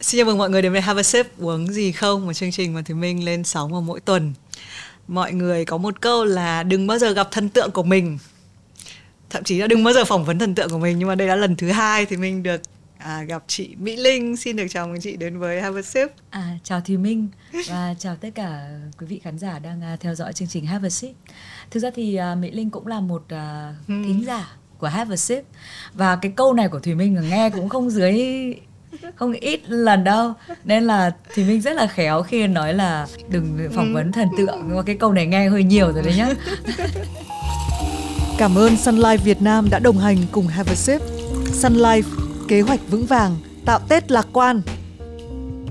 Xin chào mừng mọi người đến với Have a Sip uống gì không một chương trình mà Thùy Minh lên sóng vào mỗi tuần. Mọi người có một câu là đừng bao giờ gặp thần tượng của mình. Thậm chí là đừng bao giờ phỏng vấn thần tượng của mình nhưng mà đây là lần thứ hai thì mình được à, gặp chị Mỹ Linh. Xin được chào mừng chị đến với Have a Sip. À, chào Thùy Minh và chào tất cả quý vị khán giả đang à, theo dõi chương trình Have a Sip. Thực ra thì à, Mỹ Linh cũng là một à, ừ. thính giả của Have a Sip và cái câu này của Thùy Minh nghe cũng không dưới không ít lần đâu nên là thì minh rất là khéo khi nói là đừng phỏng ừ. vấn thần tượng mà cái câu này nghe hơi nhiều rồi đấy nhá cảm ơn Sunlife Việt Nam đã đồng hành cùng Have a Sip Sunlife kế hoạch vững vàng tạo Tết lạc quan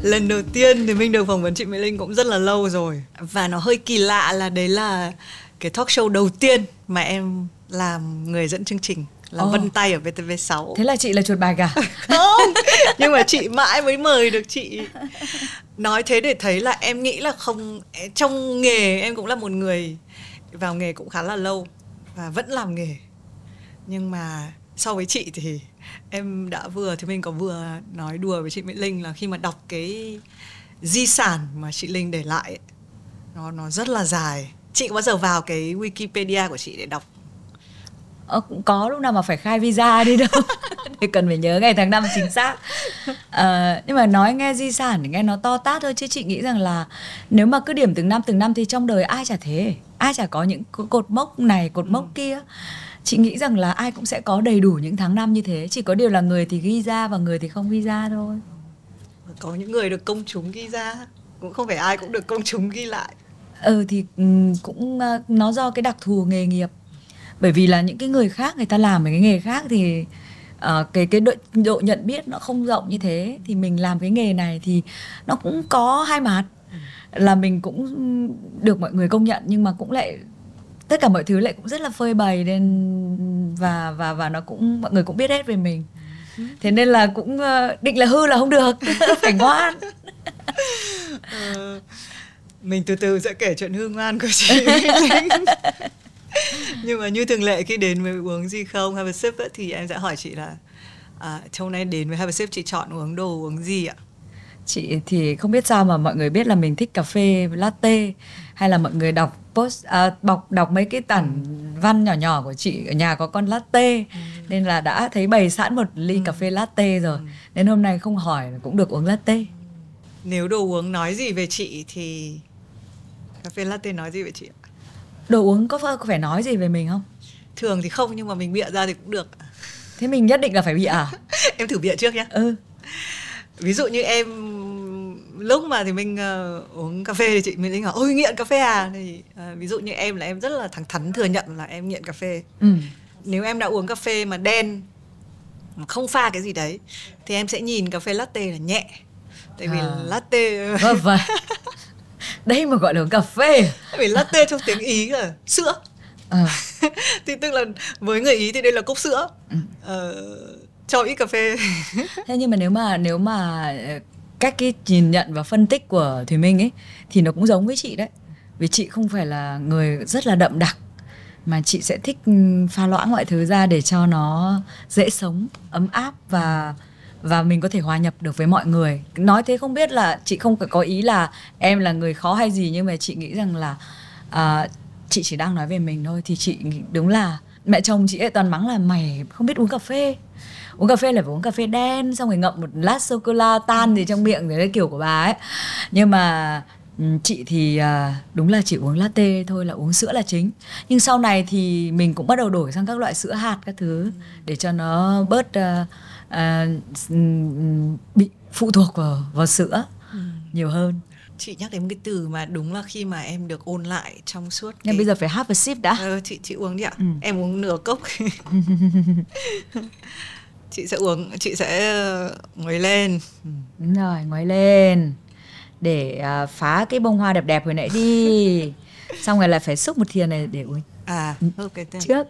lần đầu tiên thì mình được phỏng vấn chị Mỹ Linh cũng rất là lâu rồi và nó hơi kỳ lạ là đấy là cái talk show đầu tiên mà em làm người dẫn chương trình là oh. vân tay ở VTV6 thế là chị là chuột bài cả. không nhưng mà chị mãi mới mời được chị nói thế để thấy là em nghĩ là không trong nghề em cũng là một người vào nghề cũng khá là lâu và vẫn làm nghề nhưng mà so với chị thì em đã vừa thì mình có vừa nói đùa với chị Mỹ Linh là khi mà đọc cái di sản mà chị Linh để lại nó nó rất là dài chị có bao giờ vào cái Wikipedia của chị để đọc ờ, cũng có lúc nào mà phải khai visa đi đâu thì cần phải nhớ ngày tháng năm chính xác à, nhưng mà nói nghe di sản nghe nó to tát thôi chứ chị nghĩ rằng là nếu mà cứ điểm từng năm từng năm thì trong đời ai chả thế ai chả có những cột mốc này cột mốc ừ. kia chị nghĩ rằng là ai cũng sẽ có đầy đủ những tháng năm như thế chỉ có điều là người thì ghi ra và người thì không ghi ra thôi có những người được công chúng ghi ra cũng không phải ai cũng được công chúng ghi lại ừ thì cũng ờ, nó do cái đặc thù nghề nghiệp bởi vì là những cái người khác người ta làm cái nghề khác thì uh, cái cái độ, độ nhận biết nó không rộng như thế thì mình làm cái nghề này thì nó cũng có hai mặt ừ. là mình cũng được mọi người công nhận nhưng mà cũng lại tất cả mọi thứ lại cũng rất là phơi bày nên và và và nó cũng mọi người cũng biết hết về mình ừ. thế nên là cũng ờ, định là hư là không được phải ngoan ờ, mình từ từ sẽ kể chuyện hư ngoan của chị nhưng mà như thường lệ khi đến với uống gì không have a sip ấy, thì em sẽ hỏi chị là à, hôm nay đến với have a sip chị chọn uống đồ uống gì ạ chị thì không biết sao mà mọi người biết là mình thích cà phê latte hay là mọi người đọc post à, bọc đọc mấy cái tản văn nhỏ nhỏ của chị ở nhà có con latte ừ. nên là đã thấy bày sẵn một ly ừ. cà phê latte rồi ừ. nên hôm nay không hỏi cũng được uống latte nếu đồ uống nói gì về chị thì cà phê latte nói gì về chị ạ đồ uống có phải nói gì về mình không thường thì không nhưng mà mình bịa ra thì cũng được thế mình nhất định là phải bịa à em thử bịa trước nhé ừ ví dụ như em lúc mà thì mình uh, uống cà phê thì chị mình nói ôi nghiện cà phê à thì uh, ví dụ như em là em rất là thẳng thắn thừa nhận là em nghiện cà phê ừ. nếu em đã uống cà phê mà đen mà không pha cái gì đấy thì em sẽ nhìn cà phê latte là nhẹ tại à. vì latte vâng vâng đây mà gọi là cà phê vì latte trong tiếng ý là sữa à. thì tức là với người ý thì đây là cốc sữa ừ. ờ, cho ít cà phê thế nhưng mà nếu mà nếu mà ờ, cách cái nhìn nhận và phân tích của thùy minh ấy thì nó cũng giống với chị đấy vì chị không phải là người rất là đậm đặc mà chị sẽ thích ừ, pha loãng mọi thứ ra để cho nó dễ sống ấm áp và và mình có thể hòa nhập được với mọi người nói thế không biết là chị không có ý là em là người khó hay gì nhưng mà chị nghĩ rằng là à, chị chỉ đang nói về mình thôi thì chị đúng là mẹ chồng chị ấy toàn mắng là mày không biết uống cà phê uống cà phê là phải uống cà phê đen xong rồi ngậm một lát sô cô la tan gì trong miệng đấy kiểu của bà ấy nhưng mà ừ, chị thì à, đúng là chỉ uống latte thôi là uống sữa là chính nhưng sau này thì mình cũng bắt đầu đổi sang các loại sữa hạt các thứ để cho nó bớt uh, à, bị phụ thuộc vào vào sữa ừ. nhiều hơn chị nhắc đến một cái từ mà đúng là khi mà em được ôn lại trong suốt cái... bây giờ phải half a sip đã ờ, chị chị uống đi ạ ừ. em uống nửa cốc chị sẽ uống chị sẽ ờ, ngồi lên ừ. đúng rồi ngồi lên để uh, phá cái bông hoa đẹp đẹp hồi nãy đi xong rồi là phải xúc một thìa này để uống à ừ. ok trước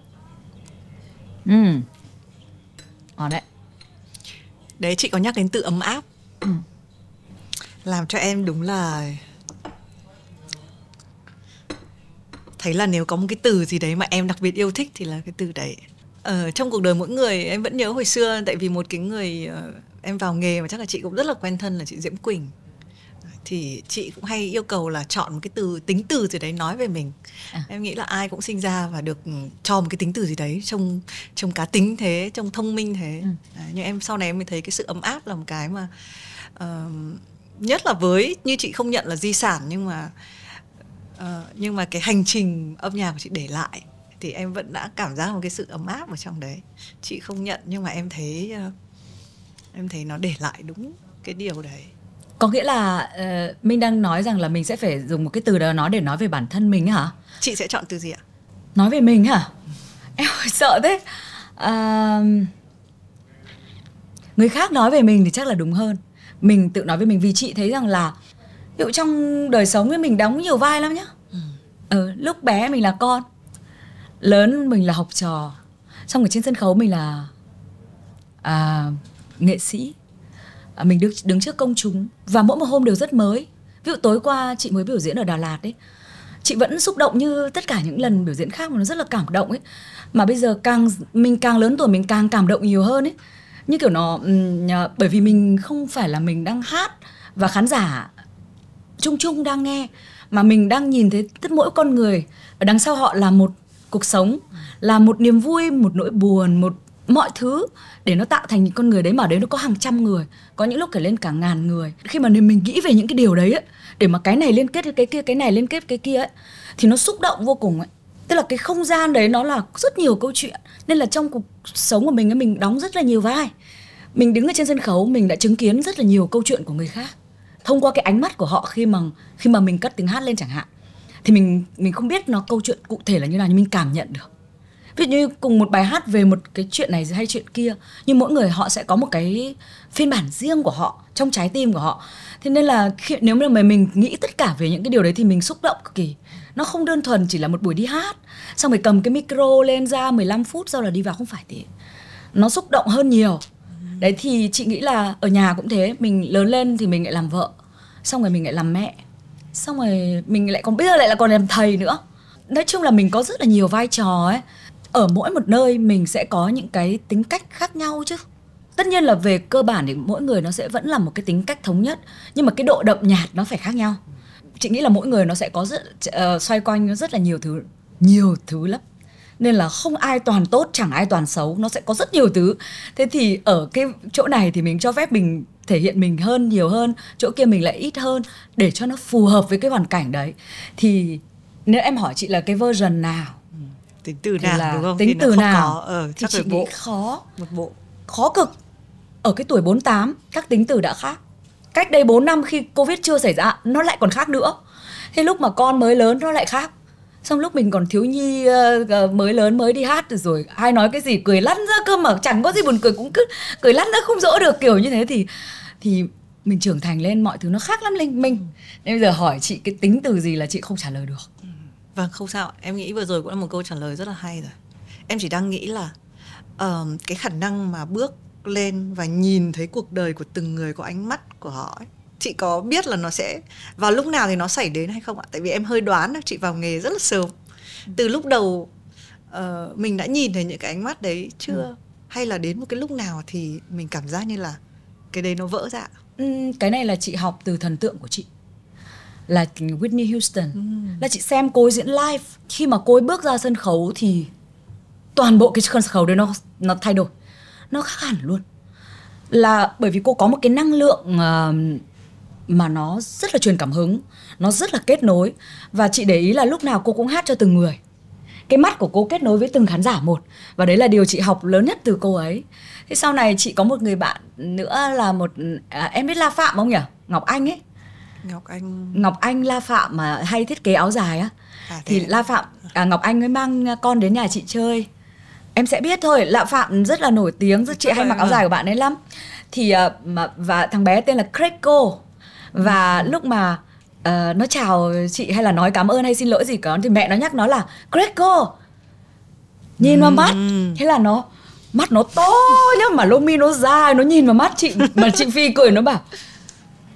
ừ ngon đấy đấy chị có nhắc đến từ ấm áp làm cho em đúng là thấy là nếu có một cái từ gì đấy mà em đặc biệt yêu thích thì là cái từ đấy ở ờ, trong cuộc đời mỗi người em vẫn nhớ hồi xưa tại vì một cái người ờ, em vào nghề mà chắc là chị cũng rất là quen thân là chị Diễm Quỳnh thì chị cũng hay yêu cầu là chọn một cái từ tính từ gì đấy nói về mình à. em nghĩ là ai cũng sinh ra và được ừ, cho một cái tính từ gì đấy trong trong cá tính thế trong thông minh thế ừ. à, nhưng em sau này em mới thấy cái sự ấm áp là một cái mà uh, nhất là với như chị không nhận là di sản nhưng mà uh, nhưng mà cái hành trình âm nhạc của chị để lại thì em vẫn đã cảm giác một cái sự ấm áp ở trong đấy chị không nhận nhưng mà em thấy uh, em thấy nó để lại đúng cái điều đấy có nghĩa là uh, ờ, mình đang nói rằng là mình sẽ phải dùng một cái từ đó nói để nói về bản thân mình hả chị sẽ chọn từ gì ạ nói về mình hả em hơi sợ thế uh, người khác nói về mình thì chắc là đúng hơn mình tự nói với mình vì chị thấy rằng là ví dụ trong đời sống với mình đóng nhiều vai lắm nhá ừ. ừ, lúc bé mình là con lớn mình là học trò xong ở trên sân khấu mình là à, nghệ sĩ À, mình đứng đứng trước công chúng và mỗi một hôm đều rất mới ví dụ tối qua chị mới biểu diễn ở Đà Lạt đấy chị vẫn xúc động như tất cả những lần biểu diễn khác mà nó rất là cảm động ấy mà bây giờ càng mình càng lớn tuổi mình càng cảm động nhiều hơn ấy như kiểu nó bởi vì mình không phải là mình đang hát và khán giả chung chung đang nghe mà mình đang nhìn thấy tất mỗi con người ở đằng sau họ là một cuộc sống là một niềm vui một nỗi buồn một mọi thứ để nó tạo thành những con người đấy mà ở đấy nó có hàng trăm người có những lúc phải lên cả ngàn người khi mà mình nghĩ về những cái điều đấy ấy, để mà cái này liên kết với cái kia cái này liên kết cái kia ấy thì nó xúc động vô cùng ấy tức là cái không gian đấy nó là rất nhiều câu chuyện nên là trong cuộc sống của mình ấy mình đóng rất là nhiều vai mình đứng ở trên sân khấu mình đã chứng kiến rất là nhiều câu chuyện của người khác thông qua cái ánh mắt của họ khi mà khi mà mình cất tiếng hát lên chẳng hạn thì mình mình không biết nó câu chuyện cụ thể là như nào nhưng mình cảm nhận được ví dụ như cùng một bài hát về một cái chuyện này hay chuyện kia nhưng mỗi người họ sẽ có một cái phiên bản riêng của họ trong trái tim của họ thế nên là khi, nếu mà mình nghĩ tất cả về những cái điều đấy thì mình xúc động cực kỳ nó không đơn thuần chỉ là một buổi đi hát xong rồi cầm cái micro lên ra 15 phút sau là đi vào không phải thì nó xúc động hơn nhiều đấy thì chị nghĩ là ở nhà cũng thế mình lớn lên thì mình lại làm vợ xong rồi mình lại làm mẹ xong rồi mình lại còn bây giờ lại là còn làm thầy nữa nói chung là mình có rất là nhiều vai trò ấy ở mỗi một nơi mình sẽ có những cái tính cách khác nhau chứ tất nhiên là về cơ bản thì mỗi người nó sẽ vẫn là một cái tính cách thống nhất nhưng mà cái độ đậm nhạt nó phải khác nhau chị nghĩ là mỗi người nó sẽ có rất uh, xoay quanh rất là nhiều thứ nhiều thứ lắm nên là không ai toàn tốt chẳng ai toàn xấu nó sẽ có rất nhiều thứ thế thì ở cái chỗ này thì mình cho phép mình thể hiện mình hơn nhiều hơn chỗ kia mình lại ít hơn để cho nó phù hợp với cái hoàn cảnh đấy thì nếu em hỏi chị là cái version nào tính từ nào là đúng không tính thì từ không nào có. Ờ, thì chị bộ. nghĩ khó một bộ khó cực ở cái tuổi 48 các tính từ đã khác cách đây 4 năm khi covid chưa xảy ra nó lại còn khác nữa thế lúc mà con mới lớn nó lại khác xong lúc mình còn thiếu nhi uh, mới lớn mới đi hát rồi, rồi ai nói cái gì cười lăn ra cơ mà chẳng có gì buồn cười cũng cứ cười lăn ra không dỗ được kiểu như thế thì thì mình trưởng thành lên mọi thứ nó khác lắm linh minh nên bây giờ hỏi chị cái tính từ gì là chị không trả lời được vâng không sao em nghĩ vừa rồi cũng là một câu trả lời rất là hay rồi em chỉ đang nghĩ là uh, cái khả năng mà bước lên và nhìn thấy cuộc đời của từng người có ánh mắt của họ ấy. chị có biết là nó sẽ vào lúc nào thì nó xảy đến hay không ạ tại vì em hơi đoán là chị vào nghề rất là sớm ừ. từ lúc đầu uh, mình đã nhìn thấy những cái ánh mắt đấy chưa ừ. hay là đến một cái lúc nào thì mình cảm giác như là cái đấy nó vỡ ra ừ, cái này là chị học từ thần tượng của chị là Whitney Houston ừ. là chị xem cô ấy diễn live khi mà cô ấy bước ra sân khấu thì toàn bộ cái sân khấu đấy nó nó thay đổi nó khác hẳn luôn là bởi vì cô có một cái năng lượng uh, mà nó rất là truyền cảm hứng nó rất là kết nối và chị để ý là lúc nào cô cũng hát cho từng người cái mắt của cô kết nối với từng khán giả một và đấy là điều chị học lớn nhất từ cô ấy thế sau này chị có một người bạn nữa là một à, em biết la phạm không nhỉ ngọc anh ấy Ngọc Anh Ngọc Anh La Phạm mà hay thiết kế áo dài á à, thì La Phạm à, Ngọc Anh mới mang con đến nhà chị chơi em sẽ biết thôi La Phạm rất là nổi tiếng rất chị hay mặc áo dài của bạn ấy lắm thì à, mà và thằng bé tên là Creco và ừ. lúc mà uh, nó chào chị hay là nói cảm ơn hay xin lỗi gì có thì mẹ nó nhắc nó là Creco nhìn ừ. mắt thế là nó mắt nó to nhá mà lông mi nó dài nó nhìn vào mắt chị mà chị phi cười nó bảo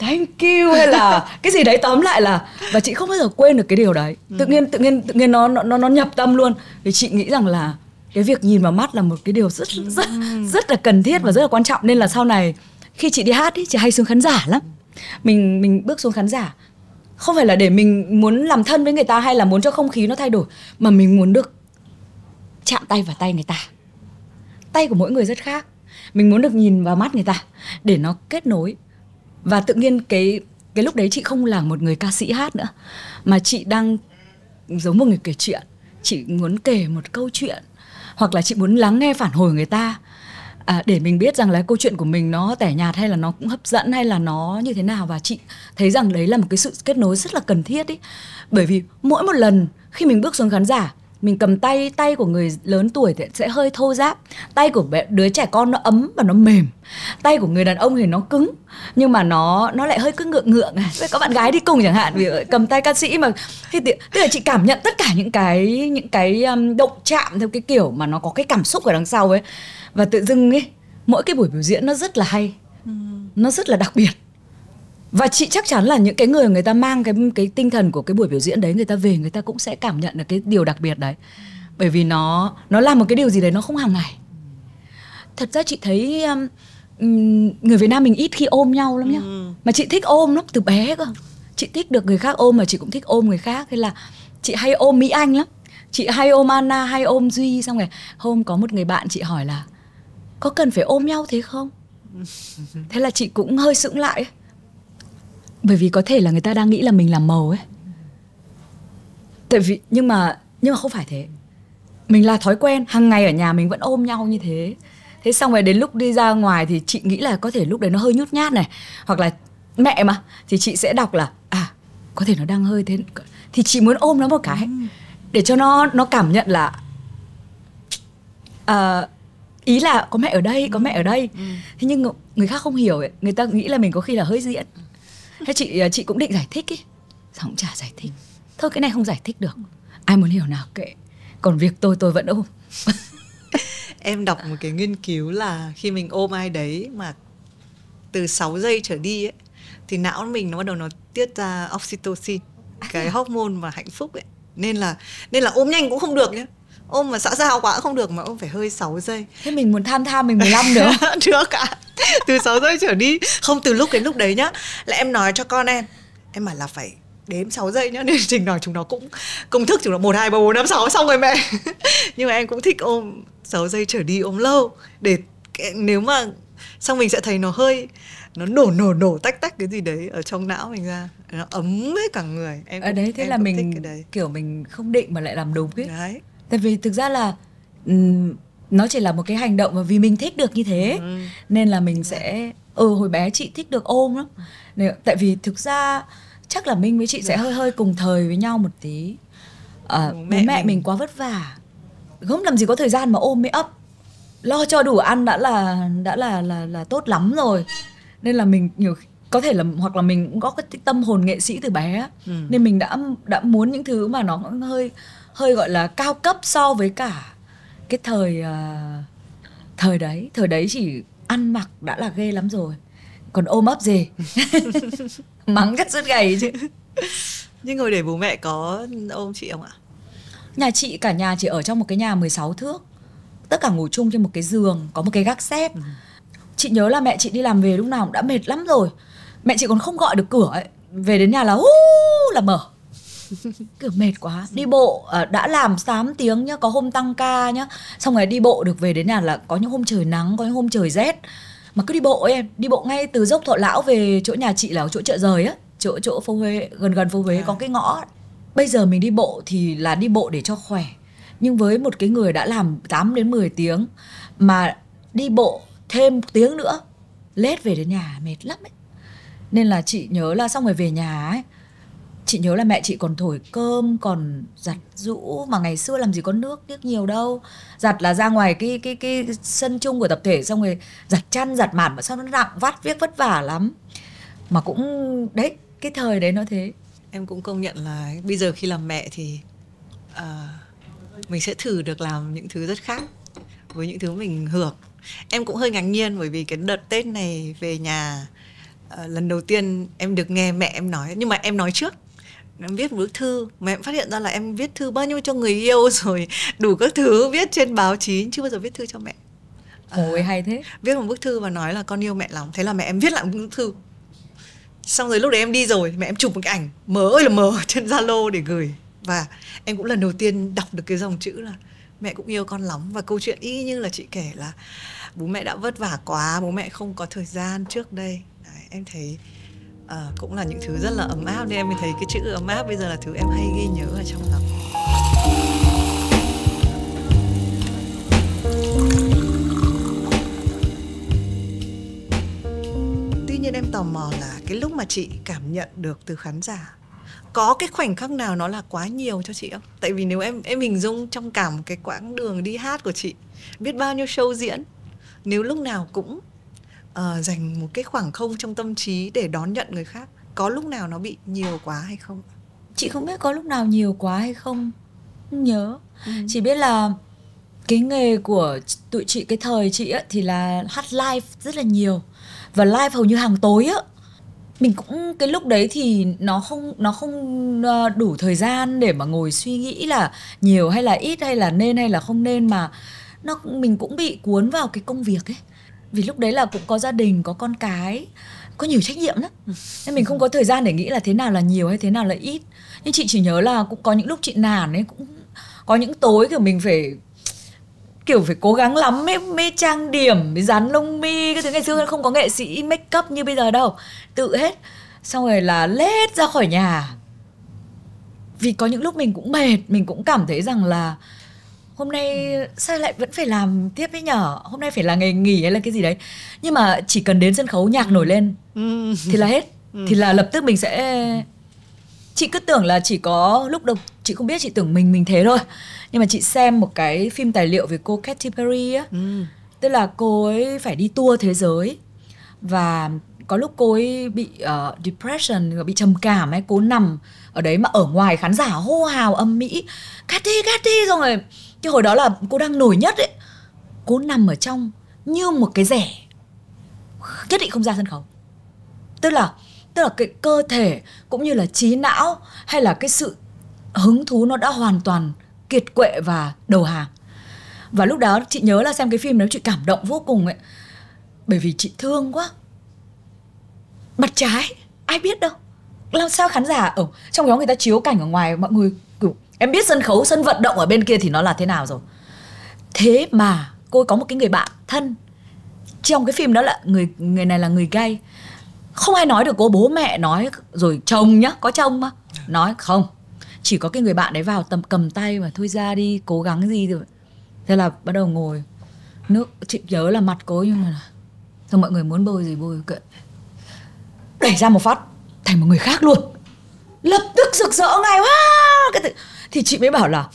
thank you hay là cái gì đấy tóm lại là và chị không bao giờ quên được cái điều đấy ừ. tự nhiên tự nhiên tự nhiên nó nó nó nhập tâm luôn vì chị nghĩ rằng là cái việc nhìn vào mắt là một cái điều rất rất ừ. rất là cần thiết và rất là quan trọng nên là sau này khi chị đi hát ý, chị hay xuống khán giả lắm mình mình bước xuống khán giả không phải là để mình muốn làm thân với người ta hay là muốn cho không khí nó thay đổi mà mình muốn được chạm tay vào tay người ta tay của mỗi người rất khác mình muốn được nhìn vào mắt người ta để nó kết nối và tự nhiên cái cái lúc đấy chị không là một người ca sĩ hát nữa mà chị đang giống một người kể chuyện chị muốn kể một câu chuyện hoặc là chị muốn lắng nghe phản hồi người ta à, để mình biết rằng là câu chuyện của mình nó tẻ nhạt hay là nó cũng hấp dẫn hay là nó như thế nào và chị thấy rằng đấy là một cái sự kết nối rất là cần thiết ý bởi vì mỗi một lần khi mình bước xuống khán giả mình cầm tay tay của người lớn tuổi thì sẽ hơi thô ráp tay của đứa trẻ con nó ấm và nó mềm tay của người đàn ông thì nó cứng nhưng mà nó nó lại hơi cứ ngượng ngượng với các bạn gái đi cùng chẳng hạn vì cầm tay ca sĩ mà thì tức là chị cảm nhận tất cả những cái những cái um, động chạm theo cái kiểu mà nó có cái cảm xúc ở đằng sau ấy và tự dưng ấy mỗi cái buổi biểu diễn nó rất là hay ừ. nó rất là đặc biệt và chị chắc chắn là những cái người người ta mang cái cái tinh thần của cái buổi biểu diễn đấy người ta về người ta cũng sẽ cảm nhận được cái điều đặc biệt đấy bởi vì nó nó làm một cái điều gì đấy nó không hàng ngày thật ra chị thấy um, người Việt Nam mình ít khi ôm nhau lắm nhá ừ. mà chị thích ôm lắm từ bé cơ chị thích được người khác ôm mà chị cũng thích ôm người khác hay là chị hay ôm Mỹ Anh lắm chị hay ôm Anna hay ôm Duy xong rồi hôm có một người bạn chị hỏi là có cần phải ôm nhau thế không thế là chị cũng hơi sững lại bởi vì có thể là người ta đang nghĩ là mình làm màu ấy tại vì nhưng mà nhưng mà không phải thế mình là thói quen hàng ngày ở nhà mình vẫn ôm nhau như thế thế xong rồi đến lúc đi ra ngoài thì chị nghĩ là có thể lúc đấy nó hơi nhút nhát này hoặc là mẹ mà thì chị sẽ đọc là à có thể nó đang hơi thế thì chị muốn ôm nó một cái ừ. để cho nó nó cảm nhận là à, ý là có mẹ ở đây có mẹ ở đây ừ. thế nhưng người khác không hiểu ấy. người ta nghĩ là mình có khi là hơi diễn thế chị ờ, chị cũng định giải thích ý sao cũng chả giải thích thôi cái này không giải thích được ai muốn hiểu nào kệ còn việc tôi tôi vẫn ôm em đọc một cái nghiên cứu là khi mình ôm ai đấy mà từ 6 giây trở đi ấy thì não mình nó bắt đầu nó tiết ra oxytocin à. cái hormone mà hạnh phúc ấy nên là nên là ôm nhanh cũng không được nhé ôm mà xã giao quá cũng không được mà ôm phải hơi 6 giây thế mình muốn tham tham mình 15 nữa được ạ từ 6 rưỡi trở đi không từ lúc đến lúc đấy nhá là em nói cho con em em bảo là phải đếm 6 giây nhá nên trình nói chúng nó cũng công thức chúng nó một hai ba bốn năm sáu xong rồi mẹ nhưng mà em cũng thích ôm 6 giây trở đi ôm lâu để nếu mà xong mình sẽ thấy nó hơi nó nổ nổ nổ tách tách cái gì đấy ở trong não mình ra nó ấm hết cả người em ở ờ, đấy thế là mình kiểu mình không định mà lại làm đúng ấy đấy. tại vì thực ra là um, nó chỉ là một cái hành động mà vì mình thích được như thế ừ. nên là mình sẽ ừ hồi bé chị thích được ôm lắm ừ. tại vì thực ra chắc là minh với chị sẽ dạ. hơi hơi cùng thời với nhau một tí à, bố mẹ, mẹ mình... mình quá vất vả không làm gì có thời gian mà ôm mới ấp lo cho đủ ăn đã là đã là là là tốt lắm rồi nên là mình nhiều có thể là hoặc là mình cũng có cái tâm hồn nghệ sĩ từ bé ừ. nên mình đã đã muốn những thứ mà nó hơi hơi gọi là cao cấp so với cả cái thời à, thời đấy thời đấy chỉ ăn mặc đã là ghê lắm rồi còn ôm ấp gì mắng rất suốt ngày chứ nhưng hồi để bố mẹ có ôm chị không ạ nhà chị cả nhà chỉ ở trong một cái nhà 16 thước tất cả ngủ chung trên một cái giường có một cái gác xếp ừ. chị nhớ là mẹ chị đi làm về lúc nào cũng đã mệt lắm rồi mẹ chị còn không gọi được cửa ấy về đến nhà là hú là mở kiểu mệt quá đi bộ ờ, đã làm 8 tiếng nhá có hôm tăng ca nhá xong rồi đi bộ được về đến nhà là có những hôm trời nắng có những hôm trời rét mà cứ đi bộ em đi bộ ngay từ dốc thọ lão về chỗ nhà chị là chỗ chợ rời á chỗ chỗ phố huế gần gần phố huế à. có cái ngõ bây giờ mình đi bộ thì là đi bộ để cho khỏe nhưng với một cái người đã làm 8 đến 10 tiếng mà đi bộ thêm tiếng nữa lết về đến nhà mệt lắm ấy nên là chị nhớ là xong rồi về nhà ấy chị nhớ là mẹ chị còn thổi cơm còn giặt rũ mà ngày xưa làm gì có nước tiếc nhiều đâu giặt là ra ngoài cái cái cái sân chung của tập thể xong rồi giặt chăn giặt màn mà sao nó nặng vắt viết vất vả lắm mà cũng đấy cái thời đấy nó thế em cũng công nhận là bây giờ khi làm mẹ thì uh, mình sẽ thử được làm những thứ rất khác với những thứ mình hưởng em cũng hơi ngạc nhiên bởi vì cái đợt tết này về nhà à, lần đầu tiên em được nghe mẹ em nói nhưng mà em nói trước em viết bức thư mà em phát hiện ra là em viết thư bao nhiêu cho người yêu rồi đủ các thứ viết trên báo chí chưa bao giờ viết thư cho mẹ ôi à, hay thế viết một bức thư và nói là con yêu mẹ lắm thế là mẹ em viết lại một bức thư xong rồi lúc đấy em đi rồi mẹ em chụp một cái ảnh mớ ơi là mờ trên zalo để gửi và em cũng lần đầu tiên đọc được cái dòng chữ là mẹ cũng yêu con lắm và câu chuyện y như là chị kể là bố mẹ đã vất vả quá bố mẹ không có thời gian trước đây đấy, em thấy à, cũng là những thứ rất là ấm áp nên em mới thấy cái chữ ấm áp bây giờ là thứ em hay ghi nhớ ở trong lòng tuy nhiên em tò mò là cái lúc mà chị cảm nhận được từ khán giả có cái khoảnh khắc nào nó là quá nhiều cho chị không? Tại vì nếu em em hình dung trong cả một cái quãng đường đi hát của chị biết bao nhiêu show diễn nếu lúc nào cũng uh, dành một cái khoảng không trong tâm trí để đón nhận người khác có lúc nào nó bị nhiều quá hay không chị không biết có lúc nào nhiều quá hay không không nhớ ừ. chỉ biết là cái nghề của tụi chị cái thời chị ấy, thì là hát live rất là nhiều và live hầu như hàng tối á mình cũng cái lúc đấy thì nó không nó không ờ, đủ thời gian để mà ngồi suy nghĩ là nhiều hay là ít hay là nên hay là không nên mà nó mình cũng bị cuốn vào cái công việc ấy vì lúc đấy là cũng có gia đình có con cái có nhiều trách nhiệm lắm nên mình không có thời gian để nghĩ là thế nào là nhiều hay thế nào là ít nhưng chị chỉ nhớ là cũng có những lúc chị nản ấy cũng có những tối kiểu mình phải kiểu phải cố gắng lắm mới, mới trang điểm mới dán lông mi cái thứ ngày xưa không có nghệ sĩ make up như bây giờ đâu tự hết xong rồi là lết ra khỏi nhà vì có những lúc mình cũng mệt mình cũng cảm thấy rằng là hôm nay sao lại vẫn phải làm tiếp ấy nhở hôm nay phải là ngày nghỉ hay là cái gì đấy nhưng mà chỉ cần đến sân khấu nhạc ừ. nổi lên ừ. thì là hết ừ. thì là lập tức mình sẽ chị cứ tưởng là chỉ có lúc đầu chị không biết chị tưởng mình mình thế thôi nhưng mà chị xem một cái phim tài liệu về cô Katy Perry á tức là cô ấy phải đi tour thế giới và có lúc cô ấy bị uh, depression bị trầm cảm ấy cô nằm ở đấy mà ở ngoài khán giả hô hào âm mỹ Katy Katy rồi cái hồi đó là cô đang nổi nhất ấy cô nằm ở trong như một cái rẻ nhất định không ra sân khấu tức là tức là cái cơ thể cũng như là trí não hay là cái sự hứng thú nó đã hoàn toàn kiệt quệ và đầu hàng và lúc đó chị nhớ là xem cái phim đó chị cảm động vô cùng ấy bởi vì chị thương quá mặt trái ai biết đâu làm sao khán giả ở trong đó người ta chiếu cảnh ở ngoài mọi người em biết sân khấu sân vận động ở bên kia thì nó là thế nào rồi thế mà cô có một cái người bạn thân trong cái phim đó là người người này là người gay không ai nói được cô bố mẹ nói rồi chồng nhá có chồng mà nói không chỉ có cái người bạn đấy vào tầm cầm tay mà thôi ra đi cố gắng gì rồi thế là bắt đầu ngồi nước chị nhớ là mặt cố nhưng mà thôi mọi người muốn bôi gì bôi kệ đẩy ra một phát thành một người khác luôn lập tức rực rỡ ngay wow cái tự thì chị mới bảo là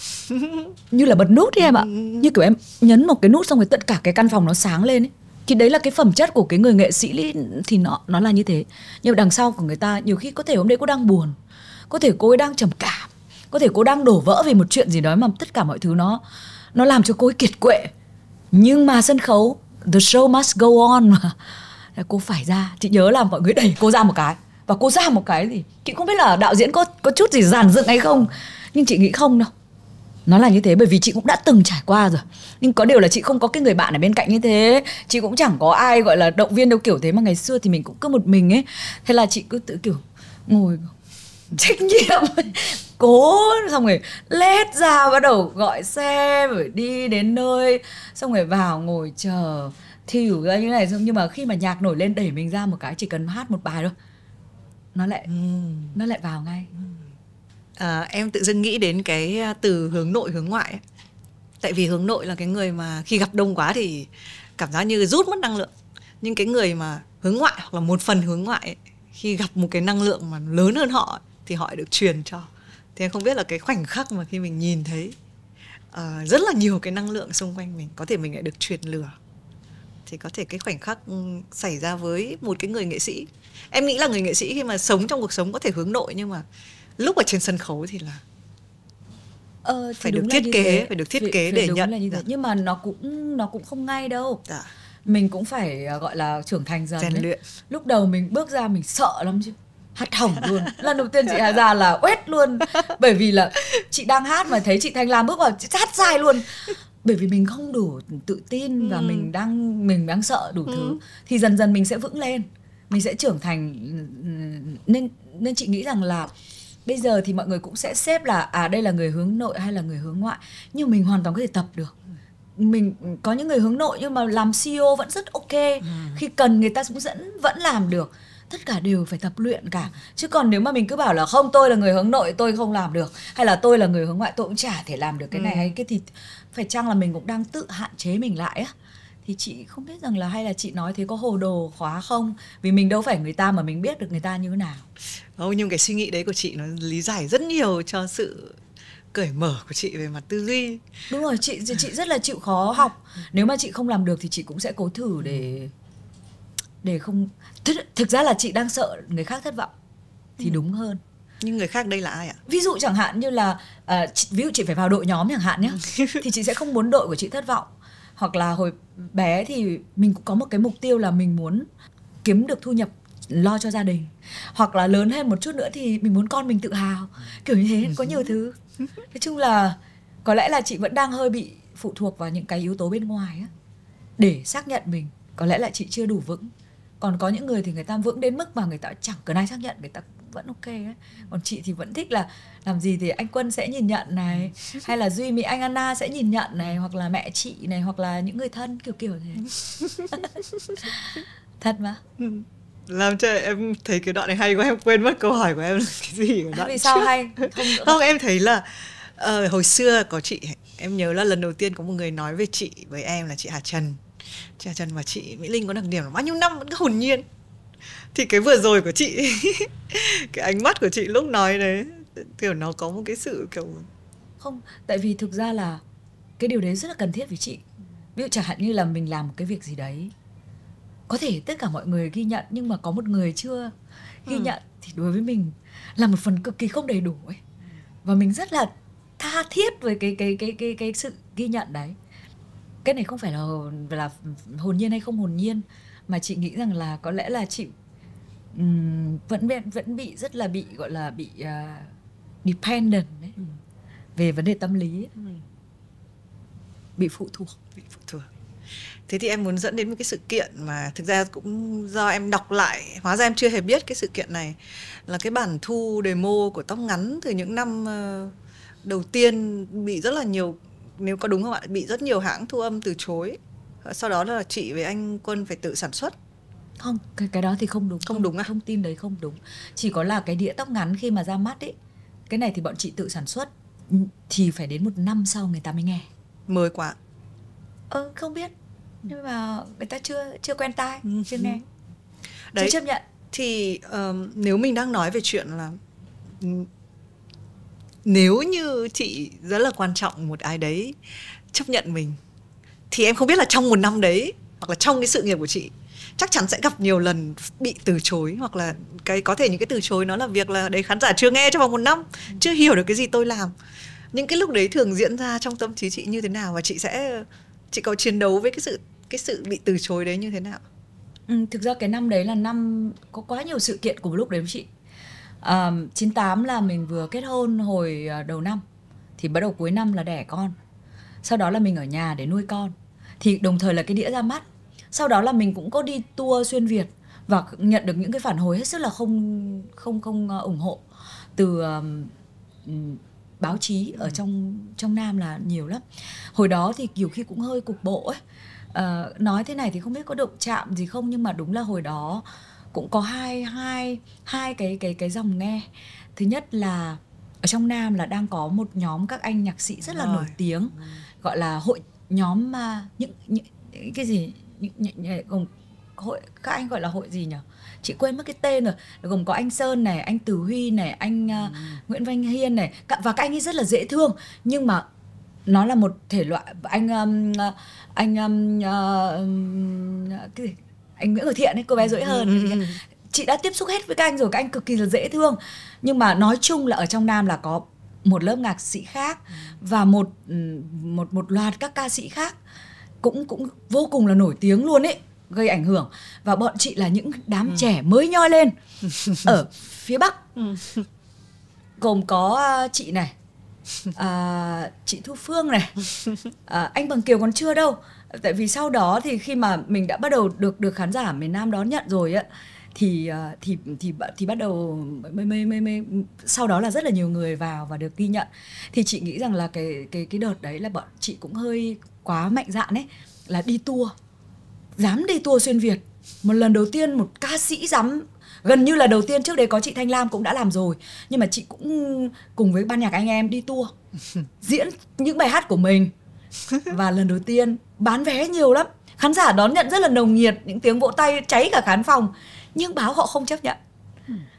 như là bật nút đi em ạ như kiểu em nhấn một cái nút xong rồi tất cả cái căn phòng nó sáng lên ấy thì đấy là cái phẩm chất của cái người nghệ sĩ thì nó nó là như thế nhưng mà đằng sau của người ta nhiều khi có thể hôm đấy cô đang buồn có thể cô ấy đang trầm cảm có thể cô đang đổ vỡ vì một chuyện gì đó mà tất cả mọi thứ nó nó làm cho cô ấy kiệt quệ nhưng mà sân khấu the show must go on mà cô phải ra chị nhớ là mọi người đẩy cô ra một cái và cô ra một cái gì chị không biết là đạo diễn có có chút gì giàn dựng hay không nhưng chị nghĩ không đâu nó là như thế bởi vì chị cũng đã từng trải qua rồi nhưng có điều là chị không có cái người bạn ở bên cạnh như thế chị cũng chẳng có ai gọi là động viên đâu kiểu thế mà ngày xưa thì mình cũng cứ một mình ấy thế là chị cứ tự kiểu ngồi trách nhiệm cố xong rồi lết ra bắt đầu gọi xe rồi đi đến nơi xong rồi vào ngồi chờ thiểu ra như này nhưng mà khi mà nhạc nổi lên đẩy mình ra một cái chỉ cần hát một bài thôi nó lại ừ. nó lại vào ngay ừ à, em tự dưng nghĩ đến cái à, từ hướng nội hướng ngoại ấy. tại vì hướng nội là cái người mà khi gặp đông quá thì cảm giác như rút mất năng lượng nhưng cái người mà hướng ngoại hoặc là một phần hướng ngoại ấy, khi gặp một cái năng lượng mà lớn hơn họ thì họ được truyền cho thì em không biết là cái khoảnh khắc mà khi mình nhìn thấy uh, rất là nhiều cái năng lượng xung quanh mình có thể mình lại được truyền lửa thì có thể cái khoảnh khắc xảy ra với một cái người nghệ sĩ em nghĩ là người nghệ sĩ khi mà sống trong cuộc sống có thể hướng nội nhưng mà lúc ở trên sân khấu thì là ờ, phải được thiết kế phải được thiết kế phải để nhận là như thế. nhưng mà nó cũng nó cũng không ngay đâu dạ. mình cũng phải à, gọi là trưởng thành dần Rèn luyện. lúc đầu mình bước ra mình sợ lắm chứ hát hỏng luôn lần đầu tiên chị Hà ra là quét luôn bởi vì là chị đang hát mà thấy chị Thanh Lam bước vào chị hát sai luôn bởi vì mình không đủ tự tin ừ. và mình đang mình đang sợ đủ ừ. thứ thì dần dần mình sẽ vững lên mình sẽ trưởng thành nên nên chị nghĩ rằng là bây giờ thì mọi người cũng sẽ xếp là à đây là người hướng nội hay là người hướng ngoại nhưng mình hoàn toàn có thể tập được mình có những người hướng nội nhưng mà làm CEO vẫn rất ok ừ. khi cần người ta cũng dẫn vẫn làm được tất cả đều phải tập luyện cả chứ còn nếu mà mình cứ bảo là không tôi là người hướng nội tôi không làm được hay là tôi là người hướng ngoại tôi cũng chả thể làm được cái này ừ. hay cái thì phải chăng là mình cũng đang tự hạn chế mình lại á thì chị không biết rằng là hay là chị nói thế có hồ đồ khóa không vì mình đâu phải người ta mà mình biết được người ta như thế nào Ôi, nhưng cái suy nghĩ đấy của chị nó lý giải rất nhiều cho sự cởi mở của chị về mặt tư duy đúng rồi chị chị rất là chịu khó học nếu mà chị không làm được thì chị cũng sẽ cố thử để để không thực, thực ra là chị đang sợ người khác thất vọng thì ừ. đúng hơn nhưng người khác đây là ai ạ ví dụ chẳng hạn như là à, chị, ví dụ chị phải vào đội nhóm chẳng hạn nhé ừ. thì chị sẽ không muốn đội của chị thất vọng hoặc là hồi bé thì mình cũng có một cái mục tiêu là mình muốn kiếm được thu nhập lo cho gia đình hoặc là lớn hơn một chút nữa thì mình muốn con mình tự hào kiểu như thế ừ. có nhiều thứ nói chung là có lẽ là chị vẫn đang hơi bị phụ thuộc vào những cái yếu tố bên ngoài á để xác nhận mình có lẽ là chị chưa đủ vững còn có những người thì người ta vững đến mức mà người ta chẳng cần ai xác nhận người ta vẫn ok ấy. còn chị thì vẫn thích là làm gì thì anh quân sẽ nhìn nhận này hay là duy mỹ anh anna sẽ nhìn nhận này hoặc là mẹ chị này hoặc là những người thân kiểu kiểu thế thật mà ừ làm cho em thấy cái đoạn này hay quá em quên mất câu hỏi của em là cái gì của đoạn vì sao trước. hay không, không em thấy là uh, hồi xưa có chị em nhớ là lần đầu tiên có một người nói về chị với em là chị Hà Trần chị Hà Trần và chị Mỹ Linh có đặc điểm là bao nhiêu năm vẫn cứ hồn nhiên thì cái vừa rồi của chị cái ánh mắt của chị lúc nói đấy kiểu nó có một cái sự kiểu không tại vì thực ra là cái điều đấy rất là cần thiết với chị ví dụ chẳng hạn như là mình làm một cái việc gì đấy có thể tất cả mọi người ghi nhận nhưng mà có một người chưa ghi ừ. nhận thì đối với mình là một phần cực kỳ không đầy đủ ấy và mình rất là tha thiết với cái cái cái cái cái sự ghi nhận đấy cái này không phải là là hồn nhiên hay không hồn nhiên mà chị nghĩ rằng là có lẽ là chị um, vẫn vẫn bị rất là bị gọi là bị uh, dependent đấy ừ. về vấn đề tâm lý ấy. Ừ. bị phụ thuộc bị phụ thuộc thế thì em muốn dẫn đến một cái sự kiện mà thực ra cũng do em đọc lại hóa ra em chưa hề biết cái sự kiện này là cái bản thu demo của tóc ngắn từ những năm ờ, đầu tiên bị rất là nhiều nếu có đúng không ạ bị rất nhiều hãng thu âm từ chối sau đó là chị với anh quân phải tự sản xuất không cái cái đó thì không đúng không, không đúng à? thông tin đấy không đúng chỉ có là cái đĩa tóc ngắn khi mà ra mắt ấy cái này thì bọn chị tự sản xuất thì phải đến một năm sau người ta mới nghe mới quá ờ không biết nhưng mà người ta chưa chưa quen tai ừ, chưa ừ. nghe Đấy, chưa chấp nhận thì um, nếu mình đang nói về chuyện là ừ, nếu như chị rất là quan trọng một ai đấy chấp nhận mình thì em không biết là trong một năm đấy hoặc là trong cái sự nghiệp của chị chắc chắn sẽ gặp nhiều lần bị từ chối hoặc là cái có thể những cái từ chối nó là việc là đấy khán giả chưa nghe trong vòng một năm chưa hiểu được cái gì tôi làm những cái lúc đấy thường diễn ra trong tâm trí chị như thế nào và chị sẽ chị có chiến đấu với cái sự cái sự bị từ chối đấy như thế nào ừ, thực ra cái năm đấy là năm có quá nhiều sự kiện cùng lúc đấy với chị à, 98 là mình vừa kết hôn hồi ờ, đầu năm thì bắt đầu cuối năm là đẻ con sau đó là mình ở nhà để nuôi con thì đồng thời là cái đĩa ra mắt sau đó là mình cũng có đi tour xuyên việt và nhận được những cái phản hồi hết sức là không không không ờ, ủng hộ từ um, báo chí ừ. ở trong trong Nam là nhiều lắm. Hồi đó thì nhiều khi cũng hơi cục bộ ấy. À, nói thế này thì không biết có động chạm gì không nhưng mà đúng là hồi đó cũng có hai hai hai cái cái cái dòng nghe. Thứ nhất là ở trong Nam là đang có một nhóm các anh nhạc sĩ rất là Rồi. nổi tiếng ừ. gọi là hội nhóm mà những, những cái gì những, những, những, hội các anh gọi là hội gì nhỉ? chị quên mất cái tên rồi gồm có anh sơn này anh tử huy này anh uh, nguyễn văn hiên này và các anh ấy rất là dễ thương nhưng mà nó là một thể loại anh um, à, anh um, uh, cái gì? anh nguyễn ngọc thiện ấy cô bé dỗi hơn ừ, ừ, chị đã tiếp xúc hết với các anh rồi các anh cực kỳ là dễ thương nhưng mà nói chung là ở trong nam là có một lớp nhạc sĩ khác và một một một loạt các ca sĩ khác cũng cũng vô cùng là nổi tiếng luôn ấy gây ảnh hưởng và bọn chị là những đám ừ. trẻ mới nhoi lên ở phía bắc ừ. gồm có à, chị này à, chị thu phương này à, anh bằng kiều còn chưa đâu tại vì sau đó thì khi mà mình đã bắt đầu được được khán giả miền nam đón nhận rồi á thì à, thì thì thì bắt đầu mê, mê, mê, mê. sau đó là rất là nhiều người vào và được ghi nhận thì chị nghĩ rằng là cái cái cái đợt đấy là bọn chị cũng hơi quá mạnh dạn ấy là đi tour dám đi tour xuyên Việt một lần đầu tiên một ca sĩ dám gần như là đầu tiên trước đấy có chị Thanh Lam cũng đã làm rồi nhưng mà chị cũng cùng với ban nhạc anh em đi tour diễn những bài hát của mình và lần đầu tiên bán vé nhiều lắm khán giả đón nhận rất là nồng nhiệt những tiếng vỗ tay cháy cả khán phòng nhưng báo họ không chấp nhận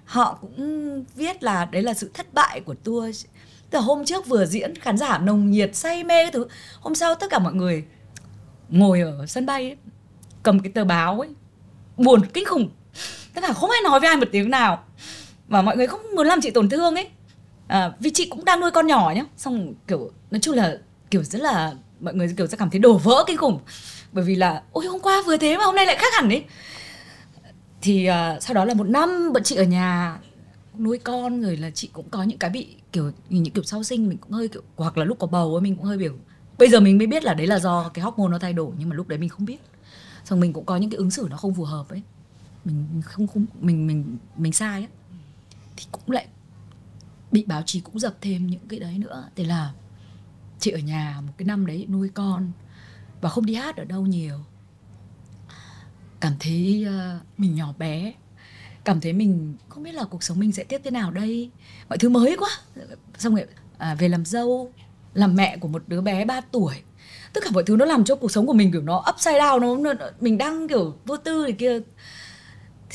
họ cũng viết là đấy là sự thất bại của tour từ hôm trước vừa diễn khán giả nồng nhiệt say mê cái thứ hôm sau tất cả mọi người ngồi ở sân bay ấy, cầm cái tờ báo ấy buồn kinh khủng tất cả không ai nói với ai một tiếng nào và mọi người không muốn làm chị tổn thương ấy à, vì chị cũng đang nuôi con nhỏ nhá xong kiểu nói chung là kiểu rất là mọi người kiểu sẽ cảm thấy đổ vỡ kinh khủng bởi vì là ôi hôm qua vừa thế mà hôm nay lại khác hẳn ấy thì uh, sau đó là một năm bọn chị ở nhà nuôi con rồi là chị cũng có những cái bị kiểu những kiểu sau sinh mình cũng hơi kiểu hoặc là lúc có bầu ấy mình cũng hơi biểu bây giờ mình mới biết là đấy là do cái hormone nó thay đổi nhưng mà lúc đấy mình không biết xong mình cũng có những cái ứng xử nó không phù hợp ấy mình không không mình mình mình sai ấy. thì cũng lại bị báo chí cũng dập thêm những cái đấy nữa thế là chị ở nhà một cái năm đấy nuôi con và không đi hát ở đâu nhiều cảm thấy ờ, mình nhỏ bé cảm thấy mình không biết là cuộc sống mình sẽ tiếp thế nào đây mọi thứ mới quá xong rồi à, về làm dâu làm mẹ của một đứa bé 3 tuổi tất cả mọi thứ nó làm cho cuộc sống của mình kiểu nó upside down nó, nó mình đang kiểu vô tư này kia thế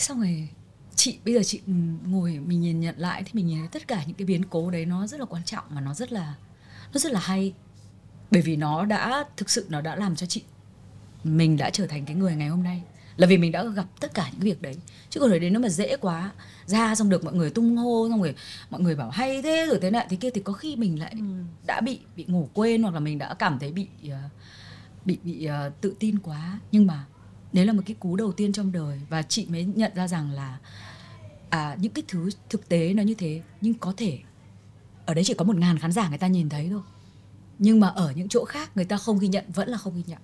xong rồi chị bây giờ chị ừ, ngồi mình nhìn nhận lại thì mình nhìn thấy tất cả những cái biến cố đấy nó rất là quan trọng mà nó rất là nó rất là hay bởi vì nó đã thực sự nó đã làm cho chị mình đã trở thành cái người ngày hôm nay là vì mình đã gặp tất cả những việc đấy chứ còn ở đấy nó mà dễ quá ra xong được mọi người tung hô xong rồi mọi người bảo hay thế rồi thế này thế kia thì có khi mình lại ừ. đã bị bị ngủ quên hoặc là mình đã cảm thấy bị ờ, bị bị uh, tự tin quá nhưng mà đấy là một cái cú đầu tiên trong đời và chị mới nhận ra rằng là à, những cái thứ thực tế nó như thế nhưng có thể ở đấy chỉ có một ngàn khán giả người ta nhìn thấy thôi nhưng mà ở những chỗ khác người ta không ghi nhận vẫn là không ghi nhận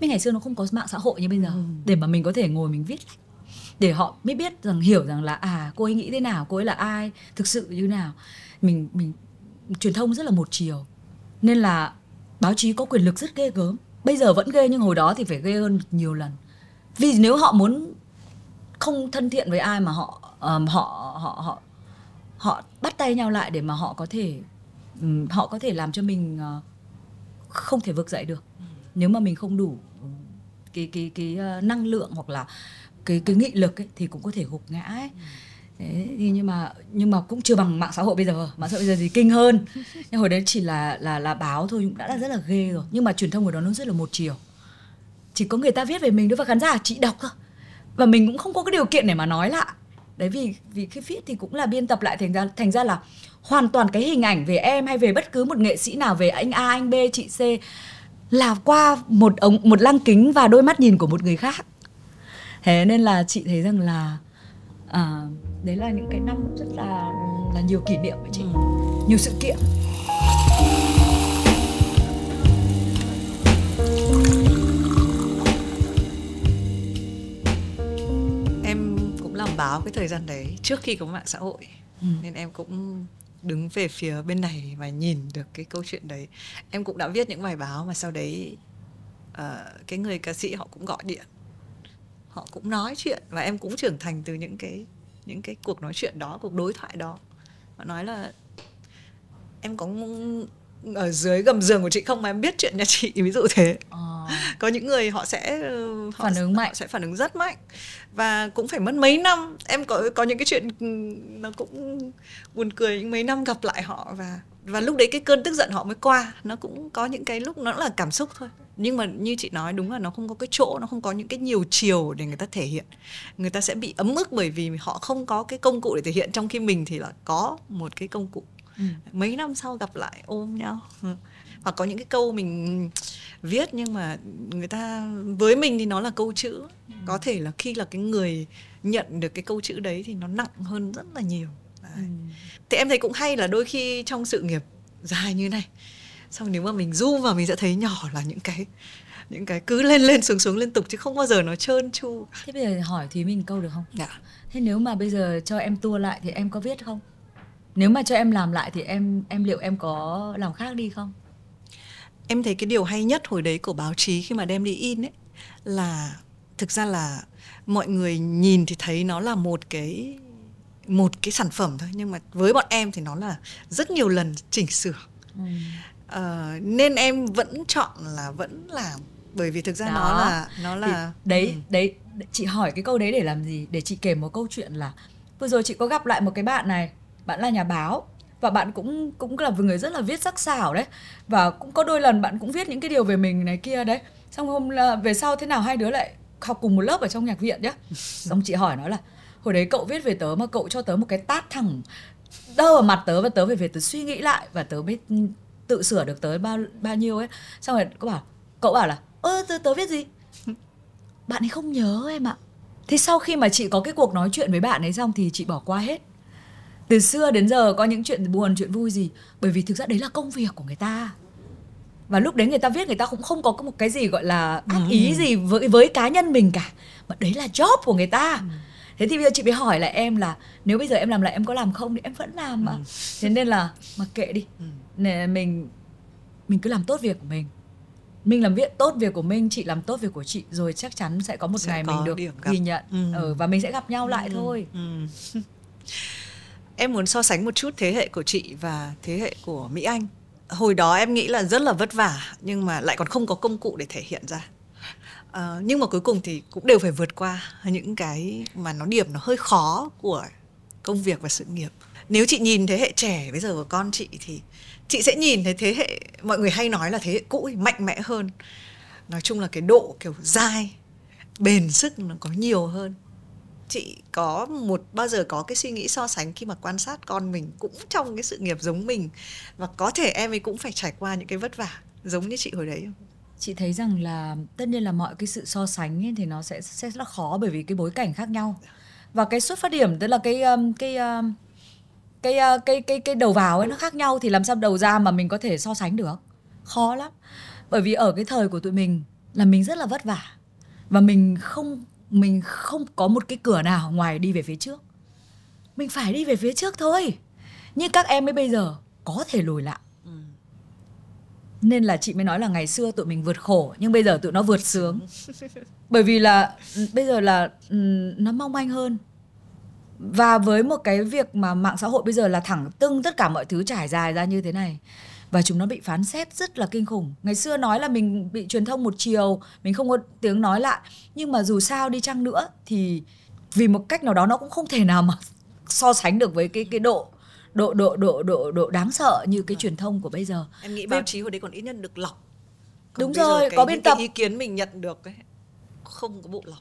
mấy ngày xưa nó không có mạng xã hội như bây giờ ừ. để mà mình có thể ngồi mình viết để họ mới biết rằng hiểu rằng là à cô ấy nghĩ thế nào cô ấy là ai thực sự như nào mình mình truyền thông rất là một chiều nên là báo chí có quyền lực rất ghê gớm bây giờ vẫn ghê nhưng hồi đó thì phải ghê hơn nhiều lần vì nếu họ muốn không thân thiện với ai mà họ um, họ họ họ họ bắt tay nhau lại để mà họ có thể um, họ có thể làm cho mình uh, không thể vực dậy được nếu mà mình không đủ cái cái cái uh, năng lượng hoặc là cái cái nghị lực ấy, thì cũng có thể gục ngã ấy. Ừ. Đấy, nhưng mà nhưng mà cũng chưa bằng mạng xã hội bây giờ mạng xã hội bây giờ thì kinh hơn nhưng hồi đấy chỉ là là là báo thôi cũng đã là rất là ghê rồi nhưng mà truyền thông của đó nó rất là một chiều chỉ có người ta viết về mình đối với khán giả chị đọc thôi và mình cũng không có cái điều kiện để mà nói lại đấy vì vì khi viết thì cũng là biên tập lại thành ra thành ra là hoàn toàn cái hình ảnh về em hay về bất cứ một nghệ sĩ nào về anh A anh B chị C là qua một ống một lăng kính và đôi mắt nhìn của một người khác thế nên là chị thấy rằng là à, đấy là những cái năm rất là là nhiều kỷ niệm với chị ừ. nhiều sự kiện em cũng làm báo cái thời gian đấy trước khi có mạng xã hội ừ. nên em cũng đứng về phía bên này và nhìn được cái câu chuyện đấy em cũng đã viết những bài báo mà sau đấy uh, cái người ca sĩ họ cũng gọi điện họ cũng nói chuyện và em cũng trưởng thành từ những cái những cái cuộc nói chuyện đó cuộc đối thoại đó họ nói là em có ở dưới gầm giường của chị không mà em biết chuyện nhà chị ví dụ thế à. có những người họ sẽ họ phản ứng mạnh họ sẽ phản ứng rất mạnh và cũng phải mất mấy năm em có có những cái chuyện ừ, nó cũng buồn cười những mấy năm gặp lại họ và và lúc đấy cái cơn tức giận họ mới qua nó cũng có những cái lúc nó là cảm xúc thôi nhưng mà như chị nói đúng là nó không có cái chỗ nó không có những cái nhiều chiều để người ta thể hiện người ta sẽ bị ấm ức bởi vì họ không có cái công cụ để thể hiện trong khi mình thì là có một cái công cụ ừ. mấy năm sau gặp lại ôm nhau hoặc có những cái câu mình viết nhưng mà người ta với mình thì nó là câu chữ ừ. có thể là khi là cái người nhận được cái câu chữ đấy thì nó nặng hơn rất là nhiều Đấy. Ừ. thì em thấy cũng hay là đôi khi trong sự nghiệp dài như này xong nếu mà mình zoom vào mình sẽ thấy nhỏ là những cái những cái cứ lên lên xuống xuống liên tục chứ không bao giờ nó trơn tru thế bây giờ hỏi thì mình câu được không dạ. thế nếu mà bây giờ cho em tua lại thì em có viết không nếu mà cho em làm lại thì em em liệu em có làm khác đi không em thấy cái điều hay nhất hồi đấy của báo chí khi mà đem đi in ấy là thực ra là mọi người nhìn thì thấy nó là một cái một cái sản phẩm thôi nhưng mà với bọn em thì nó là rất nhiều lần chỉnh sửa ừ. ờ, nên em vẫn chọn là vẫn làm bởi vì thực ra Đó. nó là nó là thì đấy ừ. đấy chị hỏi cái câu đấy để làm gì để chị kể một câu chuyện là vừa rồi chị có gặp lại một cái bạn này bạn là nhà báo và bạn cũng cũng là một người rất là viết sắc sảo đấy và cũng có đôi lần bạn cũng viết những cái điều về mình này kia đấy xong hôm là về sau thế nào hai đứa lại học cùng một lớp ở trong nhạc viện nhá xong chị hỏi nói là hồi đấy cậu viết về tớ mà cậu cho tớ một cái tát thẳng đơ vào mặt tớ và tớ về việc tớ suy nghĩ lại và tớ biết tự sửa được tớ bao bao nhiêu ấy xong rồi cậu bảo cậu bảo là ơ tớ, tớ viết gì bạn ấy không nhớ em ạ thế sau khi mà chị có cái cuộc nói chuyện với bạn ấy xong thì chị bỏ qua hết từ xưa đến giờ có những chuyện buồn chuyện vui gì bởi vì thực ra đấy là công việc của người ta và lúc đấy người ta viết người ta cũng không có một cái gì gọi là ác ừ. ý gì với với cá nhân mình cả mà đấy là job của người ta ừ thế thì bây giờ chị mới hỏi lại em là nếu bây giờ em làm lại em có làm không thì em vẫn làm mà ừ. thế nên là mặc kệ đi ừ. mình mình cứ làm tốt việc của mình mình làm việc tốt việc của mình chị làm tốt việc của chị rồi chắc chắn sẽ có một sẽ ngày có mình được ghi nhận ừ. Ừ, và mình sẽ gặp nhau ừ. lại thôi ừ. em muốn so sánh một chút thế hệ của chị và thế hệ của mỹ anh hồi đó em nghĩ là rất là vất vả nhưng mà lại còn không có công cụ để thể hiện ra Uh, nhưng mà cuối cùng thì cũng đều phải vượt qua những cái mà nó điểm nó hơi khó của công việc và sự nghiệp nếu chị nhìn thế hệ trẻ bây giờ của con chị thì chị sẽ nhìn thấy thế hệ mọi người hay nói là thế hệ cũ mạnh mẽ hơn nói chung là cái độ kiểu dai bền sức nó có nhiều hơn chị có một bao giờ có cái suy nghĩ so sánh khi mà quan sát con mình cũng trong cái sự nghiệp giống mình và có thể em ấy cũng phải trải qua những cái vất vả giống như chị hồi đấy không chị thấy rằng là tất nhiên là mọi cái sự so sánh ấy, thì nó sẽ sẽ rất là khó bởi vì cái bối cảnh khác nhau và cái xuất phát điểm tức là cái um, cái um, cái cái uh, cái cái, cái đầu vào ấy nó khác nhau thì làm sao đầu ra mà mình có thể so sánh được khó lắm bởi vì ở cái thời của tụi mình là mình rất là vất vả và mình không mình không có một cái cửa nào ngoài đi về phía trước mình phải đi về phía trước thôi như các em ấy bây giờ có thể lùi lại nên là chị mới nói là ngày xưa tụi mình vượt khổ nhưng bây giờ tụi nó vượt sướng bởi vì là bây giờ là ừ, nó mong manh hơn và với một cái việc mà mạng xã hội bây giờ là thẳng tưng tất cả mọi thứ trải dài ra như thế này và chúng nó bị phán xét rất là kinh khủng ngày xưa nói là mình bị truyền thông một chiều mình không có tiếng nói lại nhưng mà dù sao đi chăng nữa thì vì một cách nào đó nó cũng không thể nào mà so sánh được với cái cái độ độ độ độ độ độ đáng sợ như cái à. truyền thông của bây giờ em nghĩ báo chí hồi đấy còn ít nhất được lọc còn đúng rồi cái, có biên tập cái ý kiến mình nhận được ấy, không có bộ lọc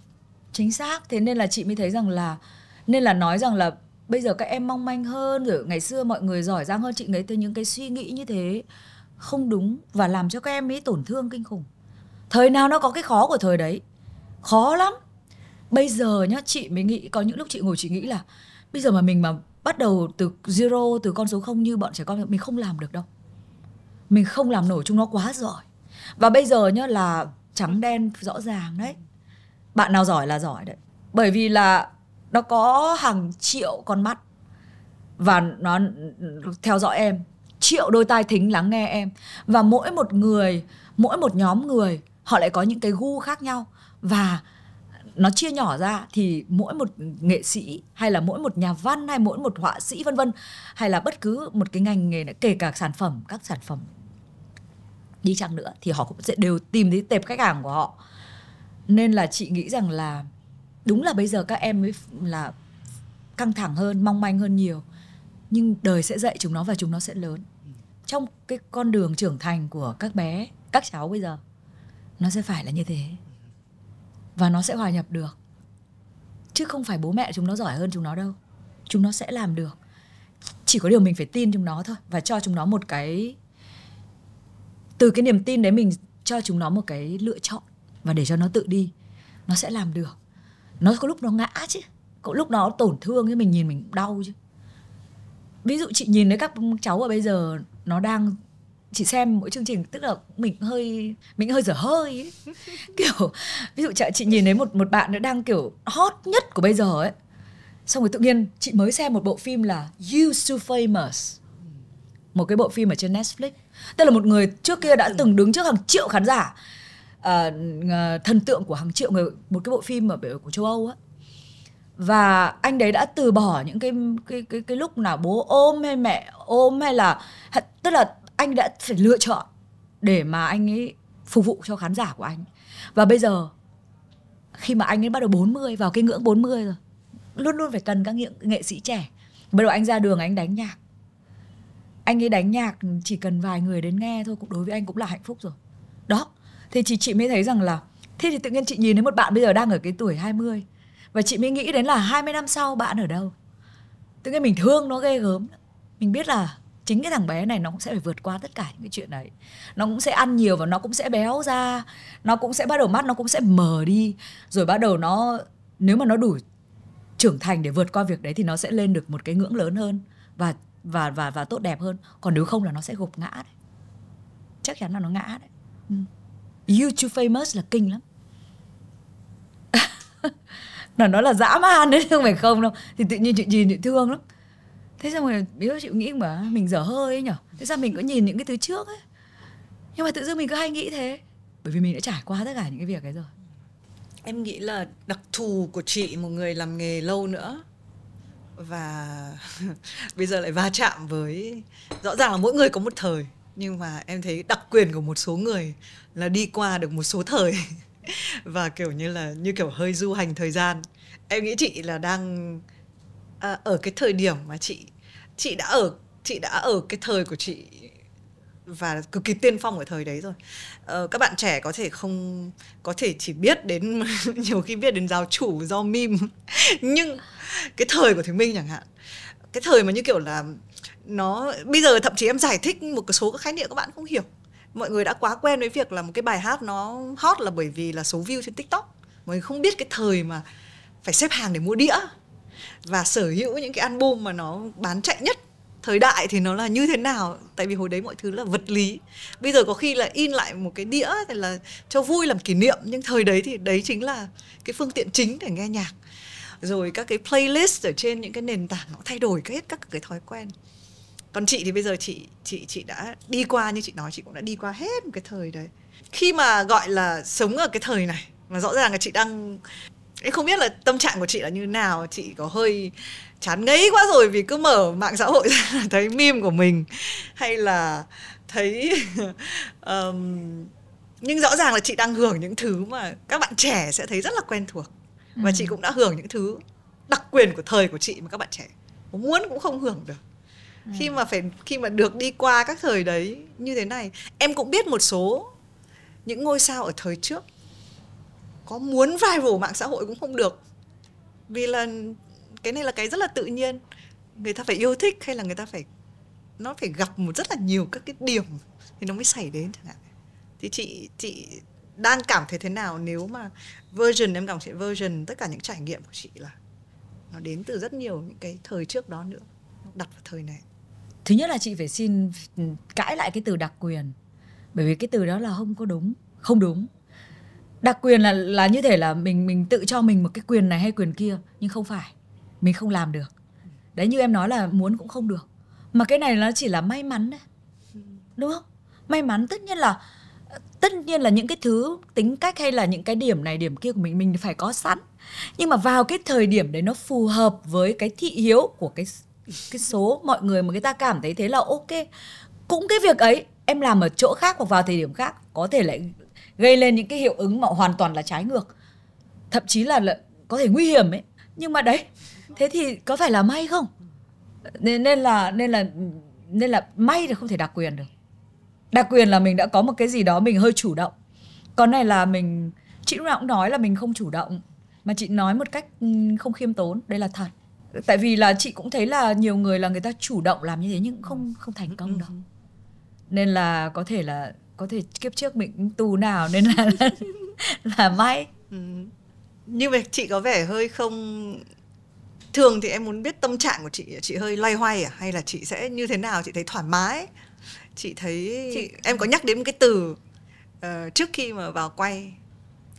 chính xác thế nên là chị mới thấy rằng là nên là nói rằng là bây giờ các em mong manh hơn rồi ngày xưa mọi người giỏi giang hơn chị nghĩ tới những cái suy nghĩ như thế không đúng và làm cho các em ấy tổn thương kinh khủng thời nào nó có cái khó của thời đấy khó lắm bây giờ nhá chị mới nghĩ có những lúc chị ngồi chị nghĩ là bây giờ mà mình mà bắt đầu từ zero từ con số không như bọn trẻ con mình không làm được đâu mình không làm nổi chúng nó quá giỏi và bây giờ nhá là trắng đen rõ ràng đấy bạn nào giỏi là giỏi đấy bởi vì là nó có hàng triệu con mắt và nó theo dõi em triệu đôi tai thính lắng nghe em và mỗi một người mỗi một nhóm người họ lại có những cái gu khác nhau và nó chia nhỏ ra thì mỗi một nghệ sĩ hay là mỗi một nhà văn hay mỗi một họa sĩ vân vân hay là bất cứ một cái ngành nghề kể cả sản phẩm các sản phẩm đi chăng nữa thì họ cũng sẽ đều tìm thấy tệp khách hàng của họ nên là chị nghĩ rằng là đúng là bây giờ các em mới là căng thẳng hơn mong manh hơn nhiều nhưng đời sẽ dạy chúng nó và chúng nó sẽ lớn trong cái con đường trưởng thành của các bé các cháu bây giờ nó sẽ phải là như thế và nó sẽ hòa nhập được chứ không phải bố mẹ chúng nó giỏi hơn chúng nó đâu chúng nó sẽ làm được chỉ có điều mình phải tin chúng nó thôi và cho chúng nó một cái từ cái niềm tin đấy mình cho chúng nó một cái lựa chọn và để cho nó tự đi nó sẽ làm được nó có lúc nó ngã chứ có lúc nó tổn thương chứ mình nhìn mình đau chứ ví dụ chị nhìn thấy các cháu ở bây giờ nó đang chỉ xem mỗi chương trình tức là mình hơi mình hơi dở hơi ấy. kiểu ví dụ chị nhìn thấy một một bạn nó đang kiểu hot nhất của bây giờ ấy xong rồi tự nhiên chị mới xem một bộ phim là You So Famous một cái bộ phim ở trên Netflix tức là một người trước kia đã ừ. từng đứng trước hàng triệu khán giả uh, thần tượng của hàng triệu người một cái bộ phim ở của châu Âu á và anh đấy đã từ bỏ những cái cái cái cái lúc nào bố ôm hay mẹ ôm hay là tức là anh đã phải lựa chọn để mà anh ấy phục vụ cho khán giả của anh và bây giờ khi mà anh ấy bắt đầu 40 vào cái ngưỡng 40 rồi luôn luôn phải cần các nghệ, nghệ sĩ trẻ bắt đầu anh ra đường anh đánh nhạc anh ấy đánh nhạc chỉ cần vài người đến nghe thôi cũng đối với anh cũng là hạnh phúc rồi đó thì chị chị mới thấy rằng là thế thì tự nhiên chị nhìn thấy một bạn bây giờ đang ở cái tuổi 20 và chị mới nghĩ đến là 20 năm sau bạn ở đâu tự nhiên mình thương nó ghê gớm mình biết là chính cái thằng bé này nó cũng sẽ phải vượt qua tất cả những cái chuyện đấy nó cũng sẽ ăn nhiều và nó cũng sẽ béo ra nó cũng sẽ bắt đầu mắt nó cũng sẽ mờ đi rồi bắt đầu nó nếu mà nó đủ trưởng thành để vượt qua việc đấy thì nó sẽ lên được một cái ngưỡng lớn hơn và và và và tốt đẹp hơn còn nếu không là nó sẽ gục ngã đấy chắc chắn là nó ngã đấy ừ. famous là kinh lắm là nó là dã man đấy không phải không đâu thì tự nhiên chị nhìn chị thương lắm thế xong rồi biết chị nghĩ mà mình dở hơi ấy nhở thế sao mình cứ nhìn những cái thứ trước ấy nhưng mà tự dưng mình cứ hay nghĩ thế bởi vì mình đã trải qua tất cả những cái việc ấy rồi em nghĩ là đặc thù của chị một người làm nghề lâu nữa và bây giờ lại va chạm với rõ ràng là mỗi người có một thời nhưng mà em thấy đặc quyền của một số người là đi qua được một số thời và kiểu như là như kiểu hơi du hành thời gian em nghĩ chị là đang à, ở cái thời điểm mà chị chị đã ở chị đã ở cái thời của chị và cực kỳ tiên phong ở thời đấy rồi ờ, các bạn trẻ có thể không có thể chỉ biết đến nhiều khi biết đến giáo chủ do mim nhưng cái thời của thúy minh chẳng hạn cái thời mà như kiểu là nó bây giờ thậm chí em giải thích một số các khái niệm các bạn không hiểu mọi người đã quá quen với việc là một cái bài hát nó hot là bởi vì là số view trên tiktok mọi người không biết cái thời mà phải xếp hàng để mua đĩa và sở hữu những cái album mà nó bán chạy nhất thời đại thì nó là như thế nào tại vì hồi đấy mọi thứ là vật lý bây giờ có khi là in lại một cái đĩa thì là cho vui làm kỷ niệm nhưng thời đấy thì đấy chính là cái phương tiện chính để nghe nhạc rồi các cái playlist ở trên những cái nền tảng nó thay đổi hết các cái thói quen còn chị thì bây giờ chị chị chị đã đi qua như chị nói chị cũng đã đi qua hết một cái thời đấy khi mà gọi là sống ở cái thời này mà rõ ràng là chị đang em không biết là tâm trạng của chị là như nào chị có hơi chán ngấy quá rồi vì cứ mở mạng xã hội ra là thấy meme của mình hay là thấy um, nhưng rõ ràng là chị đang hưởng những thứ mà các bạn trẻ sẽ thấy rất là quen thuộc và ừ. chị cũng đã hưởng những thứ đặc quyền của thời của chị mà các bạn trẻ muốn cũng không hưởng được ừ. khi mà phải khi mà được đi qua các thời đấy như thế này em cũng biết một số những ngôi sao ở thời trước có muốn viral mạng xã hội cũng không được vì là cái này là cái rất là tự nhiên người ta phải yêu thích hay là người ta phải nó phải gặp một rất là nhiều các cái điểm thì nó mới xảy đến chẳng hạn thì chị chị đang cảm thấy thế nào nếu mà version em cảm thấy version tất cả những trải nghiệm của chị là nó đến từ rất nhiều những cái thời trước đó nữa đặt vào thời này thứ nhất là chị phải xin cãi lại cái từ đặc quyền bởi vì cái từ đó là không có đúng không đúng đặc quyền là là như thể là mình mình tự cho mình một cái quyền này hay quyền kia nhưng không phải mình không làm được đấy như em nói là muốn cũng không được mà cái này nó chỉ là may mắn đấy đúng không may mắn tất nhiên là tất nhiên là những cái thứ tính cách hay là những cái điểm này điểm kia của mình mình phải có sẵn nhưng mà vào cái thời điểm đấy nó phù hợp với cái thị hiếu của cái cái số mọi người mà người ta cảm thấy thế là ok cũng cái việc ấy em làm ở chỗ khác hoặc vào thời điểm khác có thể lại gây lên những cái hiệu ứng mà hoàn toàn là trái ngược thậm chí là, là có thể nguy hiểm ấy nhưng mà đấy thế thì có phải là may không nên, nên là nên là nên là may thì không thể đặc quyền được đặc quyền là mình đã có một cái gì đó mình hơi chủ động còn này là mình chị lúc nào cũng nói là mình không chủ động mà chị nói một cách ừ, không khiêm tốn đây là thật tại vì là chị cũng thấy là nhiều người là người ta chủ động làm như thế nhưng không không thành công ừ, ừ, đâu nên là có thể là có thể kiếp trước mình tù nào nên là là, là may ừ. nhưng mà chị có vẻ hơi không thường thì em muốn biết tâm trạng của chị chị hơi loay hoay à hay là chị sẽ như thế nào chị thấy thoải mái chị thấy chị... em có nhắc đến một cái từ uh, trước khi mà vào quay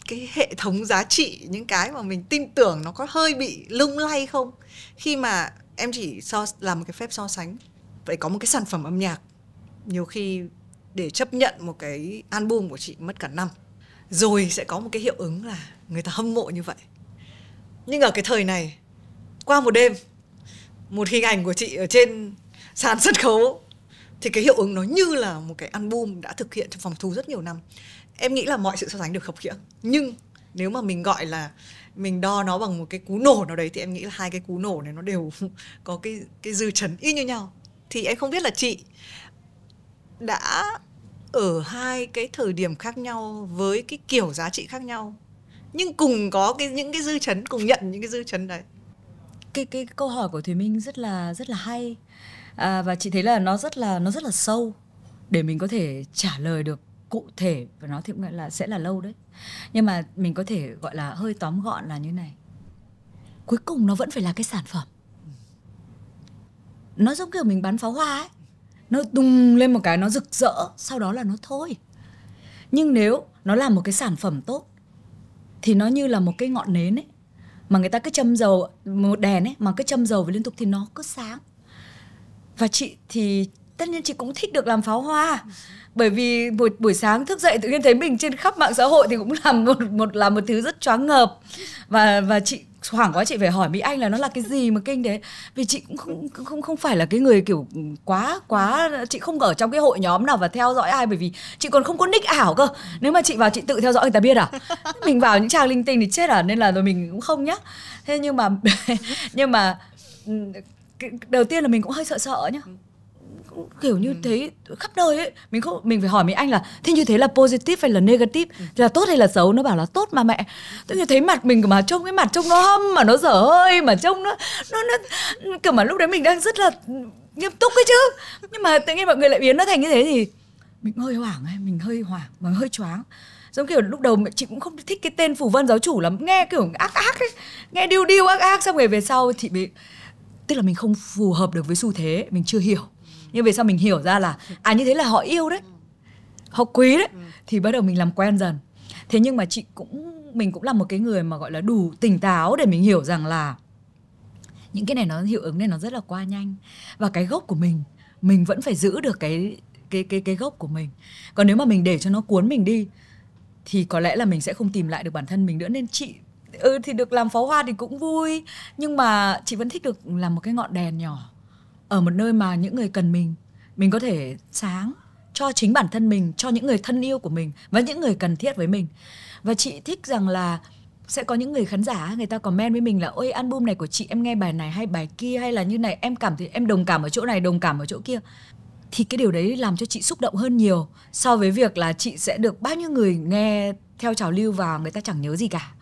cái hệ thống giá trị những cái mà mình tin tưởng nó có hơi bị lung lay không khi mà em chỉ so làm một cái phép so sánh vậy có một cái sản phẩm âm nhạc nhiều khi để chấp nhận một cái album của chị mất cả năm rồi sẽ có một cái hiệu ứng là người ta hâm mộ như vậy nhưng ở cái thời này qua một đêm một hình ảnh của chị ở trên sàn sân khấu thì cái hiệu ứng nó như là một cái album đã thực hiện trong phòng thu rất nhiều năm em nghĩ là mọi sự so sánh được khập khiễng nhưng nếu mà mình gọi là mình đo nó bằng một cái cú nổ nào đấy thì em nghĩ là hai cái cú nổ này nó đều có cái cái dư chấn y như nhau thì em không biết là chị đã ở hai cái thời điểm khác nhau với cái kiểu giá trị khác nhau nhưng cùng có cái những cái dư chấn cùng nhận những cái dư chấn đấy cái cái câu hỏi của thùy minh rất là rất là hay à, và chị thấy là nó rất là nó rất là sâu để mình có thể trả lời được cụ thể và nó thì cũng là sẽ là lâu đấy nhưng mà mình có thể gọi là hơi tóm gọn là như này cuối cùng nó vẫn phải là cái sản phẩm nó giống kiểu mình bắn pháo hoa ấy nó tung lên một cái nó rực rỡ sau đó là nó thôi nhưng nếu nó làm một cái sản phẩm tốt thì nó như là một cái ngọn nến ấy mà người ta cứ châm dầu một đèn ấy mà cứ châm dầu và liên tục thì nó cứ sáng và chị thì tất nhiên chị cũng thích được làm pháo hoa bởi vì buổi buổi sáng thức dậy tự nhiên thấy mình trên khắp mạng xã hội thì cũng làm một một làm một thứ rất choáng ngợp và và chị hoảng quá chị phải hỏi mỹ anh là nó là cái gì mà kinh thế vì chị cũng không không không phải là cái người kiểu quá quá chị không ở trong cái hội nhóm nào và theo dõi ai bởi vì chị còn không có nick ảo cơ nếu mà chị vào chị tự theo dõi người ta biết à mình vào những trang linh tinh thì chết à nên là rồi mình cũng không nhá thế nhưng mà nhưng mà ừ, đầu tiên là mình cũng hơi sợ sợ nhá ừ kiểu như ừ. thế khắp nơi ấy mình không mình phải hỏi mình anh là thế như thế là positive hay là negative ừ. là tốt hay là xấu nó bảo là tốt mà mẹ tôi như thấy mặt mình mà trông cái mặt trông nó hâm mà nó dở hơi mà trông nó nó nó cơ mà lúc đấy mình đang rất là nghiêm túc ấy chứ nhưng mà tự nhiên mọi người lại biến nó thành như thế thì mình hơi hoảng ấy mình hơi hoảng mà hơi choáng giống kiểu lúc đầu mẹ chị cũng không thích cái tên phủ vân giáo chủ lắm nghe kiểu ác ác ấy nghe điêu điêu ác ác xong rồi về sau thì bị tức là mình không phù hợp được với xu thế mình chưa hiểu nhưng về sau mình hiểu ra là à như thế là họ yêu đấy họ quý đấy ừ. thì bắt đầu mình làm quen dần thế nhưng mà chị cũng mình cũng là một cái người mà gọi là đủ tỉnh táo để mình hiểu rằng là những cái này nó hiệu ứng này nó rất là qua nhanh và cái gốc của mình mình vẫn phải giữ được cái cái cái cái gốc của mình còn nếu mà mình để cho nó cuốn mình đi thì có lẽ là mình sẽ không tìm lại được bản thân mình nữa nên chị ừ thì được làm pháo hoa thì cũng vui nhưng mà chị vẫn thích được làm một cái ngọn đèn nhỏ ở một nơi mà những người cần mình mình có thể sáng cho chính bản thân mình cho những người thân yêu của mình và những người cần thiết với mình và chị thích rằng là sẽ có những người khán giả người ta comment với mình là ôi album này của chị em nghe bài này hay bài kia hay là như này em cảm thấy em đồng cảm ở chỗ này đồng cảm ở chỗ kia thì cái điều đấy làm cho chị xúc động hơn nhiều so với việc là chị sẽ được bao nhiêu người nghe theo trào lưu và người ta chẳng nhớ gì cả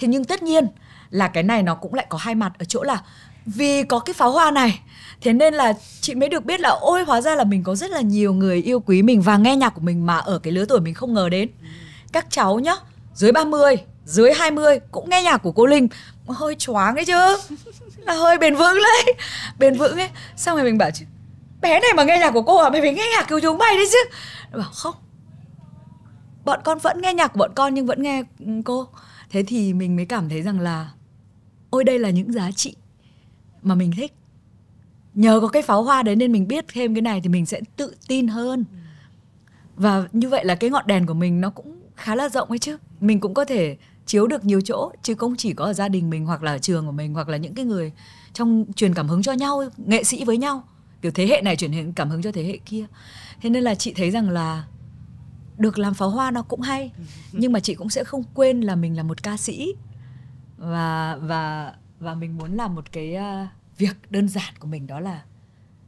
thế nhưng tất nhiên là cái này nó cũng lại có hai mặt ở chỗ là vì có cái pháo hoa này thế nên là chị mới được biết là ôi hóa ra là mình có rất là nhiều người yêu quý mình và nghe nhạc của mình mà ở cái lứa tuổi mình không ngờ đến các cháu nhá dưới 30 dưới 20 cũng nghe nhạc của cô Linh hơi choáng ấy chứ là hơi bền vững đấy bền vững ấy xong rồi mình bảo chứ bé này mà nghe nhạc của cô à mày phải nghe nhạc cứu chúng mày đấy chứ bảo không bọn con vẫn nghe nhạc của bọn con nhưng vẫn nghe ừ, cô thế thì mình mới cảm thấy rằng là ôi đây là những giá trị mà mình thích nhờ có cái pháo hoa đấy nên mình biết thêm cái này thì mình sẽ tự tin hơn và như vậy là cái ngọn đèn của mình nó cũng khá là rộng ấy chứ mình cũng có thể chiếu được nhiều chỗ chứ không chỉ có ở gia đình mình hoặc là ở trường của mình hoặc là những cái người trong truyền cảm hứng cho nhau nghệ sĩ với nhau kiểu thế hệ này truyền cảm hứng cho thế hệ kia thế nên là chị thấy rằng là được làm pháo hoa nó cũng hay nhưng mà chị cũng sẽ không quên là mình là một ca sĩ và và và mình muốn làm một cái uh, việc đơn giản của mình đó là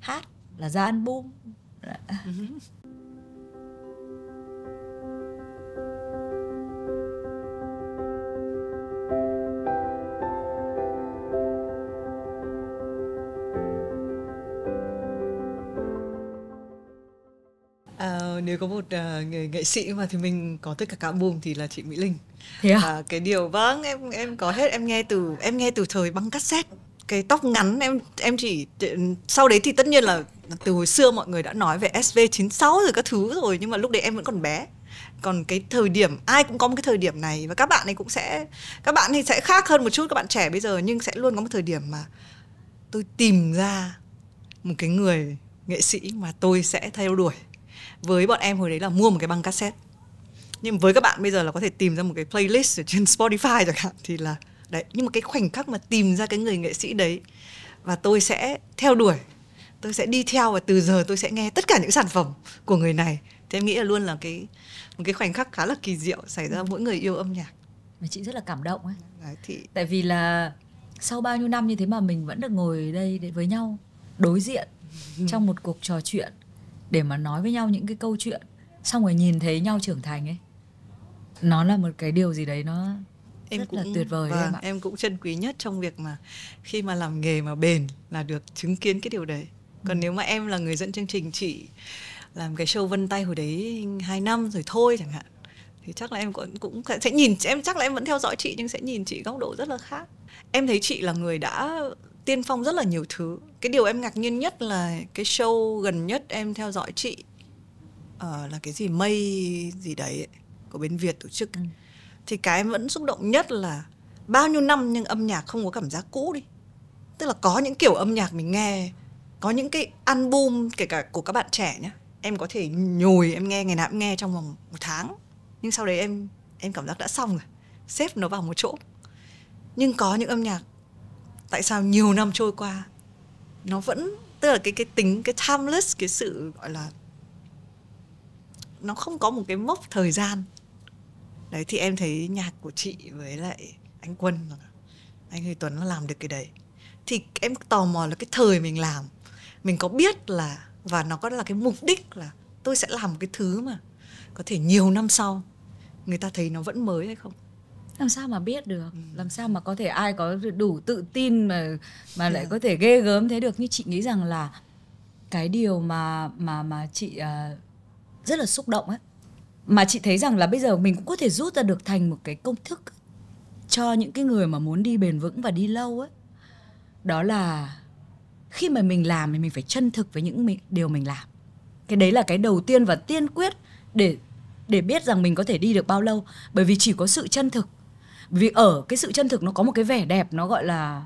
hát là ra album nếu có một uh, nghệ, nghệ sĩ mà thì mình có tất cả cả album thì là chị Mỹ Linh. Thế à? à? cái điều vâng em em có hết em nghe từ em nghe từ thời băng cassette cái tóc ngắn em em chỉ sau đấy thì tất nhiên là từ hồi xưa mọi người đã nói về SV96 rồi các thứ rồi nhưng mà lúc đấy em vẫn còn bé còn cái thời điểm ai cũng có một cái thời điểm này và các bạn này cũng sẽ các bạn thì sẽ khác hơn một chút các bạn trẻ bây giờ nhưng sẽ luôn có một thời điểm mà tôi tìm ra một cái người nghệ sĩ mà tôi sẽ theo đuổi với bọn em hồi đấy là mua một cái băng cassette nhưng với các bạn bây giờ là có thể tìm ra một cái playlist ở trên Spotify chẳng hạn thì là đấy nhưng mà cái khoảnh khắc mà tìm ra cái người nghệ sĩ đấy và tôi sẽ theo đuổi tôi sẽ đi theo và từ giờ tôi sẽ nghe tất cả những sản phẩm của người này thì em nghĩ là luôn là cái một cái khoảnh khắc khá là kỳ diệu xảy ra mỗi người yêu âm nhạc mà chị rất là cảm động ấy đấy, thì... tại vì là sau bao nhiêu năm như thế mà mình vẫn được ngồi đây để với nhau đối diện ừ. trong một cuộc trò chuyện để mà nói với nhau những cái câu chuyện xong rồi nhìn thấy nhau trưởng thành ấy nó là một cái điều gì đấy nó em rất cũng là tuyệt vời và vâng, em, ạ. em cũng trân quý nhất trong việc mà khi mà làm nghề mà bền là được chứng kiến cái điều đấy còn ừ. nếu mà em là người dẫn chương trình chị làm cái show vân tay hồi đấy hai năm rồi thôi chẳng hạn thì chắc là em cũng cũng sẽ nhìn em chắc là em vẫn theo dõi chị nhưng sẽ nhìn chị góc độ rất là khác em thấy chị là người đã tiên phong rất là nhiều thứ cái điều em ngạc nhiên nhất là cái show gần nhất em theo dõi chị ờ, là cái gì mây gì đấy của bên việt tổ chức ừ. thì cái em vẫn xúc động nhất là bao nhiêu năm nhưng âm nhạc không có cảm giác cũ đi tức là có những kiểu âm nhạc mình nghe có những cái album kể cả của các bạn trẻ nhá em có thể nhồi em nghe ngày nào em nghe trong vòng một tháng nhưng sau đấy em em cảm giác đã xong rồi xếp nó vào một chỗ nhưng có những âm nhạc tại sao nhiều năm trôi qua nó vẫn tức là cái cái tính cái timeless cái sự gọi là nó không có một cái mốc thời gian đấy thì em thấy nhạc của chị với lại anh quân anh huy tuấn nó làm được cái đấy thì em tò mò là cái thời mình làm mình có biết là và nó có là cái mục đích là tôi sẽ làm một cái thứ mà có thể nhiều năm sau người ta thấy nó vẫn mới hay không làm sao mà biết được ừ. làm sao mà có thể ai có đủ tự tin mà mà lại dạ. có thể ghê gớm thế được như chị nghĩ rằng là cái điều mà mà mà chị uh, rất là xúc động ấy mà chị thấy rằng là bây giờ mình cũng có thể rút ra được thành một cái công thức cho những cái người mà muốn đi bền vững và đi lâu ấy đó là khi mà mình làm thì mình phải chân thực với những mình, điều mình làm cái đấy là cái đầu tiên và tiên quyết để để biết rằng mình có thể đi được bao lâu bởi vì chỉ có sự chân thực vì ở cái sự chân thực nó có một cái vẻ đẹp nó gọi là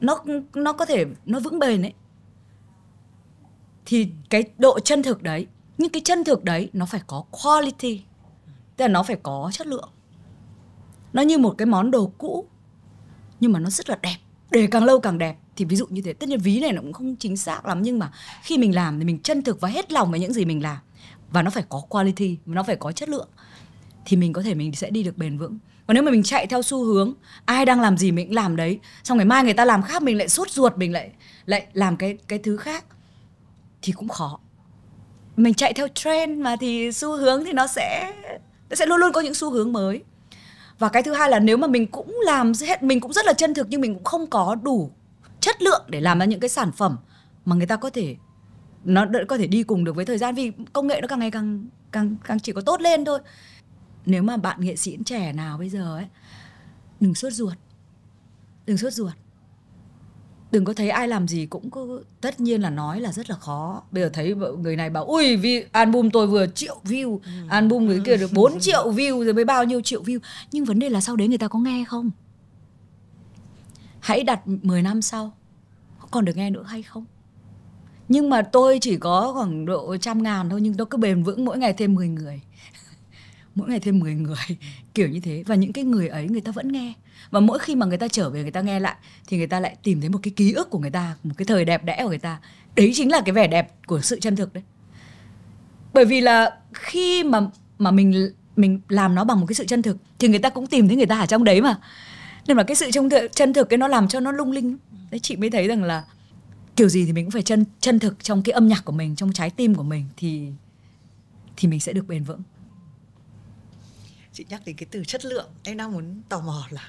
nó nó có thể nó vững bền ấy thì cái độ chân thực đấy nhưng cái chân thực đấy nó phải có quality tức là nó phải có chất lượng nó như một cái món đồ cũ nhưng mà nó rất là đẹp để càng lâu càng đẹp thì ví dụ như thế tất nhiên ví này nó cũng không chính xác lắm nhưng mà khi mình làm thì mình chân thực và hết lòng với những gì mình làm và nó phải có quality nó phải có chất lượng thì mình có thể mình sẽ đi được bền vững còn nếu mà mình chạy theo xu hướng ai đang làm gì mình cũng làm đấy xong ngày mai người ta làm khác mình lại sốt ruột mình lại lại làm cái cái thứ khác thì cũng khó mình chạy theo trend mà thì xu hướng thì nó sẽ nó sẽ luôn luôn có những xu hướng mới và cái thứ hai là nếu mà mình cũng làm hết mình cũng rất là chân thực nhưng mình cũng không có đủ chất lượng để làm ra những cái sản phẩm mà người ta có thể nó có thể đi cùng được với thời gian vì công nghệ nó càng ngày càng càng càng chỉ có tốt lên thôi nếu mà bạn nghệ sĩ trẻ nào bây giờ ấy đừng sốt ruột đừng sốt ruột đừng có thấy ai làm gì cũng cứ tất nhiên là nói là rất là khó bây giờ thấy người này bảo ui vì album tôi vừa triệu view ừ. album người kia được 4 triệu view rồi mới bao nhiêu triệu view nhưng vấn đề là sau đấy người ta có nghe không hãy đặt 10 năm sau còn được nghe nữa hay không nhưng mà tôi chỉ có khoảng độ trăm ngàn thôi nhưng nó cứ bền vững mỗi ngày thêm 10 người mỗi ngày thêm 10 người kiểu như thế và những cái người ấy người ta vẫn nghe và mỗi khi mà người ta trở về người ta nghe lại thì người ta lại tìm thấy một cái ký ức của người ta một cái thời đẹp đẽ của người ta đấy chính là cái vẻ đẹp của sự chân thực đấy bởi vì là khi mà mà mình mình làm nó bằng một cái sự chân thực thì người ta cũng tìm thấy người ta ở trong đấy mà nên là cái sự trong chân thực cái nó làm cho nó lung linh đấy chị mới thấy rằng là kiểu gì thì mình cũng phải chân chân thực trong cái âm nhạc của mình trong trái tim của mình thì thì mình sẽ được bền vững chị nhắc đến cái từ chất lượng em đang muốn tò mò là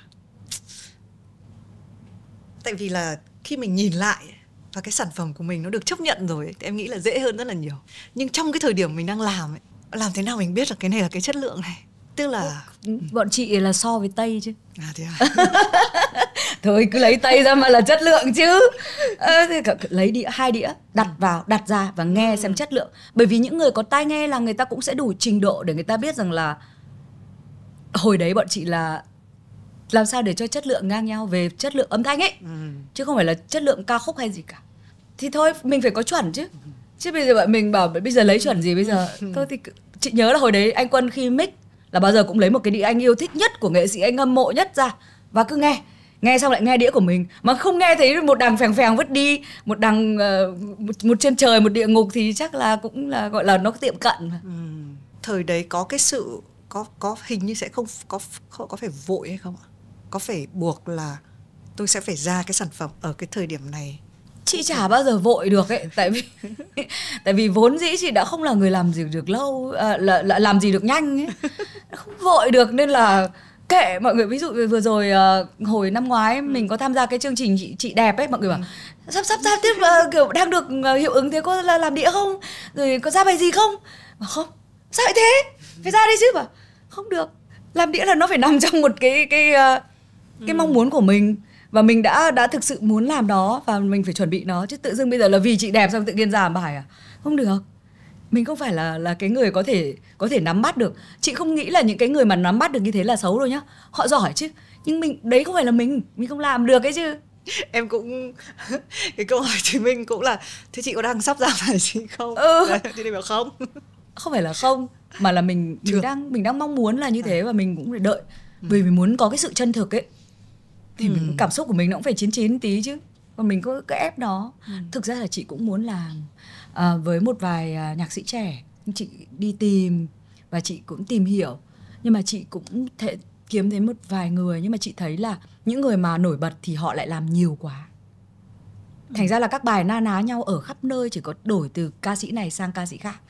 tại vì là khi mình nhìn lại và cái sản phẩm của mình nó được chấp nhận rồi thì em nghĩ là dễ hơn rất là nhiều nhưng trong cái thời điểm mình đang làm ấy làm thế nào mình biết là cái này là cái chất lượng này tức là bọn chị là so với tây chứ à thế à thôi cứ lấy tây ra mà là chất lượng chứ à, lấy đĩa hai đĩa đặt ừ. vào đặt ra và nghe ừ. xem chất lượng bởi vì những người có tai nghe là người ta cũng sẽ đủ trình độ để người ta biết rằng là hồi đấy bọn chị là làm sao để cho chất lượng ngang nhau về chất lượng âm thanh ấy ừ. chứ không phải là chất lượng ca khúc hay gì cả thì thôi mình phải có chuẩn chứ ừ. chứ bây giờ bọn mình bảo bây giờ lấy chuẩn gì bây giờ ừ. thôi thì chị nhớ là hồi đấy anh quân khi mix là bao giờ cũng lấy một cái đĩa anh yêu thích nhất của nghệ sĩ anh hâm mộ nhất ra và cứ nghe nghe xong lại nghe đĩa của mình mà không nghe thấy một đằng phèng phèng vứt đi một đằng uh, một, một trên trời một địa ngục thì chắc là cũng là gọi là nó tiệm cận ừ. thời đấy có cái sự có có hình như sẽ không có không có phải vội hay không ạ có phải buộc là tôi sẽ phải ra cái sản phẩm ở cái thời điểm này chị chả bao giờ vội được ấy tại vì tại vì vốn dĩ chị đã không là người làm gì được lâu à, là, là làm gì được nhanh ấy không vội được nên là kệ mọi người ví dụ vừa rồi uh, hồi năm ngoái ừ. mình có tham gia cái chương trình chị, chị đẹp ấy mọi người ừ. bảo sắp sắp ra tiếp uh, kiểu đang được uh, hiệu ứng thế có là làm đĩa không rồi có ra bài gì không mà không sao lại thế phải ra đi chứ mà không được làm đĩa là nó phải nằm trong một cái cái ờ, cái, ừ. mong muốn của mình và mình đã đã thực sự muốn làm đó và mình phải chuẩn bị nó chứ tự dưng bây giờ là vì chị đẹp xong tự nhiên giảm bài à không được mình không phải là là cái người có thể có thể nắm bắt được chị không nghĩ là những cái người mà nắm bắt được như thế là xấu đâu nhá họ giỏi chứ nhưng mình đấy không phải là mình mình không làm được ấy chứ em cũng cái câu hỏi chị minh cũng là thế chị có đang sắp ra phải chị không ừ. Đấy, chị bảo không không phải là không mà là mình Chưa. mình đang mình đang mong muốn là như thế à. và mình cũng phải đợi ừ. vì mình muốn có cái sự chân thực ấy thì ừ. cảm xúc của mình nó cũng phải chín chín tí chứ và mình có cái ép đó ừ. thực ra là chị cũng muốn làm à, với một vài à, nhạc sĩ trẻ chị đi tìm và chị cũng tìm hiểu nhưng mà chị cũng thể kiếm thấy một vài người nhưng mà chị thấy là những người mà nổi bật thì họ lại làm nhiều quá thành ừ. ra là các bài na ná nhau ở khắp nơi chỉ có đổi từ ca sĩ này sang ca sĩ khác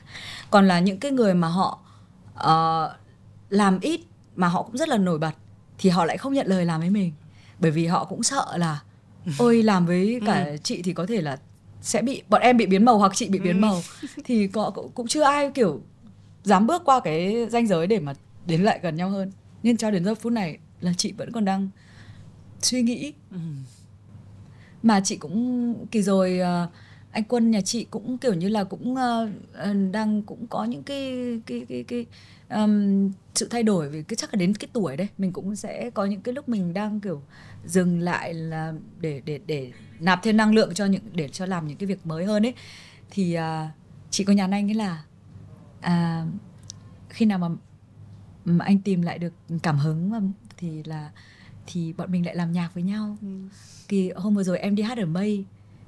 còn là những cái người mà họ uh, làm ít mà họ cũng rất là nổi bật thì họ lại không nhận lời làm với mình bởi vì họ cũng sợ là ôi làm với ừ. cả chị thì có thể là sẽ bị bọn em bị biến màu hoặc chị bị biến ừ. màu thì có cũng chưa ai kiểu dám bước qua cái ranh giới để mà đến lại gần nhau hơn nhưng cho đến giờ phút này là chị vẫn còn đang suy nghĩ ừ. mà chị cũng kỳ rồi uh, anh quân nhà chị cũng kiểu như là cũng uh, đang cũng có những cái cái cái cái um, sự thay đổi vì cái chắc là đến cái tuổi đấy mình cũng sẽ có những cái lúc mình đang kiểu dừng lại là để để để nạp thêm năng lượng cho những để cho làm những cái việc mới hơn ấy thì uh, chị có nhắn anh ấy là uh, khi nào mà anh tìm lại được cảm hứng mà thì là thì bọn mình lại làm nhạc với nhau ừ. thì hôm vừa rồi em đi hát ở mây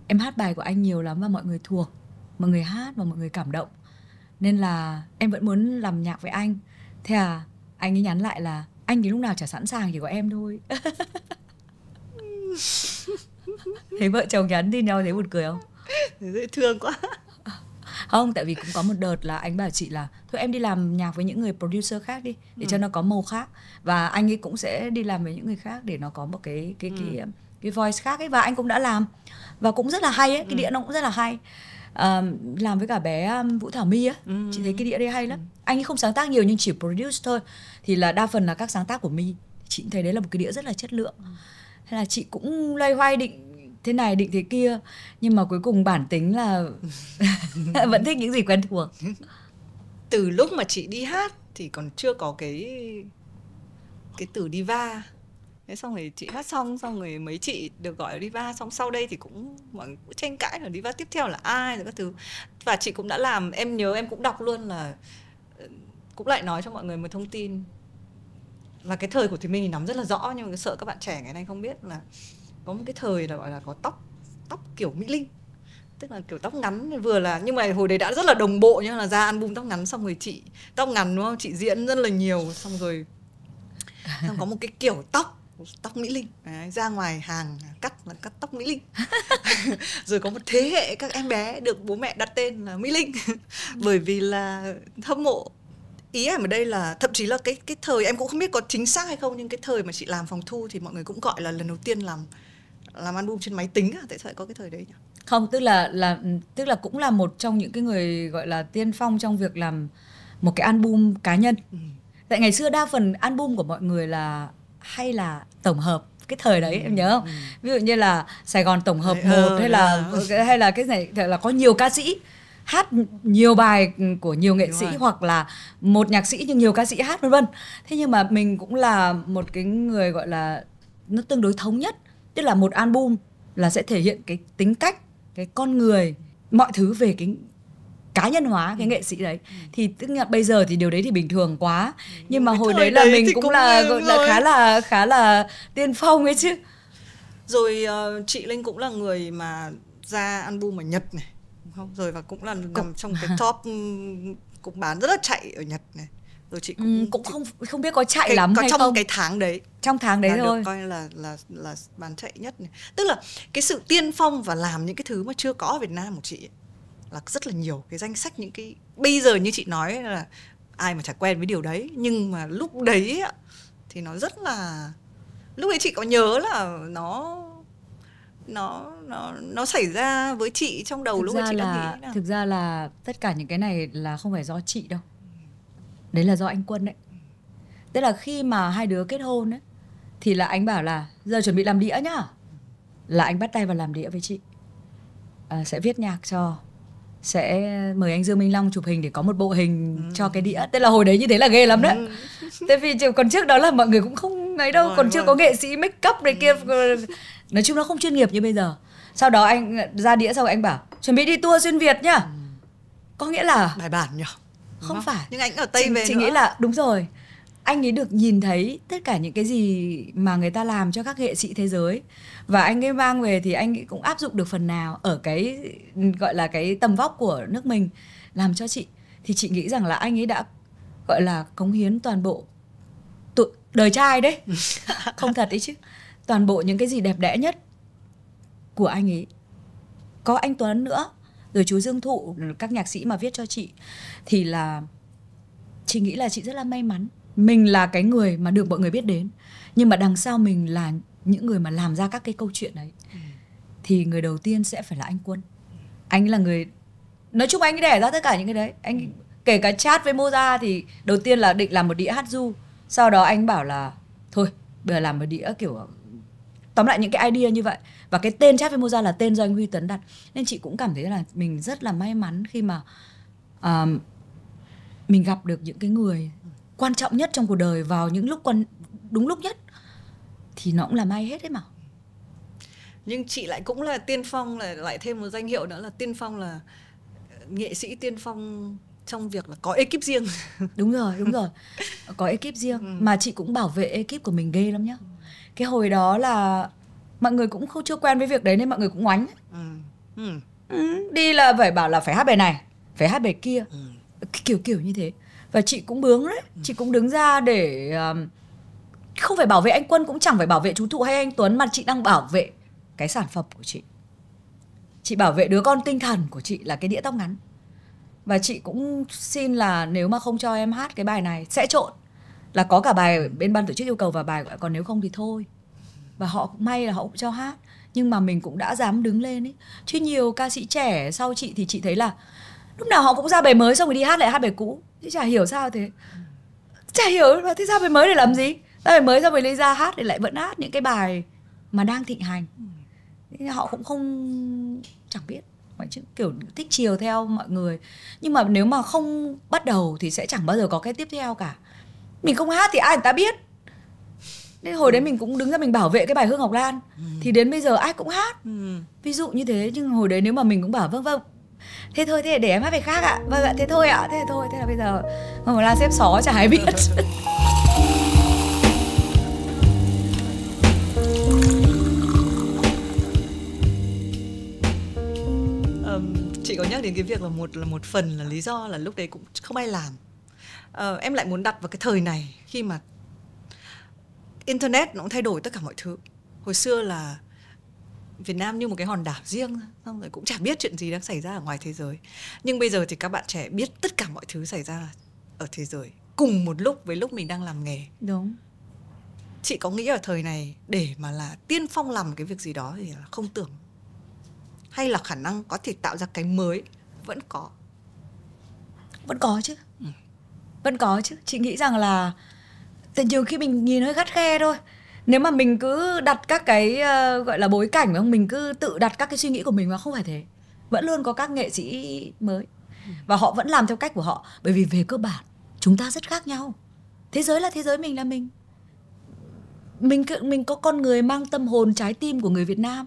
em hát bài của anh nhiều lắm và mọi người thuộc mọi người hát và mọi người cảm động nên là em vẫn muốn làm nhạc với anh thế à anh ấy nhắn lại là anh thì lúc nào chả sẵn sàng chỉ có em thôi thấy vợ chồng nhắn tin nhau thấy buồn cười không dễ thương quá không tại vì cũng có một đợt là anh bảo chị là thôi em đi làm nhạc với những người producer khác đi để ừ. cho nó có màu khác và anh ấy cũng sẽ đi làm với những người khác để nó có một cái cái cái, ừ. cái cái voice khác ấy và anh cũng đã làm và cũng rất là hay ấy cái ừ. đĩa nó cũng rất là hay um, làm với cả bé Vũ Thảo My á, ừ. chị thấy cái đĩa đây hay lắm. Ừ. Anh ấy không sáng tác nhiều nhưng chỉ produce thôi thì là đa phần là các sáng tác của My. Chị thấy đấy là một cái đĩa rất là chất lượng. Ừ. Hay là chị cũng loay hoay định thế này định thế kia nhưng mà cuối cùng bản tính là vẫn thích những gì quen thuộc. Từ lúc mà chị đi hát thì còn chưa có cái cái từ diva thế xong rồi chị hát xong xong rồi mấy chị được gọi đi diva xong sau đây thì cũng mọi người cũng tranh cãi là đi diva tiếp theo là ai rồi các thứ và chị cũng đã làm em nhớ em cũng đọc luôn là ừ, cũng lại nói cho mọi người một thông tin là cái thời của thì mình thì nắm rất là rõ nhưng mà sợ các bạn trẻ ngày nay không biết là có một cái thời là gọi là có tóc tóc kiểu mỹ linh tức là kiểu tóc ngắn vừa là nhưng mà hồi đấy đã rất là đồng bộ nhưng là ra album tóc ngắn xong rồi chị tóc ngắn đúng không chị diễn rất là nhiều xong rồi xong có một cái kiểu tóc tóc mỹ linh đấy, ra ngoài hàng cắt là cắt tóc mỹ linh rồi có một thế hệ các em bé được bố mẹ đặt tên là mỹ linh bởi vì là hâm mộ ý em ở đây là thậm chí là cái cái thời em cũng không biết có chính xác hay không nhưng cái thời mà chị làm phòng thu thì mọi người cũng gọi là lần đầu tiên làm làm album trên máy tính tại sao lại có cái thời đấy nhỉ không tức là là tức là cũng là một trong những cái người gọi là tiên phong trong việc làm một cái album cá nhân ừ. tại ngày xưa đa phần album của mọi người là hay là tổng hợp cái thời đấy em ừ, nhớ không ừ. ví dụ như là sài gòn tổng hợp một ờ, hay là ờ. Ờ, hay là cái này là có nhiều ca sĩ hát nhiều bài của nhiều nghệ Đúng sĩ rồi. hoặc là một nhạc sĩ nhưng nhiều ca sĩ hát vân vân thế nhưng mà mình cũng là một cái người gọi là nó tương đối thống nhất tức là một album là sẽ thể hiện cái tính cách cái con người mọi thứ về cái cá nhân hóa cái ừ. nghệ sĩ đấy ừ. thì tức là bây giờ thì điều đấy thì bình thường quá ừ. nhưng mà hồi đấy, đấy là mình cũng, cũng là cũng là khá là khá là tiên phong ấy chứ rồi ờ, chị linh cũng là người mà ra album ở nhật này không rồi và cũng là cũng... nằm trong cái top cũng bán rất là chạy ở nhật này rồi chị cũng ừ, cũng chị, không không biết có chạy cái, lắm có hay trong không? cái tháng đấy trong tháng đấy thôi được coi là là là bán chạy nhất này. tức là cái sự tiên phong và làm những cái thứ mà chưa có ở Việt Nam của chị ấy là rất là nhiều cái danh sách những cái bây giờ như chị nói là ai mà chả quen với điều đấy nhưng mà lúc đấy thì nó rất là lúc ấy chị có nhớ là nó nó nó nó xảy ra với chị trong đầu thực lúc ra chị là, đang nghĩ là... thực ra là tất cả những cái này là không phải do chị đâu đấy là do anh quân đấy tức là khi mà hai đứa kết hôn ấy thì là anh bảo là giờ chuẩn bị làm đĩa nhá là anh bắt tay vào làm đĩa với chị à, sẽ viết nhạc cho sẽ mời anh Dương Minh Long chụp hình để có một bộ hình ừ. cho cái đĩa. Tức là hồi đấy như thế là ghê lắm đấy. Ừ. Tại vì còn trước đó là mọi người cũng không ấy đâu, rồi, còn chưa rồi. có nghệ sĩ make up này kia. Ừ. Nói chung nó không chuyên nghiệp như bây giờ. Sau đó anh ra đĩa sau anh bảo chuẩn bị đi tour xuyên Việt nhá. Ừ. Có nghĩa là bài bản nhỉ? Không, không phải. Nhưng anh ở Tây chị, về Chị nghĩ là đúng rồi. Anh ấy được nhìn thấy tất cả những cái gì mà người ta làm cho các nghệ sĩ thế giới và anh ấy mang về thì anh ấy cũng áp dụng được phần nào ở cái gọi là cái tầm vóc của nước mình làm cho chị thì chị nghĩ rằng là anh ấy đã gọi là cống hiến toàn bộ tụi đời trai đấy không thật đấy chứ toàn bộ những cái gì đẹp đẽ nhất của anh ấy có anh Tuấn nữa rồi chú Dương Thụ các nhạc sĩ mà viết cho chị thì là chị nghĩ là chị rất là may mắn mình là cái người mà được mọi người biết đến nhưng mà đằng sau mình là những người mà làm ra các cái câu chuyện đấy ừ. thì người đầu tiên sẽ phải là anh quân anh là người nói chung anh đẻ ra tất cả những cái đấy anh ừ. kể cả chat với moza thì đầu tiên là định làm một đĩa hát du sau đó anh bảo là thôi bây giờ làm một đĩa kiểu tóm lại những cái idea như vậy và cái tên chat với moza là tên do anh huy tấn đặt nên chị cũng cảm thấy là mình rất là may mắn khi mà um, mình gặp được những cái người ừ. quan trọng nhất trong cuộc đời vào những lúc quan đúng lúc nhất thì nó cũng là may hết đấy mà nhưng chị lại cũng là tiên phong là lại thêm một danh hiệu nữa là tiên phong là ờ, nghệ sĩ tiên phong trong việc là có ekip riêng đúng rồi đúng rồi có ekip riêng ừ. mà chị cũng bảo vệ ekip của mình ghê lắm nhá cái hồi đó là mọi người cũng không chưa quen với việc đấy nên mọi người cũng oánh ừ. ừ. Ừ. đi là phải bảo là phải hát bài này phải hát bài kia ừ. kiểu kiểu như thế và chị cũng bướng đấy ừ. chị cũng đứng ra để um, không phải bảo vệ anh Quân cũng chẳng phải bảo vệ chú Thụ hay anh Tuấn mà chị đang bảo vệ cái sản phẩm của chị. Chị bảo vệ đứa con tinh thần của chị là cái đĩa tóc ngắn. Và chị cũng xin là nếu mà không cho em hát cái bài này sẽ trộn là có cả bài bên ban tổ chức yêu cầu và bài còn nếu không thì thôi. Và họ cũng may là họ cũng cho hát nhưng mà mình cũng đã dám đứng lên ấy. Chứ nhiều ca sĩ trẻ sau chị thì chị thấy là lúc nào họ cũng ra bài mới xong rồi đi hát lại hát bài cũ. Chị chả hiểu sao thế. Chả hiểu thế ra bài mới để làm gì? Đấy, mới ra mình lấy ra hát thì lại vẫn hát những cái bài mà đang thịnh hành họ cũng không chẳng biết mọi chứ kiểu thích chiều theo mọi người nhưng mà nếu mà không bắt đầu thì sẽ chẳng bao giờ có cái tiếp theo cả mình không hát thì ai người ta biết nên hồi đấy mình cũng đứng ra mình bảo vệ cái bài hương ngọc lan thì đến bây giờ ai cũng hát ví dụ như thế nhưng hồi đấy nếu mà mình cũng bảo vâng vâng thế thôi thế để em hát về khác ạ vâng ạ thế thôi ạ thế thôi thế là bây giờ mà ngọc xếp xó chả ai biết chị có nhắc đến cái việc là một là một phần là lý do là lúc đấy cũng không ai làm à, em lại muốn đặt vào cái thời này khi mà internet nó cũng thay đổi tất cả mọi thứ hồi xưa là Việt Nam như một cái hòn đảo riêng xong rồi cũng chả biết chuyện gì đang xảy ra ở ngoài thế giới nhưng bây giờ thì các bạn trẻ biết tất cả mọi thứ xảy ra ở thế giới cùng một lúc với lúc mình đang làm nghề đúng chị có nghĩ ở thời này để mà là tiên phong làm cái việc gì đó thì là không tưởng hay là khả năng có thể tạo ra cái mới vẫn có vẫn có chứ ừ. vẫn có chứ chị nghĩ rằng là tại nhiều khi mình nhìn hơi khắt khe thôi nếu mà mình cứ đặt các cái uh, gọi là bối cảnh phải không mình cứ tự đặt các cái suy nghĩ của mình mà không phải thế vẫn luôn có các nghệ sĩ mới ừ. và họ vẫn làm theo cách của họ bởi vì về cơ bản chúng ta rất khác nhau thế giới là thế giới mình là mình mình mình có con người mang tâm hồn trái tim của người Việt Nam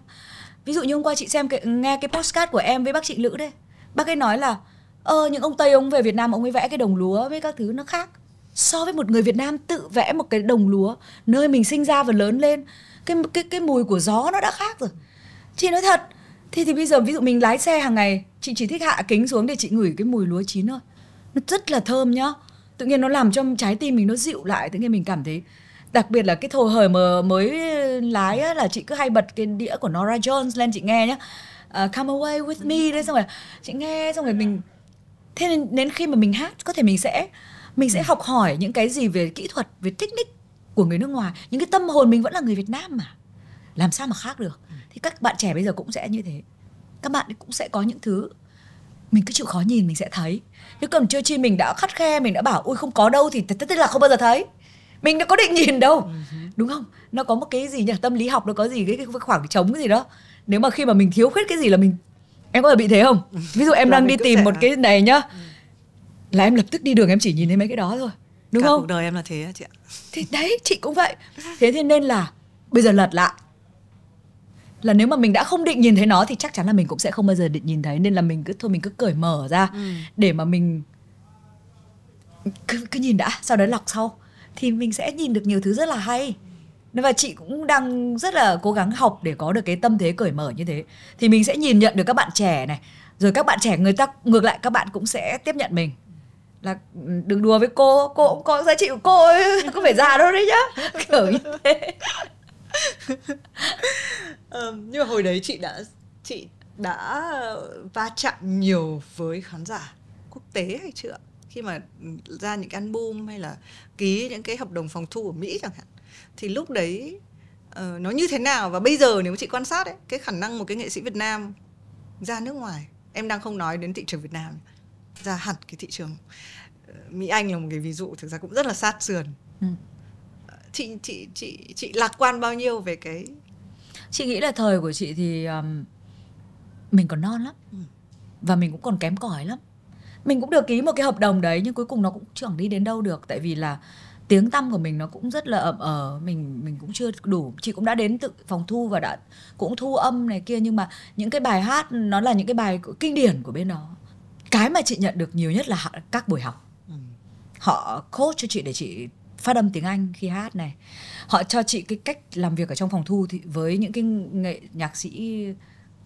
ví dụ như hôm qua chị xem cái, nghe cái postcard của em với bác chị lữ đấy bác ấy nói là ờ những ông tây ông về việt nam ông ấy vẽ cái đồng lúa với các thứ nó khác so với một người việt nam tự vẽ một cái đồng lúa nơi mình sinh ra và lớn lên cái cái cái mùi của gió nó đã khác rồi chị nói thật thì thì bây giờ ví dụ mình lái xe hàng ngày chị chỉ thích hạ kính xuống để chị ngửi cái mùi lúa chín thôi nó rất là thơm nhá tự nhiên nó làm cho trái tim mình nó dịu lại tự nhiên mình cảm thấy đặc biệt là cái thồ hời mà mới lái á, là chị cứ hay bật cái đĩa của Nora Jones lên chị nghe nhá uh, Come Away With Me đấy xong rồi chị nghe xong rồi mình thế nên đến khi mà mình hát có thể mình sẽ mình sẽ ừ. học hỏi những cái gì về kỹ thuật về technique của người nước ngoài những cái tâm hồn mình vẫn là người Việt Nam mà làm sao mà khác được ừ. thì các bạn trẻ bây giờ cũng sẽ như thế các bạn cũng sẽ có những thứ mình cứ chịu khó nhìn mình sẽ thấy chứ còn chưa chi mình đã khắt khe mình đã bảo ui không có đâu thì thật là không bao giờ thấy mình đã có định nhìn đâu ừ đúng không nó có một cái gì nhỉ tâm lý học nó có gì cái, cái khoảng trống cái gì đó nếu mà khi mà mình thiếu khuyết cái gì là mình em có thể bị thế không ví dụ em đang đi tìm một cái này nhá ừ. là em lập tức đi đường em chỉ nhìn thấy mấy cái đó thôi đúng Cả không cuộc đời em là thế chị ạ thì đấy chị cũng vậy thế thì nên là bây giờ lật lại là nếu mà mình đã không định nhìn thấy nó thì chắc chắn là mình cũng sẽ không bao giờ định nhìn thấy nên là mình cứ thôi mình cứ cởi mở ra ừ. để mà mình cứ cứ nhìn đã sau đó lọc sau thì mình sẽ nhìn được nhiều thứ rất là hay và chị cũng đang rất là cố gắng học để có được cái tâm thế cởi mở như thế thì mình sẽ nhìn nhận được các bạn trẻ này rồi các bạn trẻ người ta ngược lại các bạn cũng sẽ tiếp nhận mình là ừ, đừng đùa với cô cô cũng có giá trị của cô ấy không phải già đâu đấy nhá kiểu như thế ừ, nhưng mà hồi đấy chị đã chị đã va chạm nhiều với khán giả quốc tế hay chưa khi mà ra những cái album hay là ký những cái hợp đồng phòng thu ở Mỹ chẳng hạn thì lúc đấy uh, nó như thế nào và bây giờ nếu chị quan sát ấy, cái khả năng một cái nghệ sĩ Việt Nam ra nước ngoài em đang không nói đến thị trường Việt Nam ra hẳn cái thị trường ờ, Mỹ Anh là một cái ví dụ thực ra cũng rất là sát sườn ừ. chị chị chị chị lạc quan bao nhiêu về cái chị nghĩ là thời của chị thì um, mình còn non lắm ừ. và mình cũng còn kém cỏi lắm mình cũng được ký một cái hợp đồng đấy nhưng cuối cùng nó cũng chẳng đi đến đâu được tại vì là tiếng tâm của mình nó cũng rất là ẩm ờ mình mình cũng chưa đủ chị cũng đã đến tự phòng thu và đã cũng thu âm này kia nhưng mà những cái bài hát nó là những cái bài kinh điển của bên đó cái mà chị nhận được nhiều nhất là các buổi học ừ. họ coach cho chị để chị phát âm tiếng Anh khi hát này họ cho chị cái cách làm việc ở trong phòng thu thì với những cái nghệ nhạc sĩ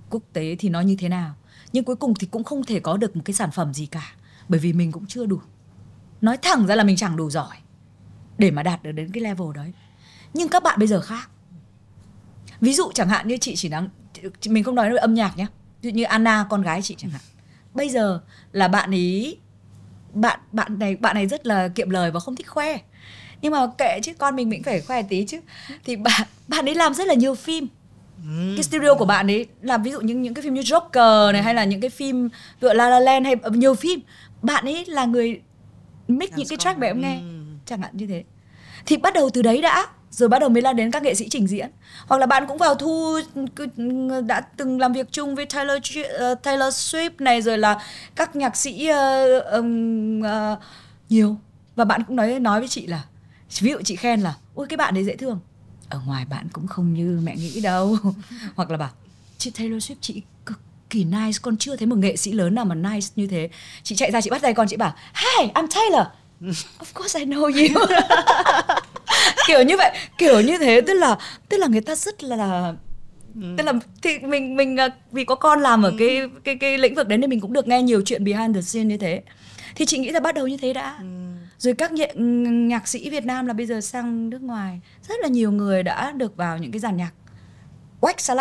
quốc tế thì nó như thế nào nhưng cuối cùng thì cũng không thể có được một cái sản phẩm gì cả bởi vì mình cũng chưa đủ nói thẳng ra là mình chẳng đủ giỏi để mà đạt được đến cái level đấy nhưng các bạn bây giờ khác ví dụ chẳng hạn như chị chỉ đang mình không nói về âm nhạc nhé ví dụ như anna con gái chị chẳng hạn bây giờ là bạn ý bạn bạn này bạn này rất là kiệm lời và không thích khoe nhưng mà kệ chứ con mình cũng phải khoe tí chứ thì bạn bạn ấy làm rất là nhiều phim ừ. cái studio của bạn ấy làm ví dụ những những cái phim như Joker này ừ. hay là những cái phim tựa La La Land hay ờ, nhiều phim bạn ấy là người mix những cái track về em nghe ừ. chẳng hạn như thế thì bắt đầu từ đấy đã rồi bắt đầu mới lan đến các nghệ sĩ trình diễn hoặc là bạn cũng vào thu đã từng làm việc chung với Taylor ờ, Taylor Swift này rồi là các nhạc sĩ uh, uh, nhiều và bạn cũng nói nói với chị là ví dụ chị khen là ôi cái bạn đấy dễ thương ở ngoài bạn cũng không như mẹ nghĩ đâu hoặc là bảo chị Taylor Swift chị cực kỳ nice con chưa thấy một nghệ sĩ lớn nào mà nice như thế chị chạy ra chị bắt tay con chị bảo hi I'm Taylor of course I know you kiểu như vậy kiểu như thế tức là tức là người ta rất là Ừ. tức là thì mình mình à, vì có con làm ở ừ. cái cái cái lĩnh vực đấy nên mình cũng được nghe nhiều chuyện behind the scene như thế thì chị nghĩ là bắt đầu như thế đã ừ rồi các nhạc, nhạc sĩ Việt Nam là bây giờ sang nước ngoài rất là nhiều người đã được vào những cái dàn nhạc quách xa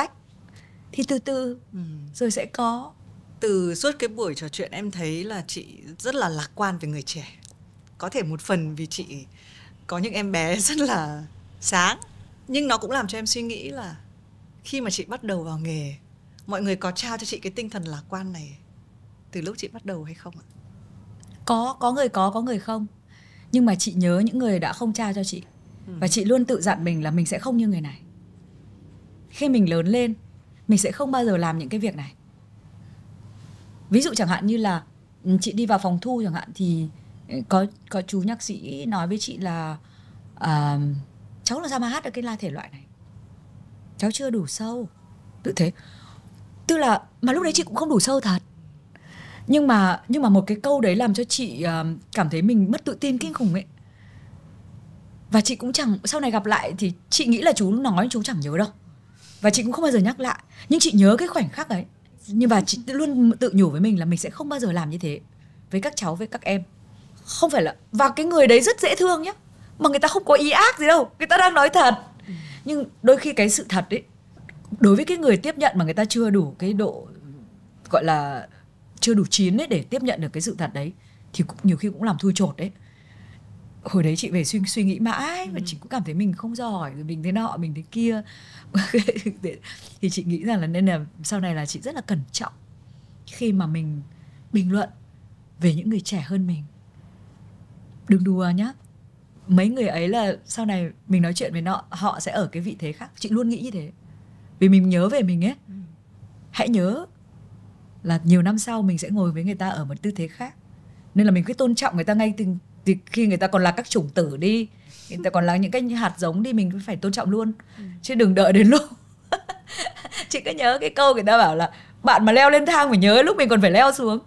thì từ từ ừ. rồi sẽ có từ suốt cái buổi trò chuyện em thấy là chị rất là lạc quan về người trẻ có thể một phần vì chị có những em bé rất là sáng nhưng nó cũng làm cho em suy nghĩ là khi mà chị bắt đầu vào nghề mọi người có trao cho chị cái tinh thần lạc quan này từ lúc chị bắt đầu hay không ạ có có người có có người không nhưng mà chị nhớ những người đã không cha cho chị ừ. và chị luôn tự dặn mình là mình sẽ không như người này khi mình lớn lên mình sẽ không bao giờ làm những cái việc này ví dụ chẳng hạn như là ừ, chị đi vào phòng thu chẳng hạn thì ừ, có có chú nhạc sĩ nói với chị là uh, cháu là sao mà hát được cái la thể loại này cháu chưa đủ sâu tự thế tức là mà lúc đấy chị cũng không đủ sâu thật nhưng mà nhưng mà một cái câu đấy làm cho chị ờ, cảm thấy mình mất tự tin kinh khủng ấy và chị cũng chẳng sau này gặp lại thì chị nghĩ là chú nói chú chẳng nhớ đâu và chị cũng không bao giờ nhắc lại nhưng chị nhớ cái khoảnh khắc ấy nhưng mà chị luôn tự nhủ với mình là mình sẽ không bao giờ làm như thế với các cháu với các em không phải là và cái người đấy rất dễ thương nhá mà người ta không có ý ác gì đâu người ta đang nói thật nhưng đôi khi cái sự thật ấy đối với cái người tiếp nhận mà người ta chưa đủ cái độ gọi là chưa đủ chín ấy để tiếp nhận được cái sự thật đấy thì cũng nhiều khi cũng làm thui chột đấy hồi đấy chị về suy suy nghĩ mãi và ừ. chị cũng cảm thấy mình không giỏi rồi mình thế nọ mình thế kia thì chị nghĩ rằng là nên là sau này là chị rất là cẩn trọng khi mà mình bình luận về những người trẻ hơn mình đừng đùa nhá mấy người ấy là sau này mình nói chuyện với họ họ sẽ ở cái vị thế khác chị luôn nghĩ như thế vì mình nhớ về mình ấy ừ. hãy nhớ là nhiều năm sau mình sẽ ngồi với người ta ở một tư thế khác nên là mình cứ tôn trọng người ta ngay từ, từ khi người ta còn là các chủng tử đi người ta còn là những cái hạt giống đi mình phải tôn trọng luôn ừ. chứ đừng đợi đến lúc chị cứ nhớ cái câu người ta bảo là bạn mà leo lên thang phải nhớ lúc mình còn phải leo xuống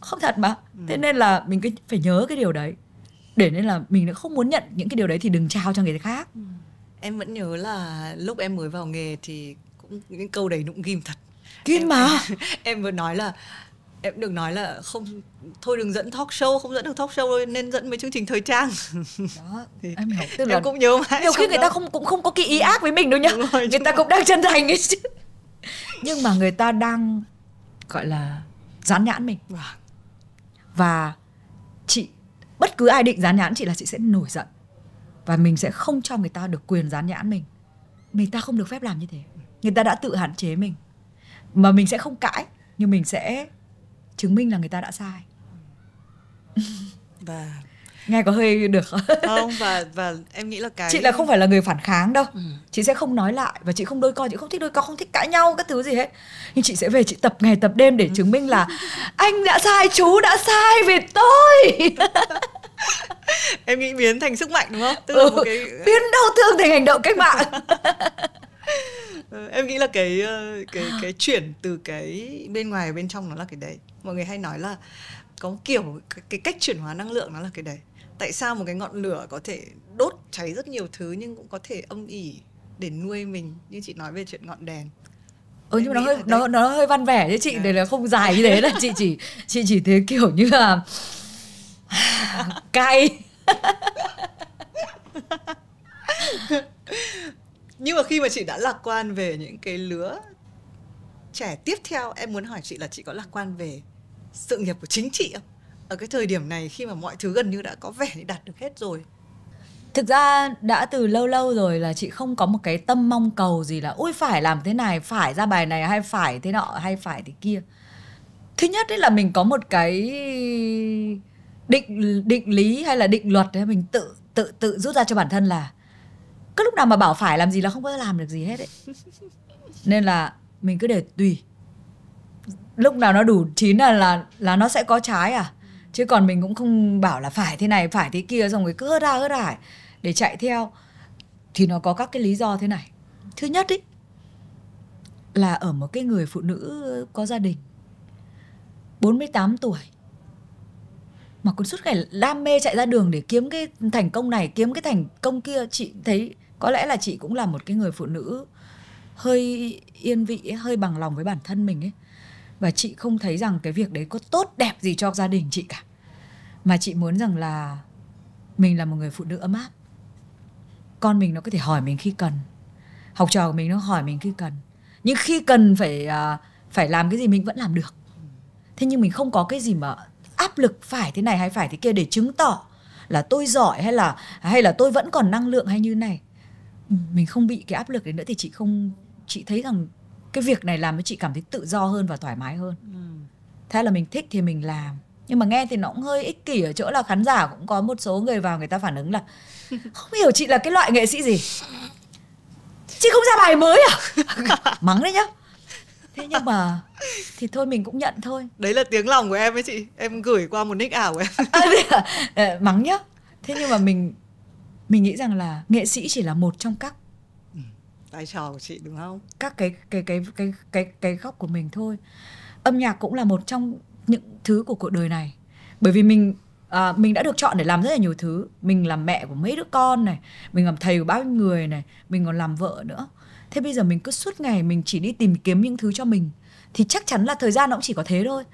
không thật mà ừ. thế nên là mình cứ phải nhớ cái điều đấy để nên là mình không muốn nhận những cái điều đấy thì đừng trao cho người khác ừ. em vẫn nhớ là lúc em mới vào nghề thì cũng những câu đấy nụng ghim thật Kim em, mà em, em vừa nói là em đừng nói là không thôi đừng dẫn talk show không dẫn được talk show thôi nên dẫn mấy chương trình thời trang đó thì em hiểu em cũng nhớ mãi nhiều khi người đó. ta không cũng không có cái ý ác với mình đâu nhá đúng rồi, người ta rồi. cũng đang chân thành ấy chứ nhưng mà người ta đang gọi là dán nhãn mình vâng. và chị bất cứ ai định dán nhãn chị là chị sẽ nổi giận và mình sẽ không cho người ta được quyền dán nhãn mình người ta không được phép làm như thế người ta đã tự hạn chế mình mà mình sẽ không cãi nhưng mình sẽ chứng minh là người ta đã sai và nghe có hơi được không? không và và em nghĩ là cái chị là không phải là người phản kháng đâu ừ. chị sẽ không nói lại và chị không đôi co chị không thích đôi co không thích cãi nhau các thứ gì hết nhưng chị sẽ về chị tập ngày tập đêm để chứng minh là anh đã sai chú đã sai về tôi em nghĩ biến thành sức mạnh đúng không tức ừ, là một ừ, cái biến đau thương thành hành động cách mạng Ờ, em nghĩ là cái ờ, cái cái chuyển từ cái bên ngoài bên trong nó là cái đấy mọi người hay nói là có kiểu cái, cái cách chuyển hóa năng lượng nó là cái đấy tại sao một cái ngọn lửa có thể đốt cháy rất nhiều thứ nhưng cũng có thể âm ỉ để nuôi mình như chị nói về chuyện ngọn đèn ừ nhưng mà nó hơi nó, nó hơi văn vẻ chứ chị để là không dài như thế là chị chỉ chị chỉ thế kiểu như là cay nhưng mà khi mà chị đã lạc quan về những cái lứa trẻ tiếp theo em muốn hỏi chị là chị có lạc quan về sự nghiệp của chính chị không ở cái thời điểm này khi mà mọi thứ gần như đã có vẻ đạt được hết rồi thực ra đã từ lâu lâu rồi là chị không có một cái tâm mong cầu gì là ôi phải làm thế này phải ra bài này hay phải thế nọ hay phải thế kia thứ nhất đấy là mình có một cái định định lý hay là định luật để mình tự tự tự rút ra cho bản thân là cứ lúc nào mà bảo phải làm gì là không có làm được gì hết ấy nên là mình cứ để tùy lúc nào nó đủ chín là là là nó sẽ có trái à chứ còn mình cũng không bảo là phải thế này phải thế kia xong rồi cứ hớt ra hớt lại để chạy theo thì nó có các cái lý do thế này thứ nhất ý là ở một cái người phụ nữ có gia đình 48 tuổi mà còn suốt ngày đam mê chạy ra đường để kiếm cái thành công này kiếm cái thành công kia chị thấy có lẽ là chị cũng là một cái người phụ nữ hơi yên vị hơi bằng lòng với bản thân mình ấy và chị không thấy rằng cái việc đấy có tốt đẹp gì cho gia đình chị cả mà chị muốn rằng là mình là một người phụ nữ ấm áp con mình nó có thể hỏi mình khi cần học trò của mình nó hỏi mình khi cần nhưng khi cần phải à, phải làm cái gì mình vẫn làm được thế nhưng mình không có cái gì mà áp lực phải thế này hay phải thế kia để chứng tỏ là tôi giỏi hay là hay là tôi vẫn còn năng lượng hay như này mình không bị cái áp lực đấy nữa thì chị không chị thấy rằng cái việc này làm cho chị cảm thấy tự do hơn và thoải mái hơn ừ. thế là mình thích thì mình làm nhưng mà nghe thì nó cũng hơi ích kỷ ở chỗ là khán giả cũng có một số người vào người ta phản ứng là không hiểu chị là cái loại nghệ sĩ gì chị không ra bài mới à mắng đấy nhá thế nhưng mà thì thôi mình cũng nhận thôi đấy là tiếng lòng của em ấy chị em gửi qua một nick ảo của em à, à, ờ, mắng nhá thế nhưng mà mình mình nghĩ rằng là nghệ sĩ chỉ là một trong các ừ, vai trò của chị đúng không các cái cái cái cái cái cái góc của mình thôi âm nhạc cũng là một trong những thứ của cuộc đời này bởi vì mình à, mình đã được chọn để làm rất là nhiều thứ mình làm mẹ của mấy đứa con này mình làm thầy của bao nhiêu người này mình còn làm vợ nữa thế bây giờ mình cứ suốt ngày mình chỉ đi tìm kiếm những thứ cho mình thì chắc chắn là thời gian nó cũng chỉ có thế thôi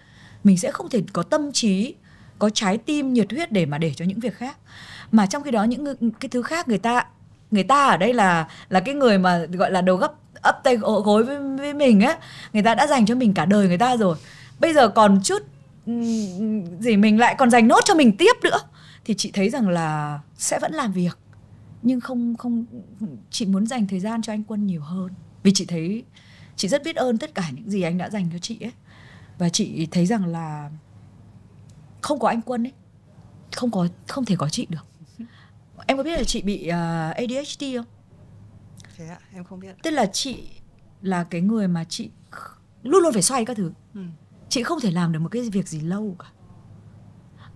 mình sẽ không thể có tâm trí có trái tim nhiệt huyết để mà để cho những việc khác mà trong khi đó những cái thứ khác người ta người ta ở đây là là cái người mà gọi là đầu gấp ấp tay gối với, với mình á người ta đã dành cho mình cả đời người ta rồi bây giờ còn chút gì mình lại còn dành nốt cho mình tiếp nữa thì chị thấy rằng là sẽ vẫn làm việc nhưng không không chị muốn dành thời gian cho anh quân nhiều hơn vì chị thấy chị rất biết ơn tất cả những gì anh đã dành cho chị ấy và chị thấy rằng là không có anh quân ấy không có không thể có chị được em có biết là chị bị uh, à, ADHD không thế ạ em không biết tức là chị là cái người mà chị luôn luôn phải xoay các thứ ừ. chị không thể làm được một cái việc gì lâu cả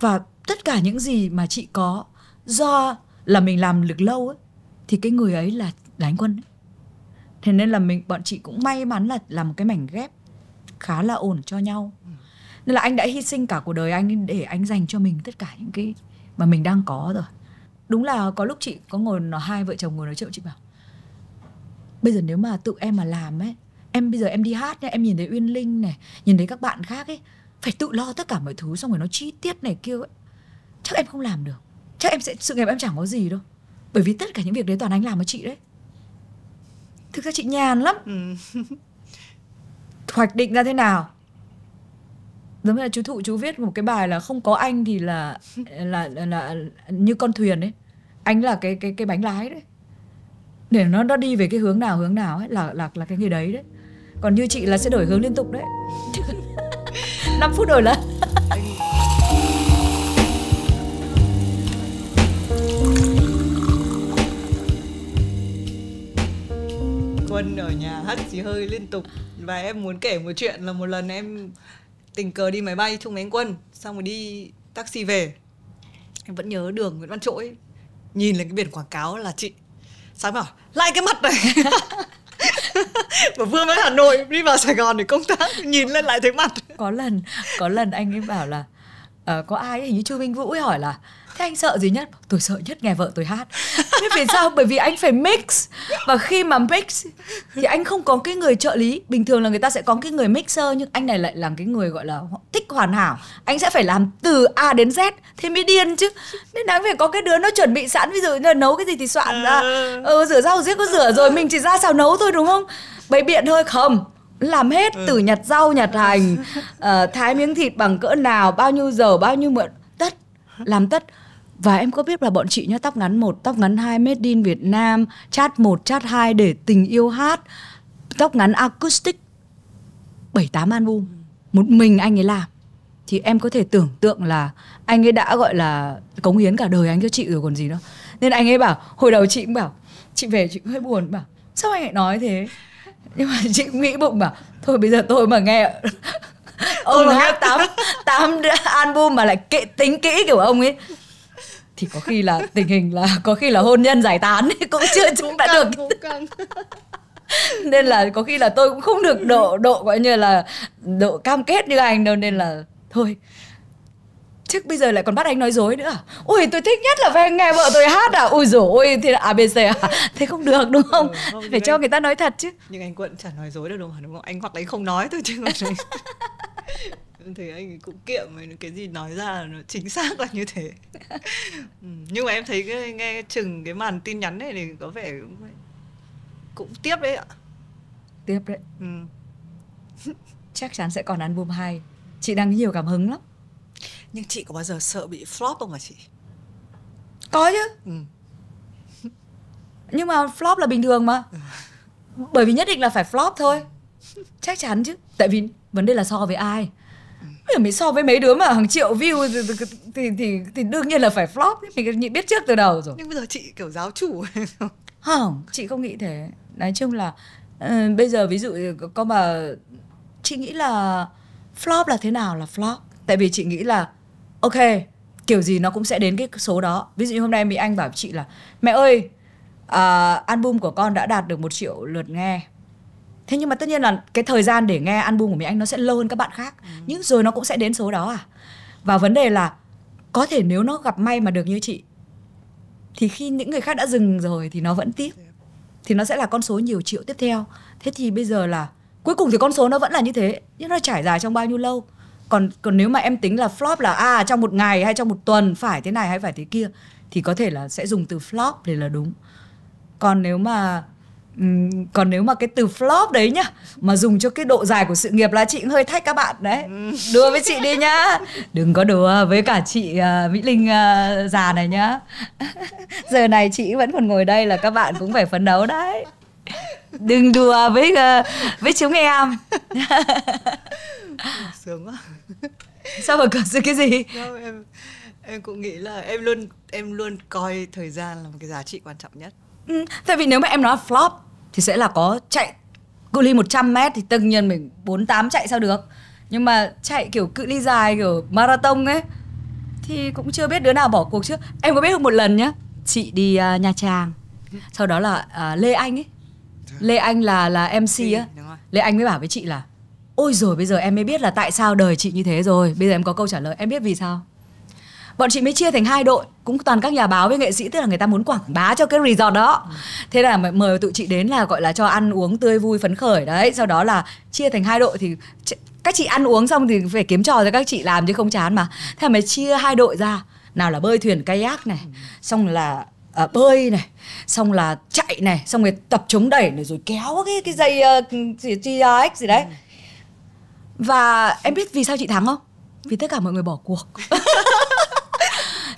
và tất cả những gì mà chị có do là mình làm được lâu ấy thì cái người ấy là đánh quân ấy. thế nên là mình bọn chị cũng may mắn là làm một cái mảnh ghép khá là ổn cho nhau ừ nên là anh đã hy sinh cả cuộc đời anh để anh dành cho mình tất cả những cái mà mình đang có rồi đúng là có lúc chị có ngồi nói hai vợ chồng ngồi nói chuyện chị bảo bây giờ nếu mà tự em mà làm ấy em bây giờ em đi hát nhá em nhìn thấy uyên linh này nhìn thấy các bạn khác ấy phải tự lo tất cả mọi thứ xong rồi nó chi tiết này kia ấy. chắc em không làm được chắc em sẽ sự nghiệp em chẳng có gì đâu bởi vì tất cả những việc đấy toàn anh làm với chị đấy thực ra chị nhàn lắm ừ. hoạch định ra thế nào giống như là chú thụ chú viết một cái bài là không có anh thì là là là, là như con thuyền ấy anh là cái cái cái bánh lái đấy để nó nó đi về cái hướng nào hướng nào ấy là là là cái người đấy đấy còn như chị là sẽ đổi hướng liên tục đấy 5 phút đổi lần Quân ở nhà hát xì hơi liên tục và em muốn kể một chuyện là một lần em tình cờ đi máy bay chung với anh Quân xong rồi đi taxi về em vẫn nhớ đường Nguyễn Văn Trỗi nhìn lên cái biển quảng cáo là chị sáng bảo lại cái mặt này mà vừa mới Hà Nội đi vào Sài Gòn để công tác nhìn lên lại thấy mặt có lần có lần anh ấy bảo là uh, có ai hình như Chu Minh Vũ ấy hỏi là thế anh sợ gì nhất tôi sợ nhất nghe vợ tôi hát thế vì sao bởi vì anh phải mix và khi mà mix thì anh không có cái người trợ lý bình thường là người ta sẽ có cái người mixer nhưng anh này lại làm cái người gọi là thích hoàn hảo anh sẽ phải làm từ a đến z thế mới điên chứ nên đáng phải có cái đứa nó chuẩn bị sẵn ví dụ như là nấu cái gì thì soạn ra ờ. ừ, rửa rau giết có rửa rồi mình chỉ ra xào nấu thôi đúng không bày biện thôi không làm hết ừ. từ nhặt rau nhặt hành uh, thái miếng thịt bằng cỡ nào bao nhiêu giờ bao nhiêu mượn tất làm tất và em có biết là bọn chị nhá tóc ngắn một tóc ngắn hai made in Việt Nam chat một chat hai để tình yêu hát tóc ngắn acoustic bảy 78 album một mình anh ấy làm thì em có thể tưởng tượng là anh ấy đã gọi là cống hiến cả đời anh cho chị rồi còn gì nữa nên anh ấy bảo hồi đầu chị cũng bảo chị về chị cũng hơi buồn bảo sao anh lại nói thế nhưng mà chị cũng nghĩ bụng bảo thôi bây giờ tôi mà nghe ông hát tám tám album mà lại kệ tính kỹ kiểu ông ấy thì có khi là tình hình là có khi là hôn nhân giải tán cũng chưa chúng đã được nên là có khi là tôi cũng không được độ độ gọi như là độ cam kết như anh đâu nên là thôi chứ bây giờ lại còn bắt anh nói dối nữa ui tôi thích nhất là phải nghe vợ tôi hát à ui dồi ui thì là abc à thế không được đúng không, ừ, không phải cho anh, người ta nói thật chứ nhưng anh quận chả nói dối được đúng không đúng không anh hoặc là anh không nói thôi chứ thấy anh cũng kiệm mà cái gì nói ra là nó chính xác là như thế ừ, nhưng mà em thấy cái, nghe chừng cái màn tin nhắn này thì có vẻ cũng, cũng tiếp đấy ạ tiếp đấy ừ. chắc chắn sẽ còn album hai chị đang nhiều cảm hứng lắm nhưng chị có bao giờ sợ bị flop không hả chị có chứ ừ. nhưng mà flop là bình thường mà ừ. bởi vì nhất định là phải flop thôi chắc chắn chứ tại vì vấn đề là so với ai mình so với mấy đứa mà hàng triệu view thì thì thì, thì đương nhiên là phải flop mình nhịn biết trước từ đầu rồi nhưng bây giờ chị kiểu giáo chủ không chị không nghĩ thế nói chung là uh, bây giờ ví dụ có mà chị nghĩ là flop là thế nào là flop tại vì chị nghĩ là ok kiểu gì nó cũng sẽ đến cái số đó ví dụ như hôm nay mình anh bảo chị là mẹ ơi uh, album của con đã đạt được một triệu lượt nghe thế nhưng mà tất nhiên là cái thời gian để nghe album của mỹ anh nó sẽ lâu hơn các bạn khác ừ. nhưng rồi nó cũng sẽ đến số đó à và vấn đề là có thể nếu nó gặp may mà được như chị thì khi những người khác đã dừng rồi thì nó vẫn tiếp thì nó sẽ là con số nhiều triệu tiếp theo thế thì bây giờ là cuối cùng thì con số nó vẫn là như thế nhưng nó trải dài trong bao nhiêu lâu còn còn nếu mà em tính là flop là à trong một ngày hay trong một tuần phải thế này hay phải thế kia thì có thể là sẽ dùng từ flop để là đúng còn nếu mà còn nếu mà cái từ flop đấy nhá mà dùng cho cái độ dài của sự nghiệp là chị cũng hơi thách các bạn đấy đùa với chị đi nhá đừng có đùa với cả chị à, mỹ linh à, già này nhá giờ này chị vẫn còn ngồi đây là các bạn cũng phải phấn đấu đấy đừng đùa với à, với chúng em sướng quá sao mà còn sự cái gì em em cũng nghĩ là em luôn em luôn coi thời gian là một cái giá trị quan trọng nhất Ừ, tại vì nếu mà em nói flop thì sẽ là có chạy cự ly 100 mét thì tất nhiên mình 48 chạy sao được. Nhưng mà chạy kiểu cự ly dài kiểu marathon ấy thì cũng chưa biết đứa nào bỏ cuộc chứ. Em có biết không một lần nhá, chị đi uh, Nha Trang. Sau đó là uh, Lê Anh ấy. Lê Anh là là MC á. Lê Anh mới bảo với chị là Ôi rồi bây giờ em mới biết là tại sao đời chị như thế rồi Bây giờ em có câu trả lời Em biết vì sao bọn chị mới chia thành hai đội cũng toàn các nhà báo với nghệ sĩ tức là người ta muốn quảng bá cho cái resort đó thế là mời tụi chị đến là gọi là cho ăn uống tươi vui phấn khởi đấy sau đó là chia thành hai đội thì các chị ăn uống xong thì phải kiếm trò cho các chị làm chứ không chán mà thế là mới chia hai đội ra nào là bơi thuyền kayak này xong là à, bơi này xong là chạy này xong rồi tập chống đẩy này rồi kéo cái cái dây uh, ờ, GX gì đấy ừ. và em biết vì sao chị thắng không vì tất cả mọi người bỏ cuộc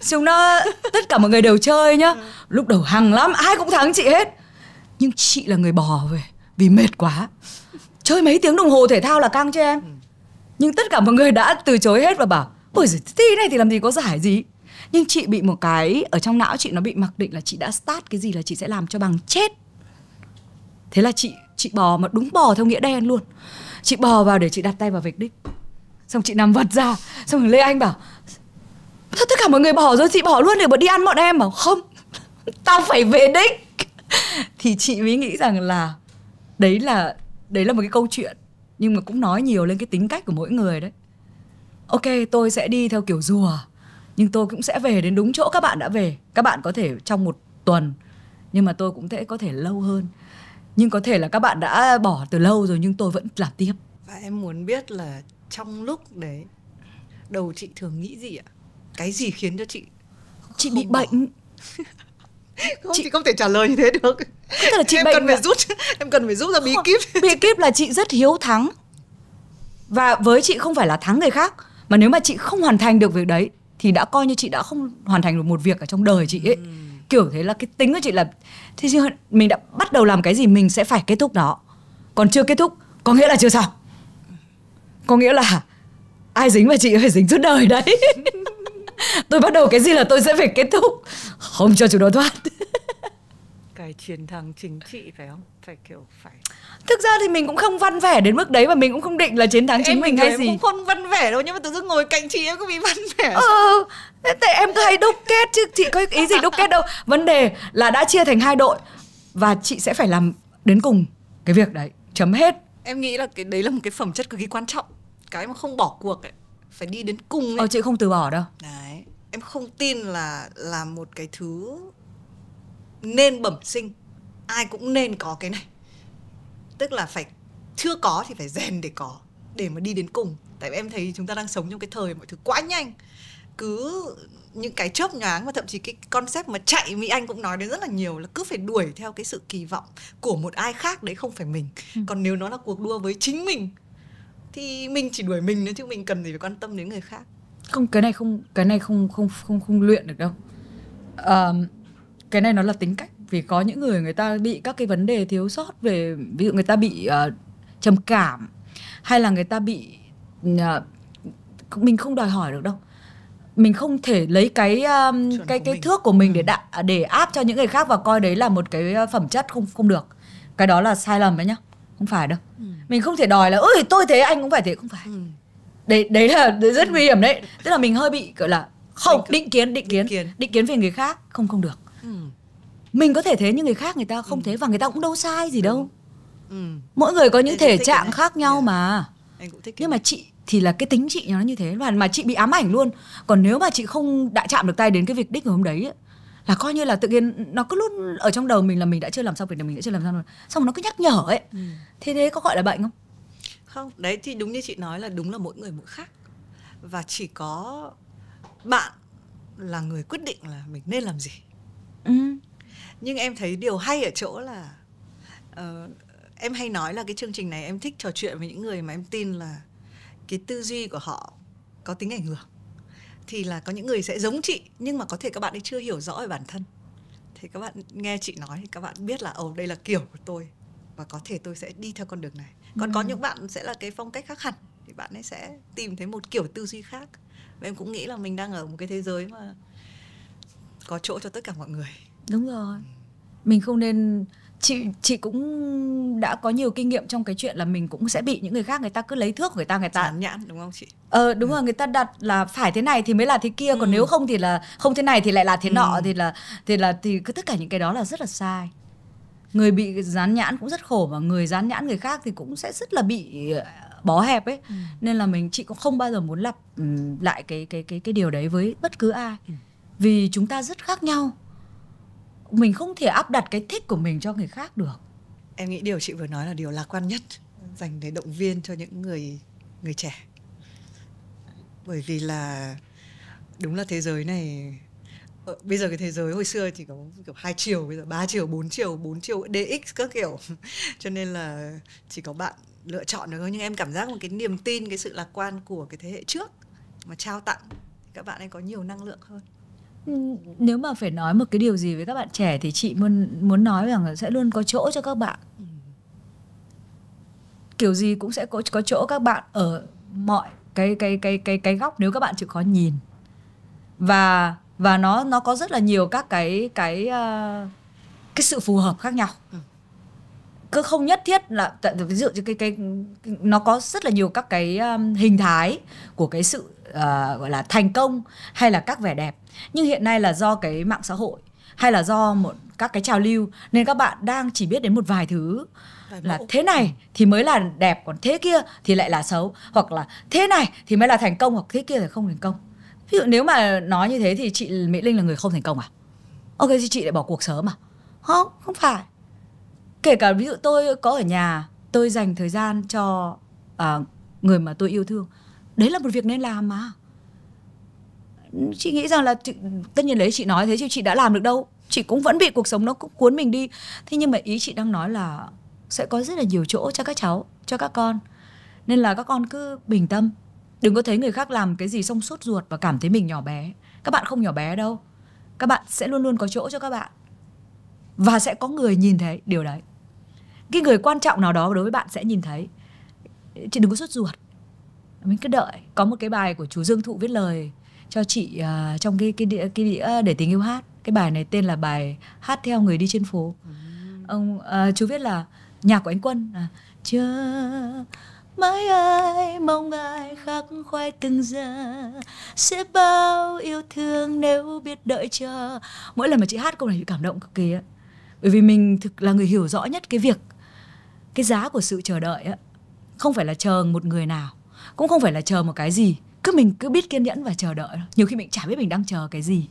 chúng nó tất cả mọi người đều chơi nhá ừ. lúc đầu hằng lắm ai cũng thắng chị hết nhưng chị là người bò về vì mệt quá chơi mấy tiếng đồng hồ thể thao là căng cho em ừ. nhưng tất cả mọi người đã từ chối hết và bảo bởi giời thi này thì làm gì có giải gì nhưng chị bị một cái ở trong não chị nó bị mặc định là chị đã start cái gì là chị sẽ làm cho bằng chết thế là chị chị bò mà đúng bò theo nghĩa đen luôn chị bò vào để chị đặt tay vào vạch đích xong chị nằm vật ra xong rồi lê anh bảo Thế tất cả mọi người bỏ rồi chị bỏ luôn để bọn đi ăn bọn em mà không Tao phải về đích Thì chị mới nghĩ rằng là Đấy là đấy là một cái câu chuyện Nhưng mà cũng nói nhiều lên cái tính cách của mỗi người đấy Ok tôi sẽ đi theo kiểu rùa Nhưng tôi cũng sẽ về đến đúng chỗ các bạn đã về Các bạn có thể trong một tuần Nhưng mà tôi cũng thể có thể lâu hơn Nhưng có thể là các bạn đã bỏ từ lâu rồi Nhưng tôi vẫn làm tiếp Và em muốn biết là trong lúc đấy Đầu chị thường nghĩ gì ạ? cái gì khiến cho chị chị bị bệnh không chị... chị không thể trả lời như thế được tức là chị em bệnh cần phải rút em cần phải rút ra bí không, kíp bí kíp là chị rất hiếu thắng và với chị không phải là thắng người khác mà nếu mà chị không hoàn thành được việc đấy thì đã coi như chị đã không hoàn thành được một việc ở trong đời chị ấy ừ. kiểu thế là cái tính của chị là thế chứ mình đã bắt đầu làm cái gì mình sẽ phải kết thúc đó còn chưa kết thúc có nghĩa là chưa xong có nghĩa là ai dính vào chị phải dính suốt đời đấy tôi bắt đầu cái gì là tôi sẽ phải kết thúc không cho chúng nó thoát cái chiến thắng chính trị phải không phải kiểu phải thực ra thì mình cũng không văn vẻ đến mức đấy và mình cũng không định là chiến thắng em chính mình hay gì cũng không văn vẻ đâu nhưng mà tự dưng ngồi cạnh chị em có bị văn vẻ ờ tại em cứ hay đúc kết chứ chị có ý gì đúc kết đâu vấn đề là đã chia thành hai đội và chị sẽ phải làm đến cùng cái việc đấy chấm hết em nghĩ là cái đấy là một cái phẩm chất cực kỳ quan trọng cái mà không bỏ cuộc ấy phải đi đến cùng ấy. Ờ chị không từ bỏ đâu. Đấy. Em không tin là là một cái thứ nên bẩm sinh. Ai cũng nên có cái này. Tức là phải chưa có thì phải rèn để có để mà đi đến cùng. Tại vì em thấy chúng ta đang sống trong cái thời mọi thứ quá nhanh. Cứ những cái chớp nhoáng và thậm chí cái concept mà chạy Mỹ Anh cũng nói đến rất là nhiều là cứ phải đuổi theo cái sự kỳ vọng của một ai khác đấy không phải mình. Ừ. Còn nếu nó là cuộc đua với chính mình thì mình chỉ đuổi mình nữa chứ mình cần gì phải quan tâm đến người khác không cái này không cái này không không không không luyện được đâu um, cái này nó là tính cách vì có những người người ta bị các cái vấn đề thiếu sót về ví dụ người ta bị uh, trầm cảm hay là người ta bị uh, mình không đòi hỏi được đâu mình không thể lấy cái um, cái cái mình. thước của mình để ừ. đạ, để áp cho những người khác và coi đấy là một cái ờ, phẩm chất không không được cái đó là sai lầm đấy nhá không phải đâu ừ. mình không thể đòi là ơi tôi thế anh cũng phải thế không phải ừ. đấy đấy là rất ừ. nguy hiểm đấy tức là mình hơi bị gọi là không cứ... định kiến định kiến định kiến, định kiến về người khác không không được ừ. mình có thể thế nhưng người khác người ta không ừ. thế và người ta cũng đâu sai gì Đúng. Ừ. đâu ừ. mỗi người có những thể trạng khác nhau yeah. Dạ. mà anh cũng thích nhưng mà chị thì là cái tính chị nó như thế và mà chị bị ám ảnh luôn còn nếu mà chị không đã chạm được tay đến cái việc đích ngày hôm đấy ấy, là coi như là tự nhiên nó cứ luôn ở trong đầu mình là mình đã chưa làm xong việc này mình đã chưa làm xong rồi xong rồi nó cứ nhắc nhở ấy ừ. thế thế có gọi là bệnh không không đấy thì đúng như chị nói là đúng là mỗi người mỗi khác và chỉ có bạn là người quyết định là mình nên làm gì ừ. nhưng em thấy điều hay ở chỗ là uh, em hay nói là cái chương trình này em thích trò chuyện với những người mà em tin là cái tư duy của họ có tính ảnh hưởng thì là có những người sẽ giống chị nhưng mà có thể các bạn ấy chưa hiểu rõ về bản thân thì các bạn nghe chị nói thì các bạn biết là ồ đây là kiểu của tôi và có thể tôi sẽ đi theo con đường này còn ừ. có những bạn sẽ là cái phong cách khác hẳn thì bạn ấy sẽ tìm thấy một kiểu tư duy khác và em cũng nghĩ là mình đang ở một cái thế giới mà có chỗ cho tất cả mọi người đúng rồi ừ. mình không nên chị chị cũng đã có nhiều kinh nghiệm trong cái chuyện là mình cũng sẽ bị những người khác người ta cứ lấy thước của người ta người ta Chán nhãn đúng không chị ờ đúng ừ. rồi người ta đặt là phải thế này thì mới là thế kia ừ. còn nếu không thì là không thế này thì lại là thế ừ. nọ thì là thì là thì cứ tất cả những cái đó là rất là sai người bị dán nhãn cũng rất khổ và người dán nhãn người khác thì cũng sẽ rất là bị ờ, bó hẹp ấy ừ. nên là mình chị cũng không bao giờ muốn lặp ừ, lại cái cái cái cái điều đấy với bất cứ ai ừ. vì chúng ta rất khác nhau mình không thể áp đặt cái thích của mình cho người khác được em nghĩ điều chị vừa nói là điều lạc quan nhất dành để động viên cho những người người trẻ bởi vì là đúng là thế giới này ờ, bây giờ cái thế giới hồi xưa chỉ có kiểu hai chiều bây giờ ba chiều bốn chiều bốn chiều dx các kiểu cho nên là chỉ có bạn lựa chọn được thôi nhưng em cảm giác một cái niềm tin cái sự lạc quan của cái thế hệ trước mà trao tặng các bạn ấy có nhiều năng lượng hơn nếu mà phải nói một cái điều gì với các bạn trẻ thì chị muốn muốn nói rằng sẽ luôn có chỗ cho các bạn kiểu gì cũng sẽ có có chỗ các bạn ở mọi cái cái cái cái cái góc nếu các bạn chịu khó nhìn và và nó nó có rất là nhiều các cái cái uh, cái sự phù hợp khác nhau ừ. cứ không nhất thiết là ví dụ như cái, cái cái nó có rất là nhiều các cái um, hình thái của cái sự uh, gọi là thành công hay là các vẻ đẹp nhưng hiện nay là do cái mạng xã hội hay là do một các cái trào lưu nên các bạn đang chỉ biết đến một vài thứ là thế này thì mới là đẹp còn thế kia thì lại là xấu hoặc là thế này thì mới là thành công hoặc thế kia thì không thành công ví dụ nếu mà nói như thế thì chị mỹ linh là người không thành công à ok thì chị lại bỏ cuộc sớm à không không phải kể cả ví dụ tôi có ở nhà tôi dành thời gian cho uh, người mà tôi yêu thương đấy là một việc nên làm mà chị nghĩ rằng là chị, tất nhiên đấy chị nói thế chứ chị đã làm được đâu chị cũng vẫn bị cuộc sống nó cũng cuốn mình đi thế nhưng mà ý chị đang nói là sẽ có rất là nhiều chỗ cho các cháu cho các con nên là các con cứ bình tâm đừng có thấy người khác làm cái gì xong suốt ruột và cảm thấy mình nhỏ bé các bạn không nhỏ bé đâu các bạn sẽ luôn luôn có chỗ cho các bạn và sẽ có người nhìn thấy điều đấy cái người quan trọng nào đó đối với bạn sẽ nhìn thấy chị đừng có suốt ruột mình cứ đợi có một cái bài của chú Dương Thụ viết lời cho chị uh, trong cái cái đĩa cái đĩa để tình yêu hát cái bài này tên là bài hát theo người đi trên phố ừ. ông uh, chú viết là nhạc của anh Quân à, chưa mãi ai mong ai khắc khoai từng giờ sẽ bao yêu thương nếu biết đợi chờ mỗi lần mà chị hát câu này chị cảm động cực kỳ á bởi vì mình thực là người hiểu rõ nhất cái việc cái giá của sự chờ đợi ấy. không phải là chờ một người nào cũng không phải là chờ một cái gì cứ mình cứ biết kiên nhẫn và chờ đợi nhiều khi mình chả biết mình đang chờ cái gì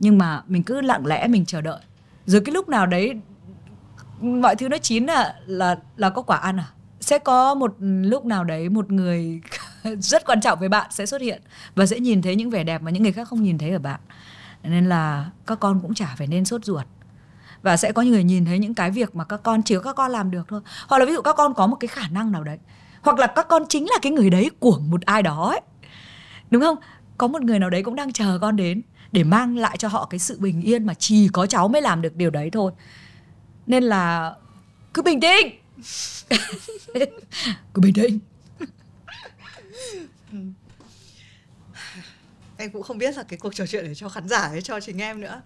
nhưng mà mình cứ lặng lẽ mình chờ đợi rồi cái lúc nào đấy mọi thứ nó chín là là là có quả ăn à sẽ có một lúc nào đấy một người rất quan trọng với bạn sẽ xuất hiện và sẽ nhìn thấy những vẻ đẹp mà những người khác không nhìn thấy ở bạn nên là các con cũng chả phải nên sốt ruột và sẽ có những người nhìn thấy những cái việc mà các con chỉ có các con làm được thôi hoặc là ví dụ các con có một cái khả năng nào đấy hoặc là các con chính là cái người đấy của một ai đó ấy đúng không có một người nào đấy cũng đang chờ con đến để mang lại cho họ cái sự bình yên mà chỉ có cháu mới làm được điều đấy thôi nên là cứ bình tĩnh cứ bình tĩnh em cũng không biết là cái cuộc trò chuyện để cho khán giả hay cho chính em nữa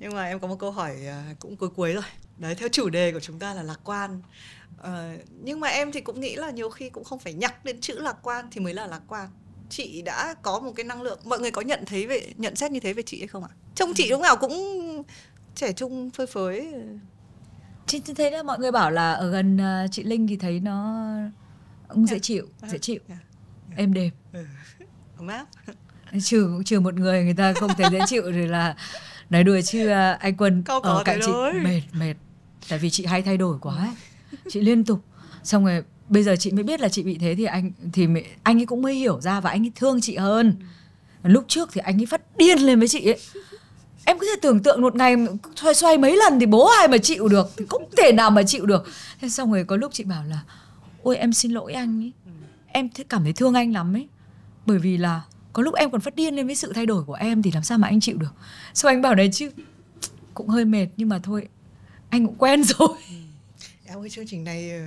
nhưng mà em có một câu hỏi à, cũng cuối cuối rồi đấy theo chủ đề của chúng ta là lạc quan Ờ, nhưng mà em thì cũng nghĩ là nhiều khi cũng không phải nhắc đến chữ lạc quan thì mới là lạc quan chị đã có một cái năng lượng mọi người có nhận thấy về nhận xét như thế về chị hay không ạ à? trông chị ừ. lúc nào cũng trẻ trung phơi phới chị thấy là mọi người bảo là ở gần ờ, chị linh thì thấy nó ừ, dạ. cũng dạ. dễ chịu dễ dạ. chịu êm đềm ừ. ấm áp trừ trừ một người người ta không thấy dễ chịu rồi là nói đùa chứ ờ, anh quân ở cạnh chị mệt mệt tại vì chị hay thay đổi quá ấy chị liên tục xong rồi bây giờ chị mới biết là chị bị thế thì anh thì mẹ, anh ấy cũng mới hiểu ra và anh ấy thương chị hơn ừ. lúc trước thì anh ấy phát điên lên với chị ấy em có thể tưởng tượng một ngày xoay xoay mấy lần thì bố ai mà chịu được thì không thể nào mà chịu được thế xong rồi có lúc chị bảo là ôi em xin lỗi anh ấy ừ. em cảm thấy thương anh lắm ấy bởi vì là có lúc em còn phát điên lên với sự thay đổi của em thì làm sao mà anh chịu được xong anh bảo đấy chứ cũng hơi mệt nhưng mà thôi anh cũng quen rồi ừ theo cái chương trình này ờ,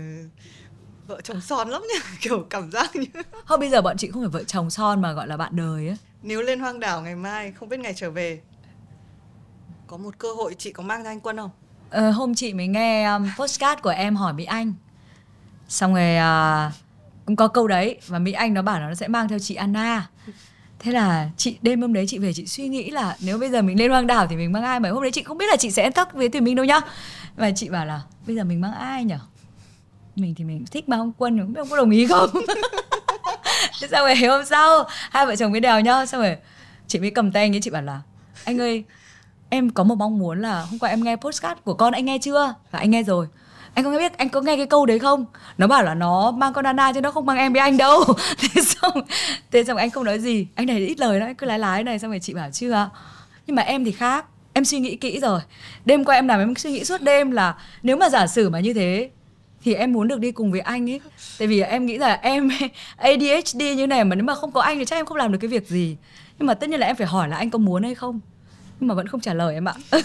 vợ chồng son lắm nhỉ kiểu cảm giác như không bây giờ bọn chị không phải vợ chồng son mà gọi là bạn đời ấy nếu lên hoang đảo ngày mai không biết ngày trở về có một cơ hội chị có mang ra anh quân không ờ, hôm chị mới nghe um, postcard của em hỏi mỹ anh xong rồi uh, cũng có câu đấy và mỹ anh nó bảo nó sẽ mang theo chị anna thế là chị đêm hôm đấy chị về chị suy nghĩ là nếu bây giờ mình lên hoang đảo thì mình mang ai mà hôm đấy chị không biết là chị sẽ tắc với tuyền minh đâu nhá và chị bảo là bây giờ mình mang ai nhở mình thì mình thích mang ông quân nhưng không biết có đồng ý không thế xong rồi hôm sau hai vợ chồng mới đèo nhau xong rồi chị mới cầm tay anh ấy chị bảo là anh ơi em có một mong muốn là hôm qua em nghe postcard của con anh nghe chưa và anh nghe rồi anh có nghe biết anh có nghe cái câu đấy không nó bảo là nó mang con Nana chứ nó không mang em với anh đâu thế xong thế xong anh không nói gì anh này ít lời đó cứ lái lái này xong rồi chị bảo chưa nhưng mà em thì khác em suy nghĩ kỹ rồi đêm qua em làm em suy nghĩ suốt đêm là nếu mà giả sử mà như thế thì em muốn được đi cùng với anh ấy tại vì em nghĩ là em ADHD như này mà nếu mà không có anh thì chắc em không làm được cái việc gì nhưng mà tất nhiên là em phải hỏi là anh có muốn hay không nhưng mà vẫn không trả lời em ạ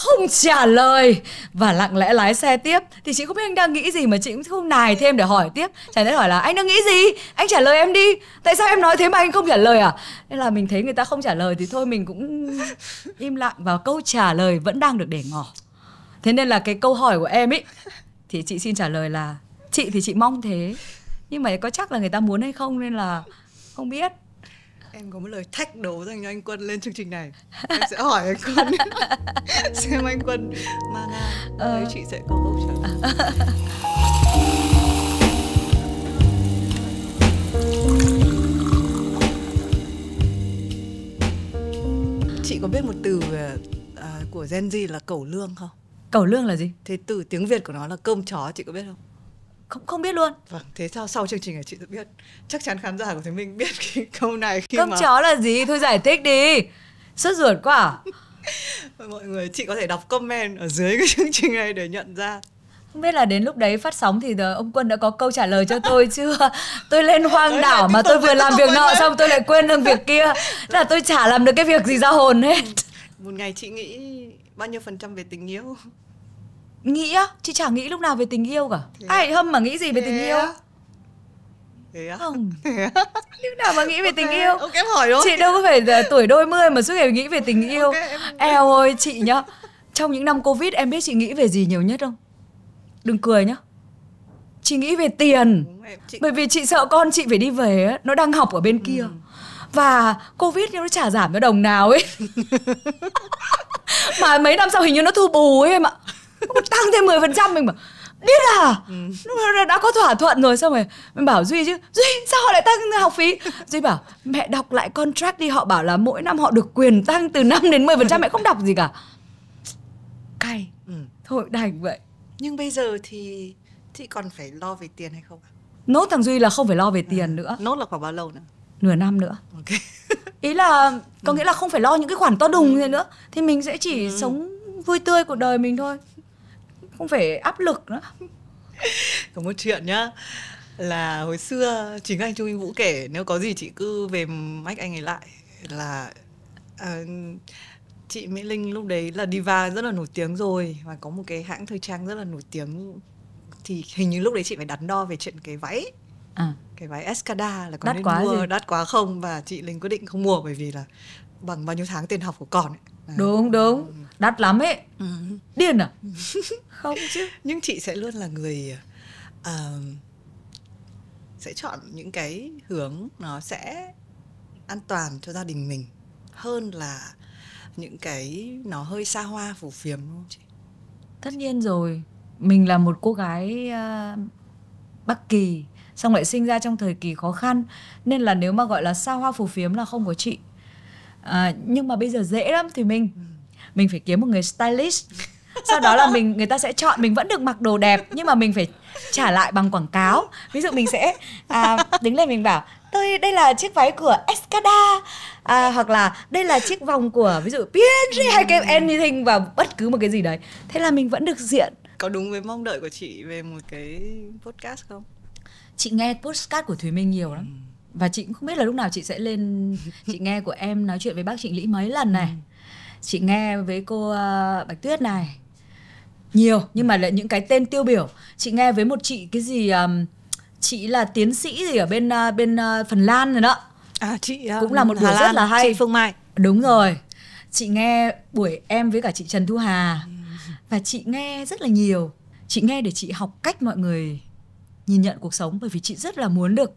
không trả lời và lặng lẽ lái xe tiếp thì chị không biết anh đang nghĩ gì mà chị cũng không nài thêm để hỏi tiếp chả lẽ hỏi là anh đang nghĩ gì anh trả lời em đi tại sao em nói thế mà anh không trả lời à nên là mình thấy người ta không trả lời thì thôi mình cũng im lặng và câu trả lời vẫn đang được để ngỏ thế nên là cái câu hỏi của em ấy thì chị xin trả lời là chị thì chị mong thế nhưng mà có chắc là người ta muốn hay không nên là không biết em có một lời thách đố dành cho anh quân lên chương trình này em sẽ hỏi anh quân xem anh quân mà nga ờ. chị sẽ có câu trả lời chị có biết một từ uh, của Gen Z là cẩu lương không? Cẩu lương là gì? Thế từ tiếng Việt của nó là cơm chó chị có biết không? không không biết luôn vâng thế sao sau chương trình này chị tự biết chắc chắn khán giả của thế mình biết cái câu này khi cơm mà... chó là gì thôi giải thích đi sốt ruột quá à? mọi người chị có thể đọc comment ở dưới cái chương trình này để nhận ra không biết là đến lúc đấy phát sóng thì ông quân đã có câu trả lời cho tôi chưa tôi lên hoang đấy đảo mà tôi vừa làm việc nọ xong tôi lại quên được việc kia là tôi chả làm được cái việc gì ra hồn hết một ngày chị nghĩ bao nhiêu phần trăm về tình yêu nghĩ á chị chả nghĩ lúc nào về tình yêu cả thế ai hâm mà nghĩ gì về thế tình yêu thế á? không lúc nào mà nghĩ về okay. tình yêu ok em hỏi luôn chị đâu có phải tuổi đôi mươi mà suốt ngày nghĩ về tình yêu okay, em... eo ơi chị nhá trong những năm covid em biết chị nghĩ về gì nhiều nhất không đừng cười nhá chị nghĩ về tiền chị... bởi vì chị sợ con chị phải đi về ấy, nó đang học ở bên ừ. kia và covid nhưng nó chả giảm cho đồng nào ấy mà mấy năm sau hình như nó thu bù ấy em ạ tăng thêm 10% phần trăm mình bảo biết à ừ. đã có thỏa thuận rồi xong rồi mình bảo duy chứ duy sao họ lại tăng học phí duy bảo mẹ đọc lại contract đi họ bảo là mỗi năm họ được quyền tăng từ 5 đến 10% phần trăm mẹ không đọc gì cả cay ừ. thôi đành vậy nhưng bây giờ thì chị còn phải lo về tiền hay không nốt thằng duy là không phải lo về ừ. tiền à, nữa nốt là khoảng bao lâu nữa nửa năm nữa okay. ý là có ừ. nghĩa là không phải lo những cái khoản to đùng ừ. nữa thì mình sẽ chỉ ừ. sống vui tươi cuộc đời mình thôi không phải áp lực nữa có một chuyện nhá là hồi xưa chính anh Trung Minh Vũ kể nếu có gì chị cứ về mách anh ấy lại là à, chị Mỹ Linh lúc đấy là diva rất là nổi tiếng rồi và có một cái hãng thời trang rất là nổi tiếng thì hình như lúc đấy chị phải đắn đo về chuyện cái váy à. cái váy Escada là có đắt nên quá mua gì? đắt quá không và chị Linh quyết định không mua bởi vì là bằng bao nhiêu tháng tiền học của con ấy. À. đúng đúng đắt lắm ấy ừ. điên à ừ. không chứ nhưng chị sẽ luôn là người uh, sẽ chọn những cái hướng nó sẽ an toàn cho gia đình mình hơn là những cái nó hơi xa hoa phù phiếm đúng không chị tất nhiên rồi mình là một cô gái uh, bắc kỳ xong lại sinh ra trong thời kỳ khó khăn nên là nếu mà gọi là xa hoa phù phiếm là không có chị à, nhưng mà bây giờ dễ lắm thì mình ừ mình phải kiếm một người stylist sau đó là mình người ta sẽ chọn mình vẫn được mặc đồ đẹp nhưng mà mình phải trả lại bằng quảng cáo ví dụ mình sẽ à, đứng lên mình bảo tôi đây là chiếc váy của Escada à, hoặc là đây là chiếc vòng của ví dụ P&G hay cái anything và bất cứ một cái gì đấy thế là mình vẫn được diện có đúng với mong đợi của chị về một cái podcast không chị nghe podcast của Thùy Minh nhiều lắm ừ. và chị cũng không biết là lúc nào chị sẽ lên chị nghe của em nói chuyện với bác Trịnh Lĩ mấy lần này ừ chị nghe với cô ờ, Bạch Tuyết này nhiều nhưng mà lại những cái tên tiêu biểu chị nghe với một chị cái gì um, chị là tiến sĩ gì ở bên uh, bên uh, Phần Lan rồi đó à, chị uh, cũng là một Hà buổi rất là hay chị Phương Mai đúng rồi chị nghe buổi em với cả chị Trần Thu Hà ừ. và chị nghe rất là nhiều chị nghe để chị học cách mọi người nhìn nhận cuộc sống bởi vì chị rất là muốn được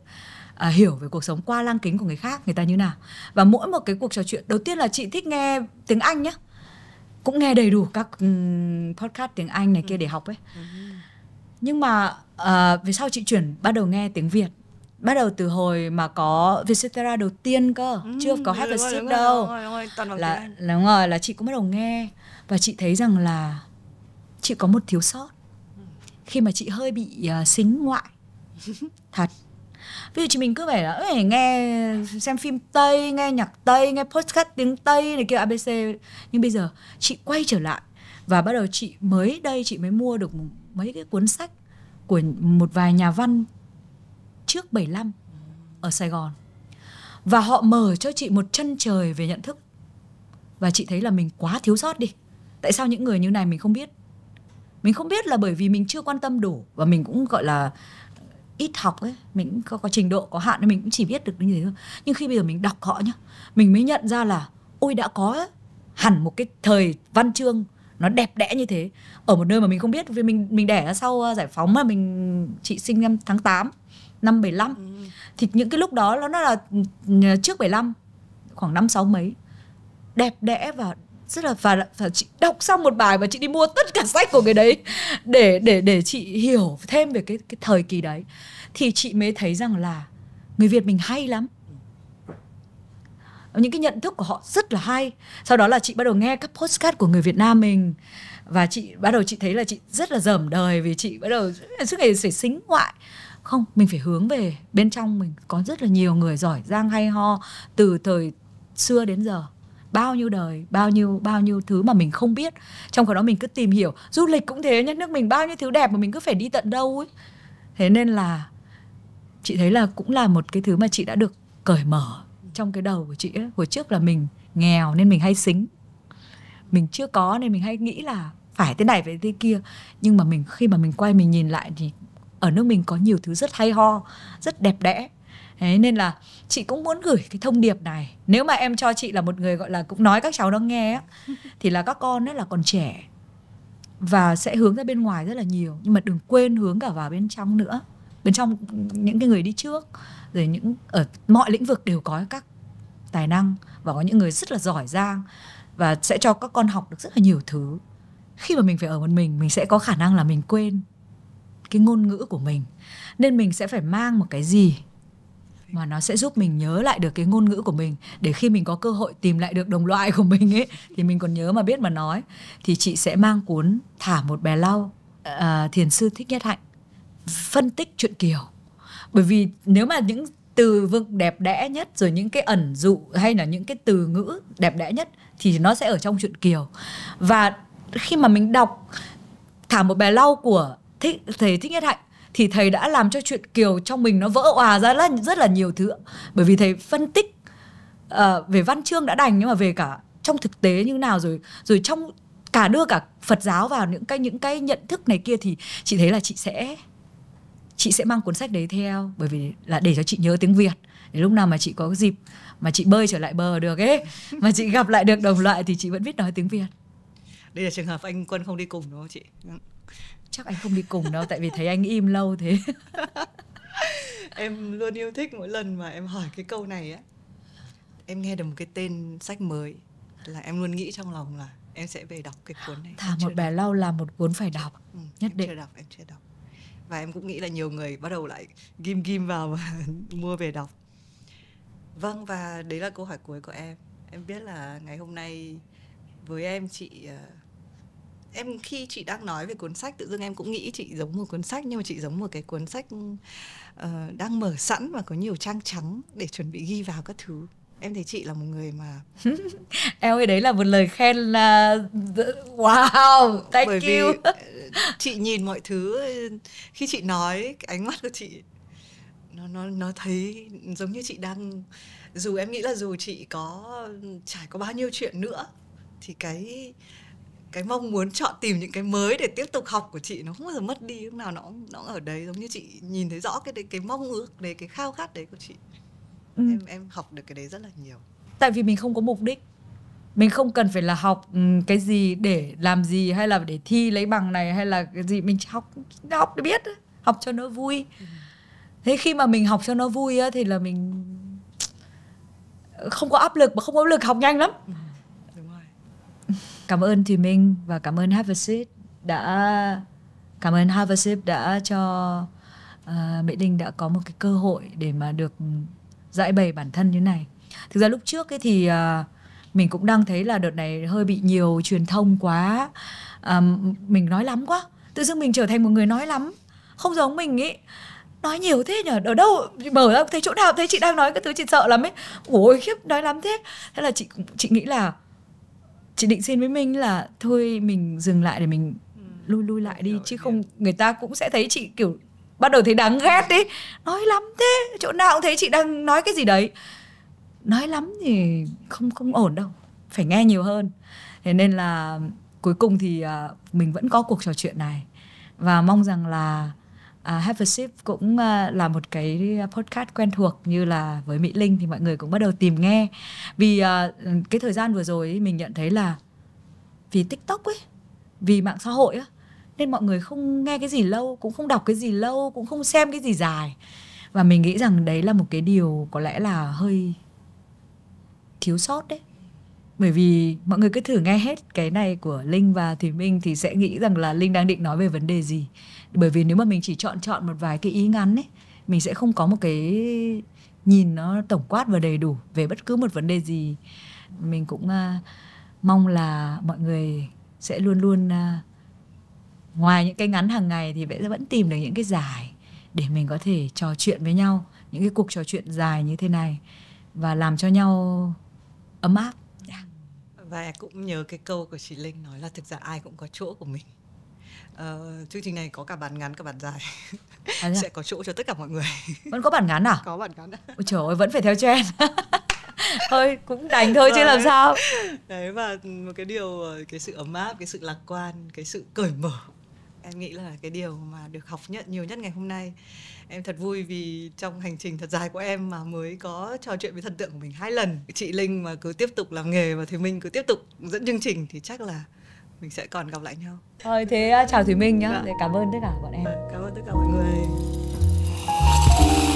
à, hiểu về cuộc sống qua lăng kính của người khác người ta như nào và mỗi một cái cuộc trò chuyện đầu tiên là chị thích nghe tiếng anh nhé cũng nghe đầy đủ các ừ, podcast tiếng anh này kia ừ. để học ấy ừ. nhưng mà à, về sau chị chuyển bắt đầu nghe tiếng việt bắt đầu từ hồi mà có Vietcetera đầu tiên cơ ừ, chưa có Have a Sip đâu rồi, rồi, rồi, là là là chị cũng bắt đầu nghe và chị thấy rằng là chị có một thiếu sót khi mà chị hơi bị uh, xính ngoại thật ví dụ chị mình cứ vẻ là ấy, nghe xem phim tây nghe nhạc tây nghe podcast tiếng tây này kia abc nhưng bây giờ chị quay trở lại và bắt đầu chị mới đây chị mới mua được mấy cái cuốn sách của một vài nhà văn trước 75 ở Sài Gòn và họ mở cho chị một chân trời về nhận thức và chị thấy là mình quá thiếu sót đi tại sao những người như này mình không biết mình không biết là bởi vì mình chưa quan tâm đủ và mình cũng gọi là ít học ấy mình có, có trình độ có hạn nên mình cũng chỉ biết được như thế thôi nhưng khi bây giờ mình đọc họ nhá mình mới nhận ra là ôi đã có hẳn một cái thời văn chương nó đẹp đẽ như thế ở một nơi mà mình không biết vì mình mình đẻ ra sau ờ, giải phóng mà mình chị sinh năm tháng 8 năm 75 ừ. thì những cái lúc đó nó là ừ, ừ, trước 75 khoảng năm sáu mấy đẹp đẽ và rất là và, và chị đọc xong một bài và chị đi mua tất cả sách của người đấy để để để chị hiểu thêm về cái cái thời kỳ đấy thì chị mới thấy rằng là người Việt mình hay lắm những cái nhận thức của họ rất là hay sau đó là chị bắt đầu nghe các postcard của người Việt Nam mình và chị bắt đầu chị thấy là chị rất là dởm đời vì chị bắt đầu suốt ngày phải xính ngoại không mình phải hướng về bên trong mình có rất là nhiều người giỏi giang hay ho từ thời xưa đến giờ bao nhiêu đời bao nhiêu bao nhiêu thứ mà mình không biết trong cái đó mình cứ tìm hiểu du lịch cũng thế nhá nước mình bao nhiêu thứ đẹp mà mình cứ phải đi tận đâu ấy thế nên là chị thấy là cũng là một cái thứ mà chị đã được cởi mở trong cái đầu của chị ấy. hồi trước là mình nghèo nên mình hay xính mình chưa có nên mình hay nghĩ là phải thế này phải thế kia nhưng mà mình khi mà mình quay mình nhìn lại thì ở nước mình có nhiều thứ rất hay ho rất đẹp đẽ Thế nên là chị cũng muốn gửi cái thông điệp này. Nếu mà em cho chị là một người gọi là cũng nói các cháu nó nghe á thì là các con ấy là còn trẻ và sẽ hướng ra bên ngoài rất là nhiều nhưng mà đừng quên hướng cả vào bên trong nữa. Bên trong những cái người đi trước rồi những ở mọi lĩnh vực đều có các tài năng và có những người rất là giỏi giang và sẽ cho các con học được rất là nhiều thứ. Khi mà mình phải ở một mình, mình sẽ có khả năng là mình quên cái ngôn ngữ của mình nên mình sẽ phải mang một cái gì mà nó sẽ giúp mình nhớ lại được cái ngôn ngữ của mình để khi mình có cơ hội tìm lại được đồng loại của mình ấy thì mình còn nhớ mà biết mà nói thì chị sẽ mang cuốn thả một bè lau uh, thiền sư thích nhất hạnh phân tích chuyện kiều bởi vì nếu mà những từ vựng đẹp đẽ nhất rồi những cái ẩn dụ hay là những cái từ ngữ đẹp đẽ nhất thì nó sẽ ở trong chuyện kiều và khi mà mình đọc thả một bè lau của thích thầy thích nhất hạnh thì thầy đã làm cho chuyện kiều trong mình nó vỡ òa ra là rất là nhiều thứ bởi vì thầy phân tích uh, về văn chương đã đành nhưng mà về cả trong thực tế như nào rồi rồi trong cả đưa cả Phật giáo vào những cái những cái nhận thức này kia thì chị thấy là chị sẽ chị sẽ mang cuốn sách đấy theo bởi vì là để cho chị nhớ tiếng Việt để lúc nào mà chị có dịp mà chị bơi trở lại bờ được ấy mà chị gặp lại được đồng loại thì chị vẫn biết nói tiếng Việt đây là trường hợp anh quân không đi cùng đúng không chị chắc anh không đi cùng đâu tại vì thấy anh im lâu thế em luôn yêu thích mỗi lần mà em hỏi cái câu này á em nghe được một cái tên sách mới là em luôn nghĩ trong lòng là em sẽ về đọc cái cuốn này thả một bè đọc. lau là một cuốn phải đọc ừ, nhất em định chưa đọc em chưa đọc và em cũng nghĩ là nhiều người bắt đầu lại ghim ghim vào và mua về đọc vâng và đấy là câu hỏi cuối của em em biết là ngày hôm nay với em chị ờ, em khi chị đang nói về cuốn sách tự dưng em cũng nghĩ chị giống một cuốn sách nhưng mà chị giống một cái cuốn sách uh, đang mở sẵn và có nhiều trang trắng để chuẩn bị ghi vào các thứ em thấy chị là một người mà em ơi đấy là một lời khen là wow thank Bởi you ờ, chị nhìn mọi thứ khi chị nói cái ánh mắt của chị nó nó nó thấy giống như chị đang dù em nghĩ là dù chị có trải có bao nhiêu chuyện nữa thì cái cái mong muốn chọn tìm những cái mới để tiếp tục học của chị nó không bao giờ mất đi lúc nào nó nó ở đấy giống như chị nhìn thấy rõ cái cái mong ước đấy cái khao khát đấy của chị ừ. em em học được cái đấy rất là nhiều tại vì mình không có mục đích mình không cần phải là học ừ, cái gì để làm gì hay là để thi lấy bằng này hay là cái gì mình học học để biết học cho nó vui ừ. thế khi mà mình học cho nó vui á, thì là mình không có áp lực mà không có áp lực học nhanh lắm ừ Cảm ơn Thùy Minh và cảm ơn Harvestit đã cảm ơn Harvestit đã cho uh, Mỹ Linh đã có một cái cơ hội để mà được giải bày bản thân như này. Thực ra lúc trước ấy thì uh, mình cũng đang thấy là đợt này hơi bị nhiều truyền thông quá, um, mình nói lắm quá. Tự dưng mình trở thành một người nói lắm, không giống mình ấy nói nhiều thế nhở ở đâu mở ra thấy chỗ nào thấy chị đang nói cái thứ chị sợ lắm ấy ôi khiếp nói lắm thế thế là chị chị nghĩ là chị định xin với minh là thôi mình dừng lại để mình ừ. lui lui lại đi chứ không người ta cũng sẽ thấy chị kiểu bắt đầu thấy đáng ghét đi nói lắm thế chỗ nào cũng thấy chị đang nói cái gì đấy nói lắm thì không không ổn đâu phải nghe nhiều hơn thế nên là cuối cùng thì à, mình vẫn có cuộc trò chuyện này và mong rằng là À, Have a sip cũng uh, là một cái à, podcast quen thuộc như là với Mỹ Linh thì mọi người cũng bắt đầu tìm nghe vì uh, cái thời gian vừa rồi ấy, mình nhận thấy là vì TikTok ấy, vì mạng xã hội ấy, nên mọi người không nghe cái gì lâu, cũng không đọc cái gì lâu, cũng không xem cái gì dài và mình nghĩ rằng đấy là một cái điều có lẽ là hơi thiếu sót đấy bởi vì mọi người cứ thử nghe hết cái này của linh và thùy minh thì sẽ nghĩ rằng là linh đang định nói về vấn đề gì bởi vì nếu mà mình chỉ chọn chọn một vài cái ý ngắn ấy mình sẽ không có một cái nhìn nó tổng quát và đầy đủ về bất cứ một vấn đề gì mình cũng uh, mong là mọi người sẽ luôn luôn uh, ngoài những cái ngắn hàng ngày thì sẽ vẫn tìm được những cái dài để mình có thể trò chuyện với nhau những cái cuộc trò chuyện dài như thế này và làm cho nhau ấm áp và cũng nhớ cái câu của chị Linh nói là thực ra ai cũng có chỗ của mình Uh, chương trình này có cả bản ngắn cả bản dài à, dạ. sẽ có chỗ cho tất cả mọi người vẫn có bản ngắn à có bản ngắn Ôi trời ơi vẫn phải theo trend thôi cũng đành thôi chứ vâng. làm sao đấy và một cái điều cái sự ấm áp cái sự lạc quan cái sự cởi mở em nghĩ là cái điều mà được học nhận nhiều nhất ngày hôm nay em thật vui vì trong hành trình thật dài của em mà mới có trò chuyện với thần tượng của mình hai lần chị linh mà cứ tiếp tục làm nghề và thì Minh cứ tiếp tục dẫn chương trình thì chắc là mình sẽ còn gặp lại nhau thôi thế à, chào thủy minh nhá dạ. cảm ơn tất cả bọn em dạ, cảm ơn tất cả mọi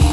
người